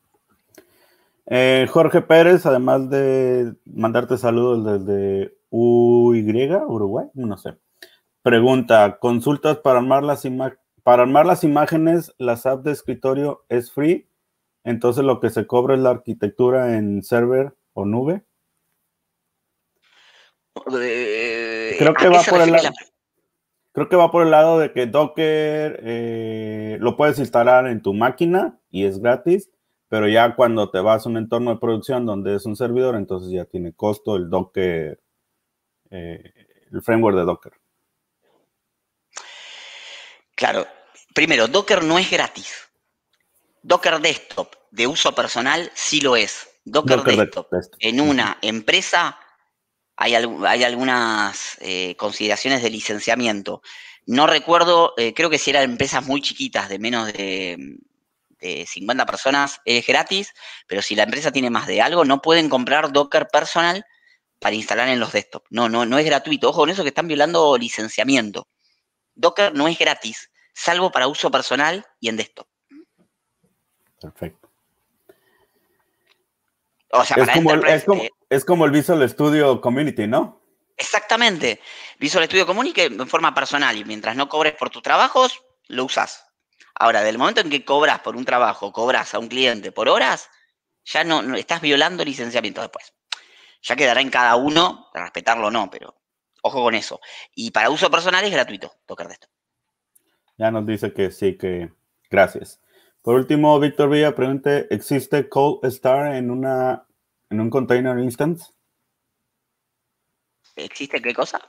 Eh, Jorge Pérez, además de mandarte saludos desde UY, Uruguay, no sé. Pregunta, consultas para armar las imágenes. Para armar las imágenes, las apps de escritorio es free, entonces lo que se cobra es la arquitectura en server o nube. Eh, Creo que va por el lado creo que va por el lado de que Docker eh, lo puedes instalar en tu máquina y es gratis, pero ya cuando te vas a un entorno de producción donde es un servidor, entonces ya tiene costo el Docker, eh, el framework de Docker. Claro, primero, Docker no es gratis. Docker Desktop de uso personal sí lo es. Docker, Desktop en una empresa hay, algunas eh, consideraciones de licenciamiento. No recuerdo, eh, creo que si eran empresas muy chiquitas, de menos de, 50 personas, es gratis, pero si la empresa tiene más de algo, no pueden comprar Docker Personal para instalar en los desktop. No, no, no es gratuito. Ojo con eso que están violando licenciamiento. Docker no es gratis, salvo para uso personal y en desktop. Perfecto. O sea, es para como, es eh, es como el Visual Studio Community, ¿no? Exactamente. Visual Studio Community en forma personal y mientras no cobres por tus trabajos, lo usas. Ahora, del momento en que cobras por un trabajo, cobras a un cliente por horas, ya no, estás violando licenciamiento después. Ya quedará en cada uno respetarlo o no, pero ojo con eso. Y para uso personal es gratuito tocar de esto. Ya nos dice que sí, que gracias. Por último, Víctor Villa pregunta, ¿existe Cold Star en una en un container instance. ¿Existe qué cosa?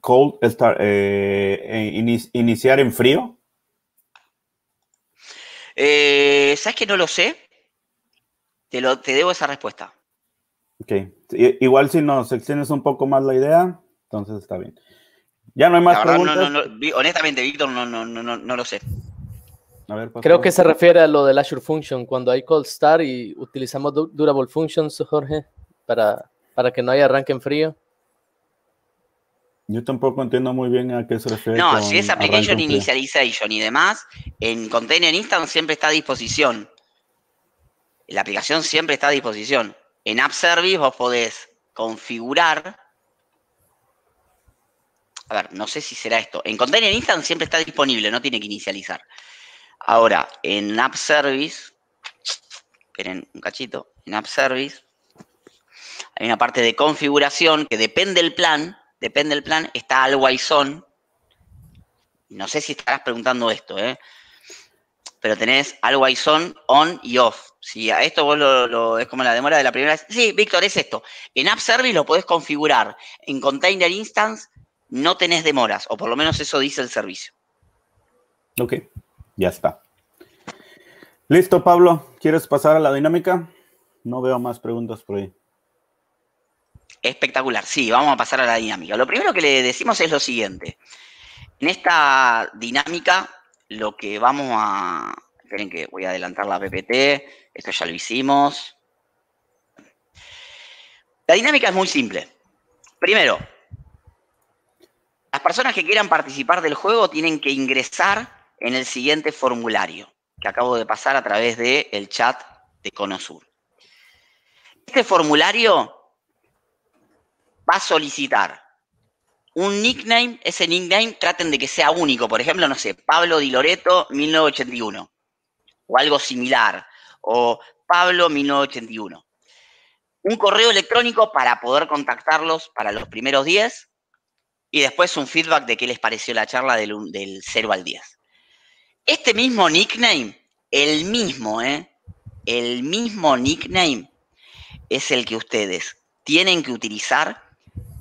Cold start, eh, eh, iniciar en frío. Eh, ¿Sabes que no lo sé? Te, debo esa respuesta. Ok. Igual si nos extiendes un poco más la idea, entonces está bien. Ya no hay más preguntas. Honestamente, Víctor, no, no, no, no lo sé. Creo que se refiere a lo del Azure Function, cuando hay cold start y utilizamos durable functions, Jorge, para, para que no haya arranque en frío. Yo tampoco entiendo muy bien a qué se refiere. No, si es Application Initialization y demás, en Container Instance siempre está a disposición. La aplicación siempre está a disposición. En App Service vos podés configurar. A ver, no sé si será esto. En Container Instance siempre está disponible, no tiene que inicializar. Ahora, en App Service, esperen un cachito, en App Service hay una parte de configuración que depende del plan, depende del plan, está Always On. No sé si estarás preguntando esto, ¿eh? pero tenés Always On, On y Off. Si a esto vos lo, es como la demora de la primera vez. Sí, Víctor, es esto. En App Service lo podés configurar. En Container Instance no tenés demoras, o por lo menos eso dice el servicio. Ok. Ya está. Listo, Pablo. ¿Quieres pasar a la dinámica? No veo más preguntas por ahí. Espectacular, sí, vamos a pasar a la dinámica. Lo primero que le decimos es lo siguiente. En esta dinámica, lo que vamos a... Esperen que voy a adelantar la PPT, esto ya lo hicimos. La dinámica es muy simple. Primero, las personas que quieran participar del juego tienen que ingresar en el siguiente formulario que acabo de pasar a través del el chat de Conosur. Este formulario va a solicitar un nickname, ese nickname traten de que sea único, por ejemplo, no sé, Pablo Di Loreto 1981 o algo similar, o Pablo 1981. Un correo electrónico para poder contactarlos para los primeros 10 y después un feedback de qué les pareció la charla del, del 0 al 10. Este mismo nickname, el mismo, ¿eh? El mismo nickname es el que ustedes tienen que utilizar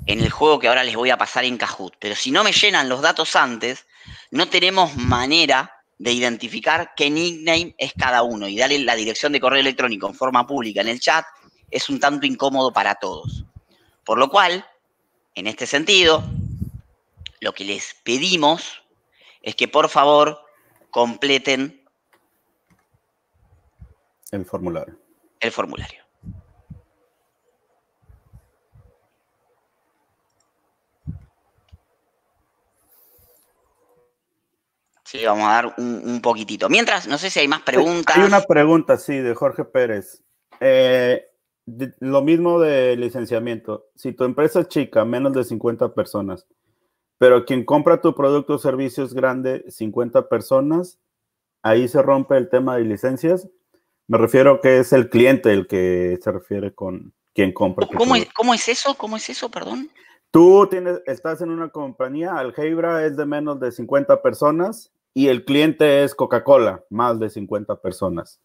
en el juego que ahora les voy a pasar en Kahoot. Pero si no me llenan los datos antes, no tenemos manera de identificar qué nickname es cada uno y darle la dirección de correo electrónico en forma pública en el chat es un tanto incómodo para todos. Por lo cual, en este sentido, lo que les pedimos es que por favor completen el formulario. El formulario. Sí, vamos a dar un, poquitito. Mientras, no sé si hay más preguntas. Hay una pregunta, sí, de Jorge Pérez. Eh, lo mismo de licenciamiento. Si tu empresa es chica, menos de 50 personas, pero quien compra tu producto o servicio es grande, 50 personas, ahí se rompe el tema de licencias. Me refiero que es el cliente el que se refiere con quien compra. ¿Cómo, es, eso? ¿Cómo es eso? Perdón. Tú tienes, estás en una compañía, Algebra es de menos de 50 personas y el cliente es Coca-Cola, más de 50 personas.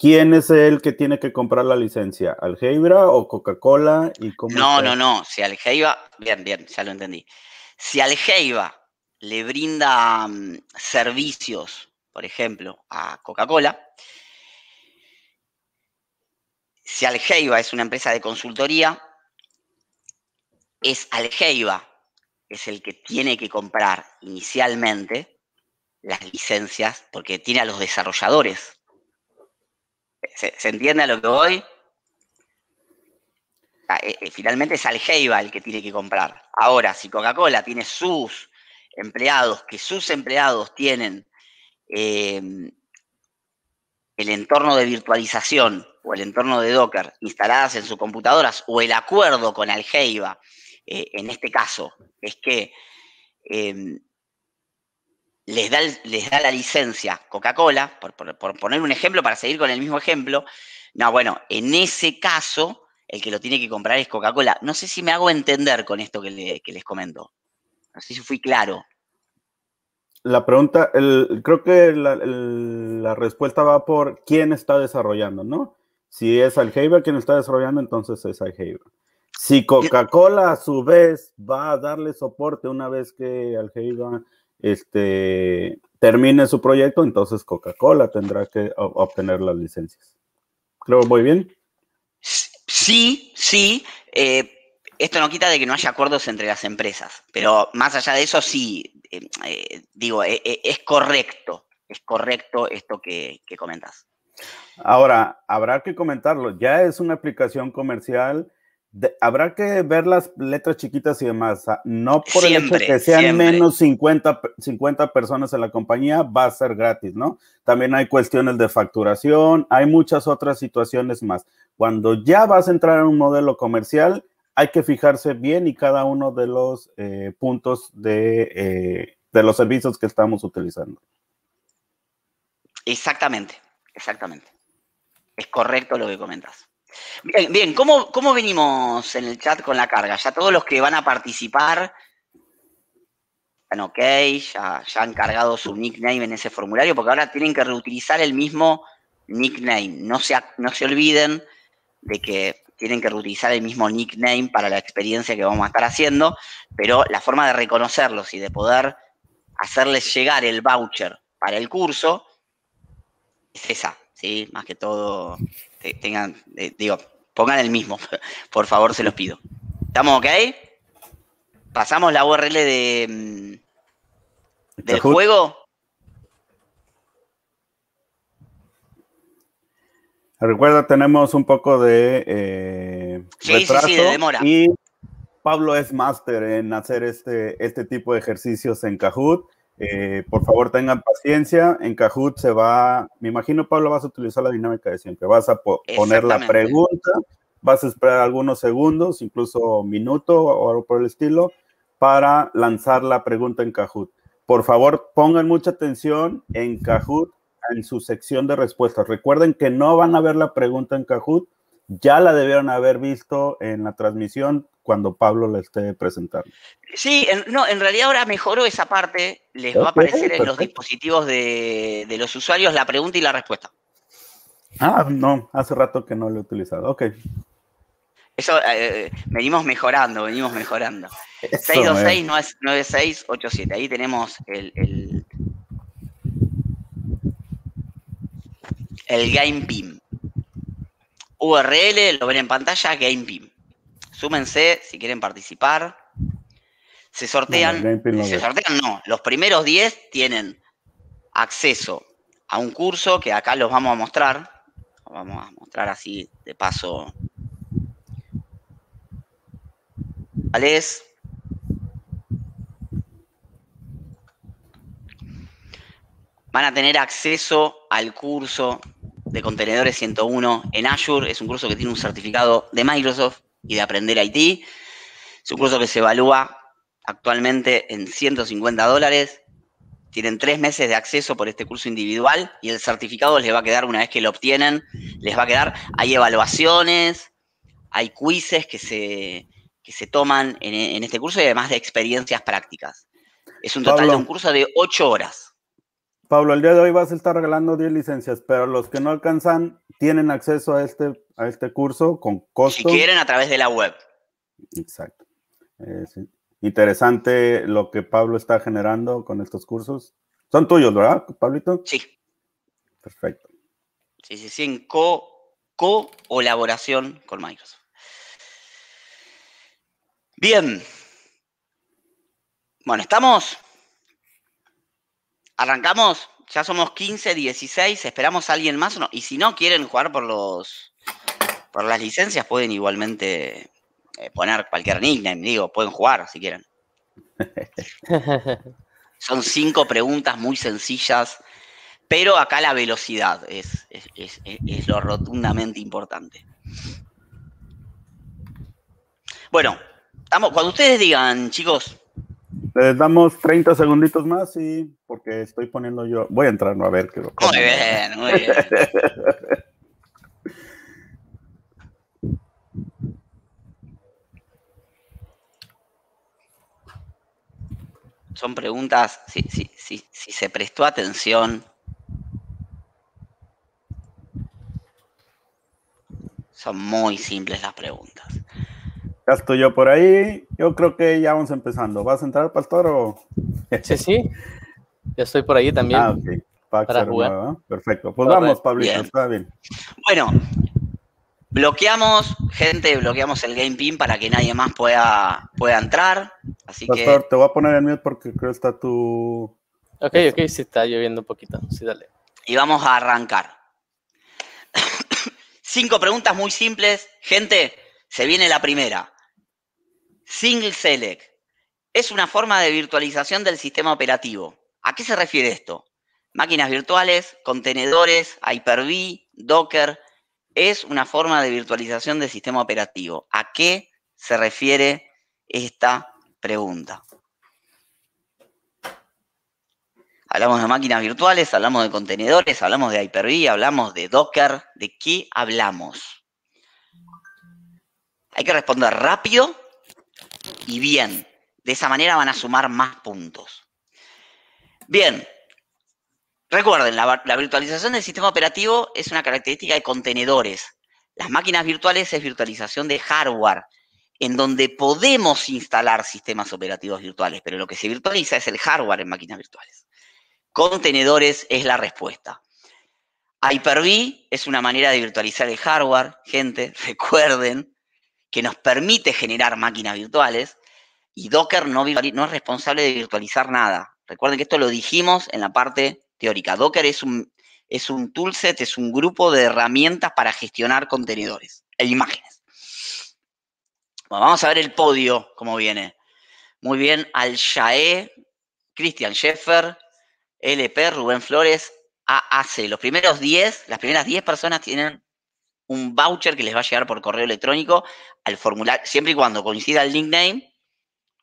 ¿Quién es el que tiene que comprar la licencia? ¿Algebra o Coca-Cola? No, no, no. Si Algebra, bien, bien, ya lo entendí. Si Algeiva le brinda mm, servicios, por ejemplo, a Coca-Cola, si Algeiva es una empresa de consultoría, es Algeiva es el que tiene que comprar inicialmente las licencias porque tiene a los desarrolladores. ¿Se, ¿se entiende a lo que voy? Ah, eh, eh, finalmente es Algeiba el que tiene que comprar. Ahora, si Coca-Cola tiene sus empleados, que sus empleados tienen em, el entorno de virtualización o el entorno de Docker instaladas en sus computadoras o el acuerdo con Algeiba, eh, en este caso, es que em, les, da, les, da, la licencia Coca-Cola, por poner un ejemplo, para seguir con el mismo ejemplo, no, bueno, en ese caso el que lo tiene que comprar es Coca-Cola. No sé si me hago entender con esto que, les comento. No sé si fui claro. La pregunta, creo que la, respuesta va por quién está desarrollando, ¿no? Si es Alheimer quien está desarrollando, entonces es Algeiva Si Coca-Cola a su vez va a darle soporte una vez que Algeiva este, termine su proyecto, entonces Coca-Cola tendrá que obtener las licencias. Creo muy bien. Sí, sí. Eh, esto no quita de que no haya acuerdos entre las empresas, pero más allá de eso, sí, eh, eh, digo, es correcto, es correcto esto que, que comentas. Ahora, habrá que comentarlo, ya es una aplicación comercial, habrá que ver las letras chiquitas y demás. No por el hecho que sean menos 50, 50 personas en la compañía, va a ser gratis, ¿no? También hay cuestiones de facturación, hay muchas otras situaciones más. Cuando ya vas a entrar en un modelo comercial, hay que fijarse bien y cada uno de los eh, puntos de, eh, de los servicios que estamos utilizando. Exactamente, exactamente. Es correcto lo que comentas. Bien, bien ¿cómo, venimos en el chat con la carga? Ya todos los que van a participar están ok, ya, han cargado su nickname en ese formulario, porque ahora tienen que reutilizar el mismo nickname. No se, no se olviden de que tienen que reutilizar el mismo nickname para la experiencia que vamos a estar haciendo, pero la forma de reconocerlos y de poder hacerles llegar el voucher para el curso es esa, ¿sí? Más que todo eh, tengan, eh, digo, pongan el mismo, por favor, se los pido. ¿Estamos ok? Pasamos la URL de, mm, del juego. Recuerda, tenemos un poco eh, de retraso demora. Y Pablo es máster en hacer este, este tipo de ejercicios en Kahoot. Eh, por favor, tengan paciencia. En Kahoot se va, me imagino, Pablo, vas a utilizar la dinámica de siempre. Vas a poner la pregunta, vas a esperar algunos segundos, incluso minuto o algo por el estilo, para lanzar la pregunta en Kahoot. Por favor, pongan mucha atención en Kahoot, en su sección de respuestas. Recuerden que no van a ver la pregunta en Kahoot, ya la debieron haber visto en la transmisión cuando Pablo la esté presentando. Sí, no, en realidad ahora mejoró esa parte, les va a aparecer en los dispositivos de, los usuarios la pregunta y la respuesta. Ah, no, hace rato que no lo he utilizado, ok. Eso eh, eh, venimos mejorando, venimos mejorando. 626 9687, ahí tenemos el, el, el GameBeam. URL, lo ven en pantalla, GameBeam. Súmense si quieren participar. Se sortean. se sortean, no. Los primeros 10 tienen acceso a un curso que acá los vamos a mostrar. Vamos a mostrar así de paso. ¿Cuál es? Van a tener acceso al curso de contenedores 101 en Azure. Es un curso que tiene un certificado de Microsoft y de aprender Haití. Es un curso que se evalúa actualmente en 150 dólares. Tienen tres meses de acceso por este curso individual y el certificado les va a quedar una vez que lo obtienen. Les va a quedar, hay evaluaciones, hay quizzes que se, se toman en, este curso y además de experiencias prácticas. Es un total de un curso de ocho horas. Pablo, el día de hoy vas a estar regalando 10 licencias, pero los que no alcanzan tienen acceso a este, a este curso con costo. Si quieren, a través de la web. Exacto. Eh, interesante lo que Pablo está generando con estos cursos. Son tuyos, ¿verdad, Pablito? Sí. Perfecto. Sí, sí, sí, en co, co colaboración con Microsoft. Bien. Bueno, estamos Arrancamos, ya somos 15, 16, esperamos a alguien más no. Y si no quieren jugar por los por las licencias, pueden igualmente eh, poner cualquier nickname, digo, pueden jugar si quieren. Son cinco preguntas muy sencillas, pero acá la velocidad es, es, es lo rotundamente importante. Bueno, estamos, cuando ustedes digan, chicos, les eh, damos 30 segunditos más y porque estoy poniendo yo. Voy a entrar, no a ver qué lo Muy bien, muy bien. Son preguntas, si se prestó atención, son muy simples las preguntas. Ya estoy yo por ahí. Yo creo que ya vamos empezando. ¿Vas a entrar, Pastor? O... Sí, sí. ya estoy por ahí también. Ah, okay. Para, jugar. ¿eh? Perfecto. Pues vamos, Pablito. Está bien. Bueno, bloqueamos, gente, bloqueamos el Game Pin para que nadie más pueda, pueda entrar. Así Pastor, te voy a poner en mute porque creo que está tu. Ok, ok, sí está lloviendo un poquito. Sí, dale. Y vamos a arrancar. Cinco preguntas muy simples. Gente, se viene la primera. Single Select es una forma de virtualización del sistema operativo. ¿A qué se refiere esto? Máquinas virtuales, contenedores, Hyper-V, Docker. Es una forma de virtualización del sistema operativo. ¿A qué se refiere esta pregunta? Hablamos de máquinas virtuales, hablamos de contenedores, hablamos de Hyper-V, hablamos de Docker. ¿De qué hablamos? Hay que responder rápido y bien. De esa manera van a sumar más puntos. Bien, recuerden, la, virtualización del sistema operativo es una característica de contenedores. Las máquinas virtuales es virtualización de hardware, en donde podemos instalar sistemas operativos virtuales, pero lo que se virtualiza es el hardware en máquinas virtuales. Contenedores es la respuesta. Hyper-V es una manera de virtualizar el hardware, gente, recuerden que nos permite generar máquinas virtuales y Docker no, es responsable de virtualizar nada. Recuerden que esto lo dijimos en la parte teórica. Docker es un, es un toolset, es un grupo de herramientas para gestionar contenedores e imágenes. Bueno, vamos a ver el podio, cómo viene. Muy bien, Al-Shae, Christian Schaeffer, LP, Rubén Flores, AAC. Los primeros 10, las primeras 10 personas tienen un voucher que les va a llegar por correo electrónico al formulario, siempre y cuando coincida el nickname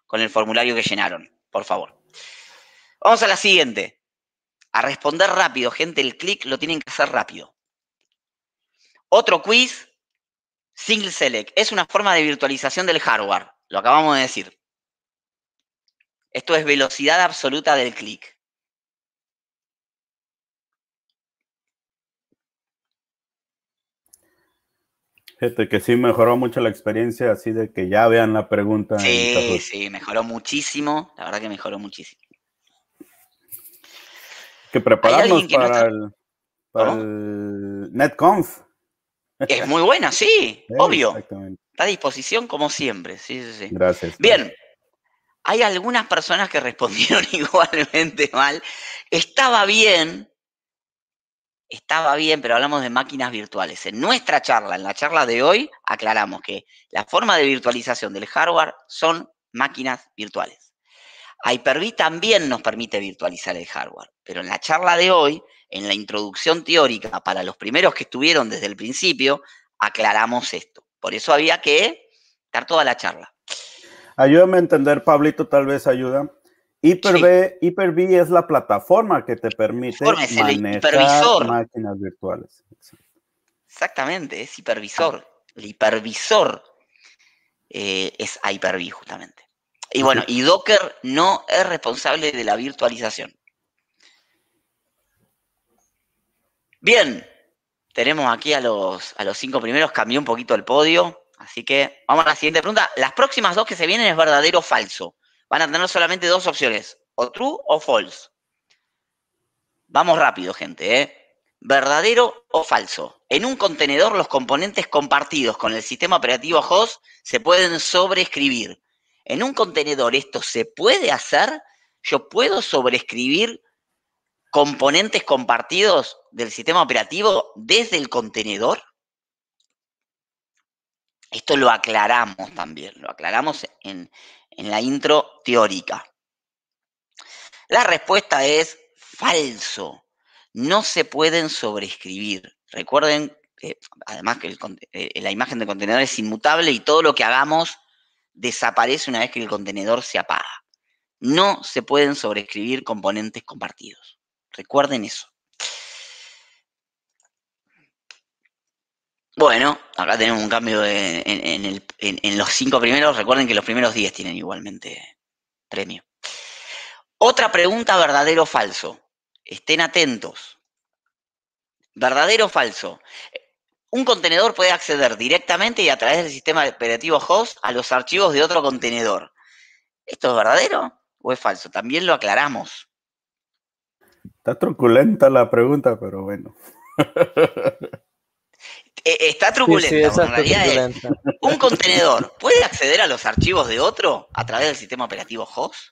con el formulario que llenaron, por favor. Vamos a la siguiente. A responder rápido, gente, el clic lo tienen que hacer rápido. Otro quiz, Single Select. Es una forma de virtualización del hardware, lo acabamos de decir. Esto es velocidad absoluta del clic. Fíjate que sí mejoró mucho la experiencia, así de que ya vean la pregunta. Sí, sí, mejoró muchísimo, la verdad que mejoró muchísimo. Que prepararnos para, el, NetConf. Es muy buena, sí, sí obvio. Está a disposición como siempre, sí, sí, sí. Gracias. Bien, hay algunas personas que respondieron igualmente mal. Estaba bien, estaba bien, pero hablamos de máquinas virtuales. En nuestra charla, en la charla de hoy, aclaramos que la forma de virtualización del hardware son máquinas virtuales. Hyper-V también nos permite virtualizar el hardware, pero en la charla de hoy, en la introducción teórica para los primeros que estuvieron desde el principio, aclaramos esto. Por eso había que dar toda la charla. Ayúdame a entender, Pablito, tal vez ayuda. Hyper, v, es la plataforma que te permite manejar máquinas virtuales. Exactamente, es hipervisor. El hipervisor eh, es Hyper-V justamente. Y bueno, y Docker no es responsable de la virtualización. Bien, tenemos aquí a los, a los cinco primeros, cambió un poquito el podio, así que vamos a la siguiente pregunta. Las próximas dos que se vienen es verdadero o falso van a tener solamente dos opciones, o true o false. Vamos rápido, gente. ¿eh? verdadero o falso. En un contenedor, los componentes compartidos con el sistema operativo host se pueden sobreescribir. En un contenedor, esto se puede hacer. Yo puedo sobreescribir componentes compartidos del sistema operativo desde el contenedor. Esto lo aclaramos también, lo aclaramos en, en la intro teórica. La respuesta es falso. No se pueden sobreescribir. Recuerden, además que eh, la imagen del contenedor es inmutable y todo lo que hagamos desaparece una vez que el contenedor se apaga. No se pueden sobreescribir componentes compartidos. Recuerden eso. Bueno, acá tenemos un cambio en, los cinco primeros. Recuerden que los primeros diez tienen igualmente premio. Otra pregunta, verdadero o falso. Estén atentos. Verdadero o falso. Un contenedor puede acceder directamente y a través del sistema operativo host a los archivos de otro contenedor. ¿Esto es verdadero o es falso? También lo aclaramos. Está truculenta la pregunta, pero bueno. Eh, está truculenta. un contenedor puede acceder a los archivos de otro a través del sistema operativo host.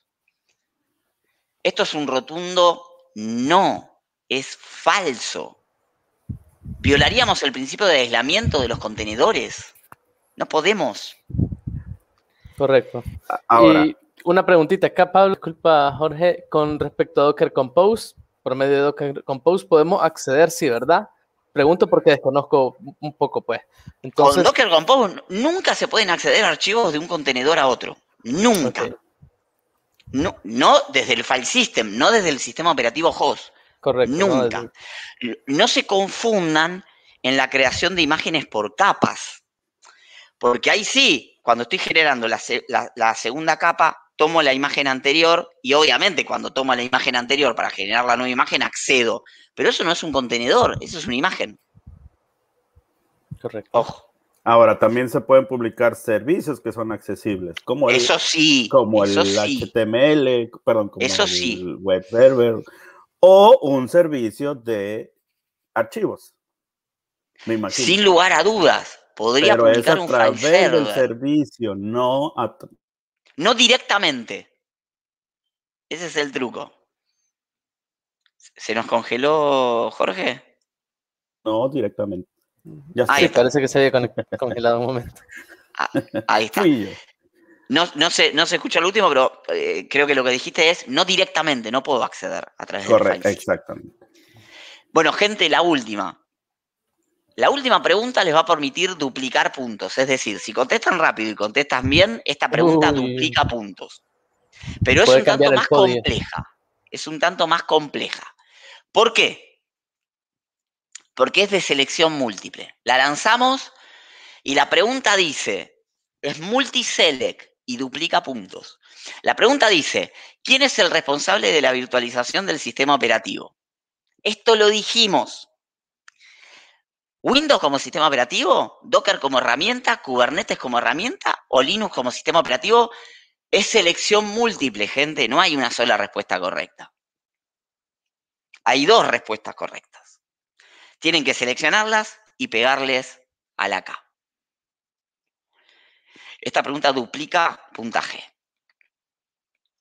Esto es un rotundo no, es falso. Violaríamos el principio de aislamiento de los contenedores. No podemos. Correcto. Y una preguntita acá, Pablo, disculpa, Jorge, con respecto a Docker Compose, por medio de Docker Compose podemos acceder, sí, ¿verdad? Pregunto porque desconozco un poco, pues. con Docker Compose nunca se pueden acceder archivos de un contenedor a otro. Nunca. No, no desde el file system, no desde el sistema operativo host. Correcto. Nunca. no se confundan en la creación de imágenes por capas. Porque ahí sí, cuando estoy generando la, segunda capa, tomo la imagen anterior y obviamente cuando tomo la imagen anterior para generar la nueva imagen, accedo. Pero eso no es un contenedor, eso es una imagen. Correcto. Ahora, también se pueden publicar servicios que son accesibles, como el, eso sí, como el HTML, perdón, como el web server, o un servicio de archivos. Sin lugar a dudas, podría Pero a un través del servicio, no no directamente. Ese es el truco. ¿Se nos congeló Jorge? No, directamente. Ya parece que se había congelado un momento. Ah, ahí está. No, no, se, no se escucha el último, pero eh, creo que lo que dijiste es no directamente, no puedo acceder a través de Correcto, exactamente. Bueno, gente, la última. La última pregunta les va a permitir duplicar puntos, es decir, si contestan rápido y contestan bien, esta pregunta duplica puntos. Pero es un tanto más compleja, es un tanto más compleja. ¿Por qué? Porque es de selección múltiple. La lanzamos y la pregunta dice, es multiselect y duplica puntos. La pregunta dice, ¿quién es el responsable de la virtualización del sistema operativo? Esto lo dijimos. Windows como sistema operativo, Docker como herramienta, Kubernetes como herramienta o Linux como sistema operativo, es selección múltiple, gente, no hay una sola respuesta correcta. Hay dos respuestas correctas. Tienen que seleccionarlas y pegarles a la K. Esta pregunta duplica puntaje.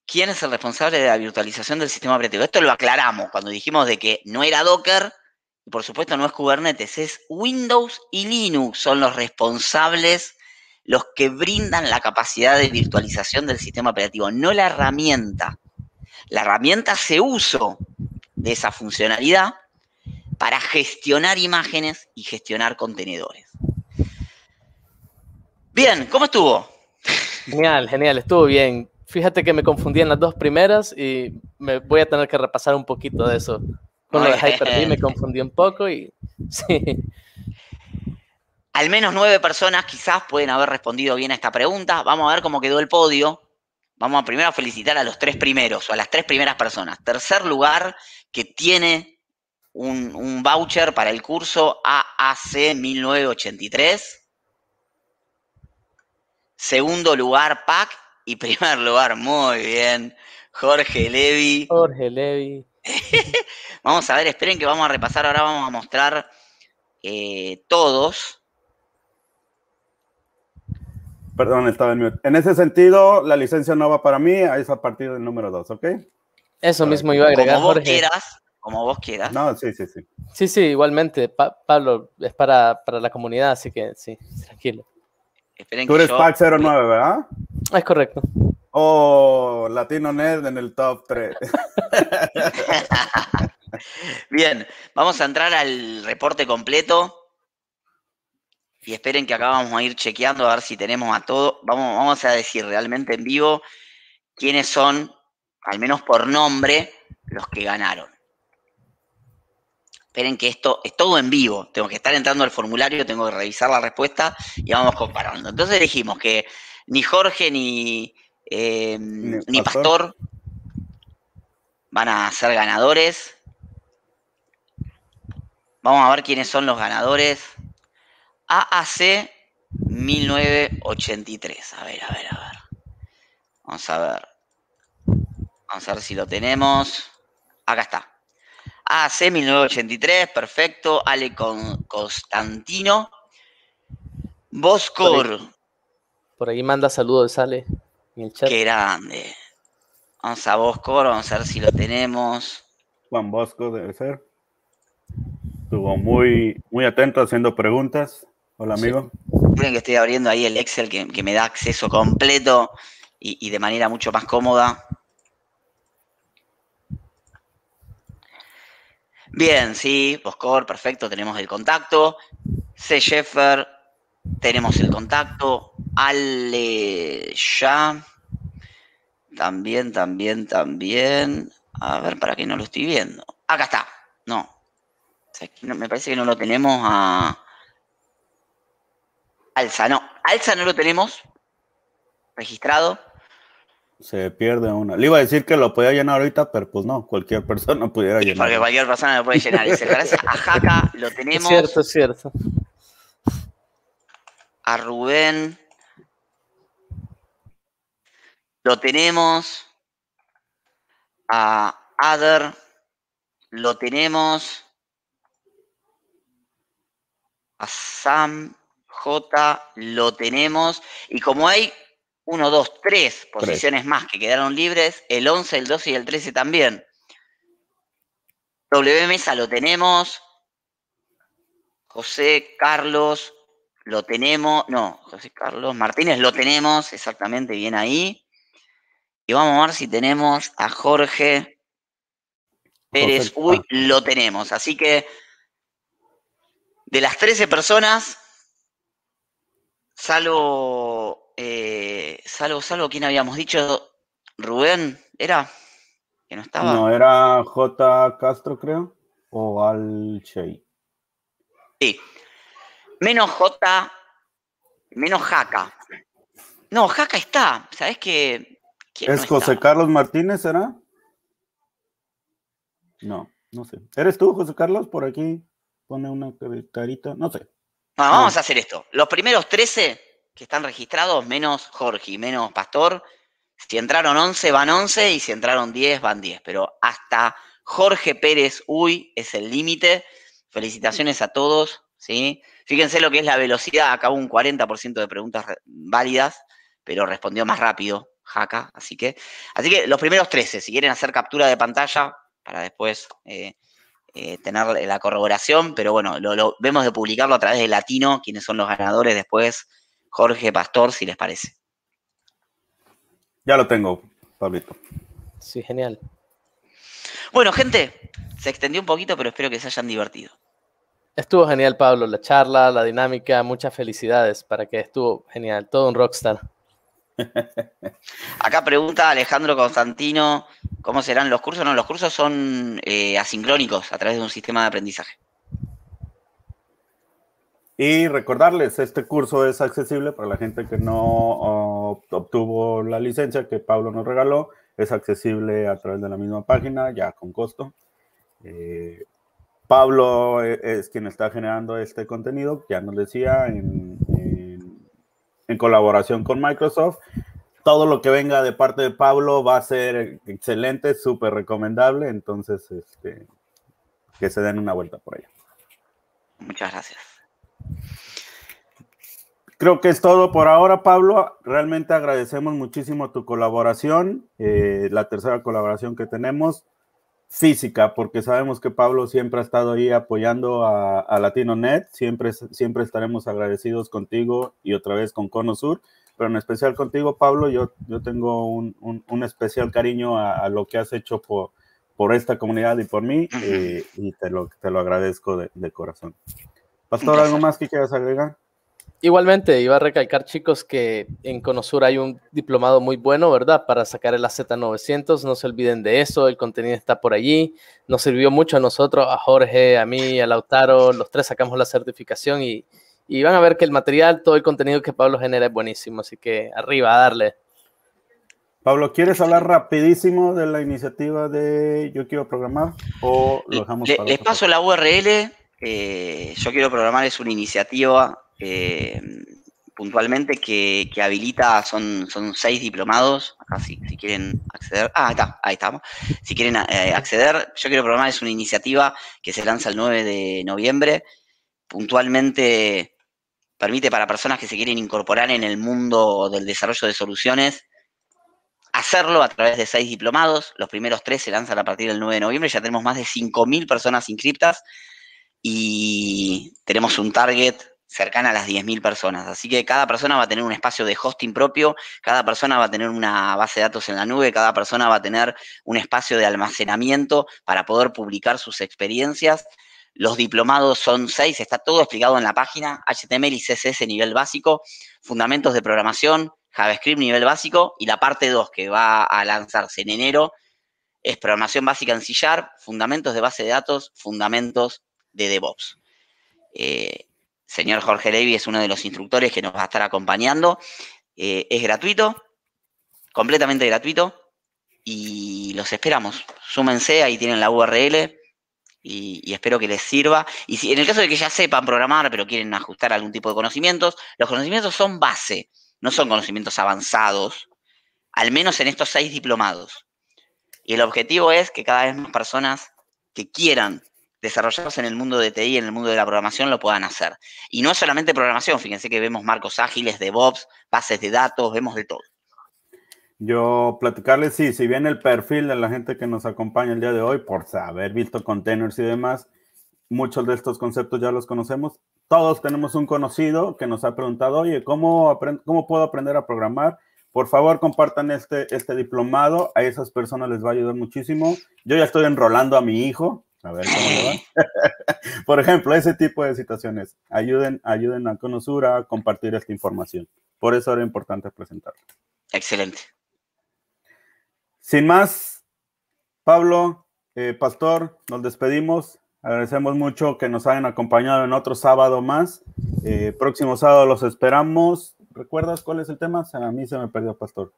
¿Quién es el responsable de la virtualización del sistema operativo? Esto lo aclaramos cuando dijimos de que no era Docker, y por supuesto no es Kubernetes, es Windows y Linux son los responsables, los que brindan la capacidad de virtualización del sistema operativo, no la herramienta. La herramienta se uso de esa funcionalidad para gestionar imágenes y gestionar contenedores. Bien, ¿cómo estuvo? Genial, genial, estuvo bien. Fíjate que me confundí en las dos primeras y me voy a tener que repasar un poquito de eso con eh, me eh. confundí un poco y sí. Al menos nueve personas quizás pueden haber respondido bien a esta pregunta. Vamos a ver cómo quedó el podio. Vamos a primero felicitar a los tres primeros o a las tres primeras personas. Tercer lugar que tiene un, un voucher para el curso AAC 1983. Segundo lugar, PAC. Y primer lugar, muy bien, Jorge Levi. Jorge Levi. vamos a ver, esperen que vamos a repasar, ahora vamos a mostrar eh, todos. Perdón, estaba en mute. En ese sentido, la licencia no va para mí, es a partir del número 2, ¿ok? Eso mismo iba a agregar. Como quieras, como vos quieras. No, sí, sí, sí. Sí, sí, igualmente. Pablo, es para, para, la comunidad, así que sí, tranquilo. Tú eres PAC 09, ¿verdad? Es correcto. Oh, Latino en el top 3. Bien, vamos a entrar al reporte completo. Y esperen que acá vamos a ir chequeando a ver si tenemos a todo. Vamos, vamos a decir realmente en vivo quiénes son, al menos por nombre, los que ganaron. Esperen que esto es todo en vivo. Tengo que estar entrando al formulario, tengo que revisar la respuesta y vamos comparando. Entonces dijimos que ni Jorge ni, Em, ni, Pastor. Van a ser ganadores. Vamos a ver quiénes son los ganadores. AAC 1983. A ver, a ver, a ver. Vamos a ver. Vamos a ver si lo tenemos. Acá está. AAC 1983, perfecto. Ale Constantino. Boscor. Por ahí, manda saludos, Ale. Qué grande. Vamos a Bosco, vamos a ver si lo tenemos. Juan Bosco debe ser. Estuvo muy, muy atento haciendo preguntas. Hola, amigo. Miren que estoy abriendo ahí el Excel que, me da acceso completo y, de manera mucho más cómoda. Bien, sí, Boscor, perfecto, tenemos el contacto. C. Sheffer, tenemos el contacto. Ale ya. También, también, también. A ver, para qué no lo estoy viendo. Acá está. No. me parece que no lo tenemos a. Alza, no. Alza no lo tenemos registrado. Se pierde una Le iba a decir que lo podía llenar ahorita, pero pues no, cualquier persona pudiera llenar. Porque cualquier persona lo puede llenar. gracias a Jaca lo tenemos. Es cierto, es cierto a Rubén. Lo tenemos. A Ader. Lo tenemos. A Sam J. Lo tenemos. Y como hay uno, dos, tres posiciones más que quedaron libres, el 11, el 12 y el 13 también. W Mesa lo tenemos. José, Carlos, lo tenemos, no, José Carlos Martínez lo tenemos, exactamente, bien ahí. Y vamos a ver si tenemos a Jorge Pérez. Uy, lo tenemos. Así que de las 13 personas, salvo, eh, salvo, salvo, ¿quién habíamos dicho? Rubén, ¿era? Que no estaba. No, era J. Castro, creo, o Al Sí. Menos J, menos Jaca. No, Jaca está. ¿Sabes que ¿Es José Carlos Martínez, será? No, no sé. ¿Eres tú, José Carlos? Por aquí pone una carita. No sé. Bueno, ah, vamos a hacer esto. Los primeros 13 que están registrados, menos Jorge y menos Pastor, si entraron 11 van 11 y si entraron 10 van 10. Pero hasta Jorge Pérez Uy es el límite. Felicitaciones a todos. ¿sí? Fíjense lo que es la velocidad, Acabó un 40% de preguntas válidas, pero respondió más rápido Jaca, así que, así que los primeros 13, si quieren hacer captura de pantalla para después eh, eh, tener la corroboración, pero bueno, lo, vemos de publicarlo a través de Latino, quienes son los ganadores después, Jorge Pastor, si les parece. Ya lo tengo, Pablito. Sí, genial. Bueno, gente, se extendió un poquito, pero espero que se hayan divertido. Estuvo genial, Pablo, la charla, la dinámica, muchas felicidades para que estuvo genial, todo un rockstar. Acá pregunta Alejandro Constantino, ¿cómo serán los cursos? No, los cursos son eh, asincrónicos a través de un sistema de aprendizaje. Y recordarles, este curso es accesible para la gente que no oh, obtuvo la licencia que Pablo nos regaló. Es accesible a través de la misma página, ya con costo. Eh, Pablo e-, es quien está generando este contenido, ya nos decía, en, colaboración con Microsoft. Todo lo que venga de parte de Pablo va a ser excelente, súper recomendable, entonces este, que se den una vuelta por allá. Muchas gracias. Creo que es todo por ahora, Pablo. Realmente agradecemos muchísimo tu colaboración, eh, la tercera colaboración que tenemos física, porque sabemos que Pablo siempre ha estado ahí apoyando a, LatinoNet, siempre, siempre estaremos agradecidos contigo y otra vez con Cono Sur, pero en especial contigo, Pablo, yo, yo tengo un, especial cariño a, lo que has hecho por, por esta comunidad y por mí, eh, y, te, lo, te lo agradezco de corazón. Pastor, ¿algo más que quieras agregar? Igualmente, iba a recalcar, chicos, que en Conosur hay un diplomado muy bueno, ¿verdad? Para sacar el AZ900. No se olviden de eso. El contenido está por allí. Nos sirvió mucho a nosotros, a Jorge, a mí, a Lautaro. Los tres sacamos la certificación y, van a ver que el material, todo el contenido que Pablo genera es buenísimo. Así que arriba, a darle. Pablo, ¿quieres hablar rapidísimo de la iniciativa de Yo Quiero Programar? O lo dejamos les paso la URL. Eh, Yo Quiero Programar es una iniciativa eh, puntualmente que, habilita, son, son seis diplomados, acá si, quieren acceder, ah, está, ahí estamos, si quieren eh, acceder, yo quiero programar, es una iniciativa que se lanza el 9 de noviembre, puntualmente permite para personas que se quieren incorporar en el mundo del desarrollo de soluciones hacerlo a través de seis diplomados. Los primeros tres se lanzan a partir del 9 de noviembre. Ya tenemos más de 5.000 personas inscriptas y tenemos un target cercana a las 10.000 personas. Así que cada persona va a tener un espacio de hosting propio, cada persona va a tener una base de datos en la nube, cada persona va a tener un espacio de almacenamiento para poder publicar sus experiencias. Los diplomados son seis, está todo explicado en la página, HTML y CSS nivel básico, fundamentos de programación, JavaScript nivel básico y la parte 2 que va a lanzarse en enero es programación básica en C fundamentos de base de datos, fundamentos de DevOps. Eh, señor Jorge Levy es uno de los instructores que nos va a estar acompañando. Eh, es gratuito, completamente gratuito, y los esperamos. Súmense, ahí tienen la URL, y, espero que les sirva. Y si, en el caso de que ya sepan programar, pero quieren ajustar algún tipo de conocimientos, los conocimientos son base, no son conocimientos avanzados, al menos en estos seis diplomados. Y el objetivo es que cada vez más personas que quieran desarrollarse en el mundo de TI, en el mundo de la programación, lo puedan hacer. Y no solamente programación, fíjense que vemos marcos ágiles, de DevOps, bases de datos, vemos de todo. Yo platicarles, sí, si bien el perfil de la gente que nos acompaña el día de hoy, por saber visto containers y demás, muchos de estos conceptos ya los conocemos. Todos tenemos un conocido que nos ha preguntado, oye, ¿cómo, cómo puedo aprender a programar? Por favor, compartan este, este diplomado. A esas personas les va a ayudar muchísimo. Yo ya estoy enrolando a mi hijo a ver cómo va. Por ejemplo, ese tipo de situaciones. Ayuden, ayuden a Conosura a compartir esta información. Por eso era importante presentarla. Excelente. Sin más, Pablo, eh, Pastor, nos despedimos. Agradecemos mucho que nos hayan acompañado en otro sábado más. Eh, próximo sábado los esperamos. ¿Recuerdas cuál es el tema? A mí se me perdió, Pastor.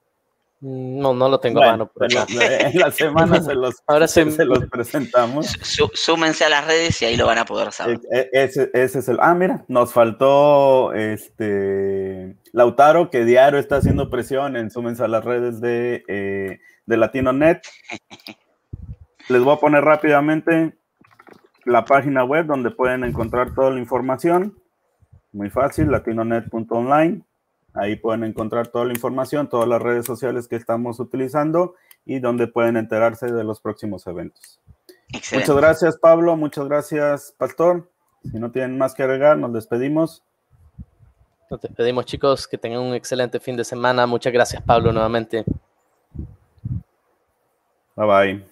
No, no lo tengo a mano. En la semana se los, Ahora se, los presentamos. súmense a las redes y ahí lo van a poder saber. E, e, ese, ese, es el. Ah, mira, nos faltó este Lautaro, que diario está haciendo presión en súmense a las redes de, eh, de LatinoNet. Les voy a poner rápidamente la página web donde pueden encontrar toda la información. Muy fácil, latinonet.online. Ahí pueden encontrar toda la información, todas las redes sociales que estamos utilizando y donde pueden enterarse de los próximos eventos. Muchas gracias, Pablo. Muchas gracias, Pastor. Si no tienen más que agregar, nos despedimos. Nos despedimos, chicos. Que tengan un excelente fin de semana. Muchas gracias, Pablo, nuevamente. Bye bye.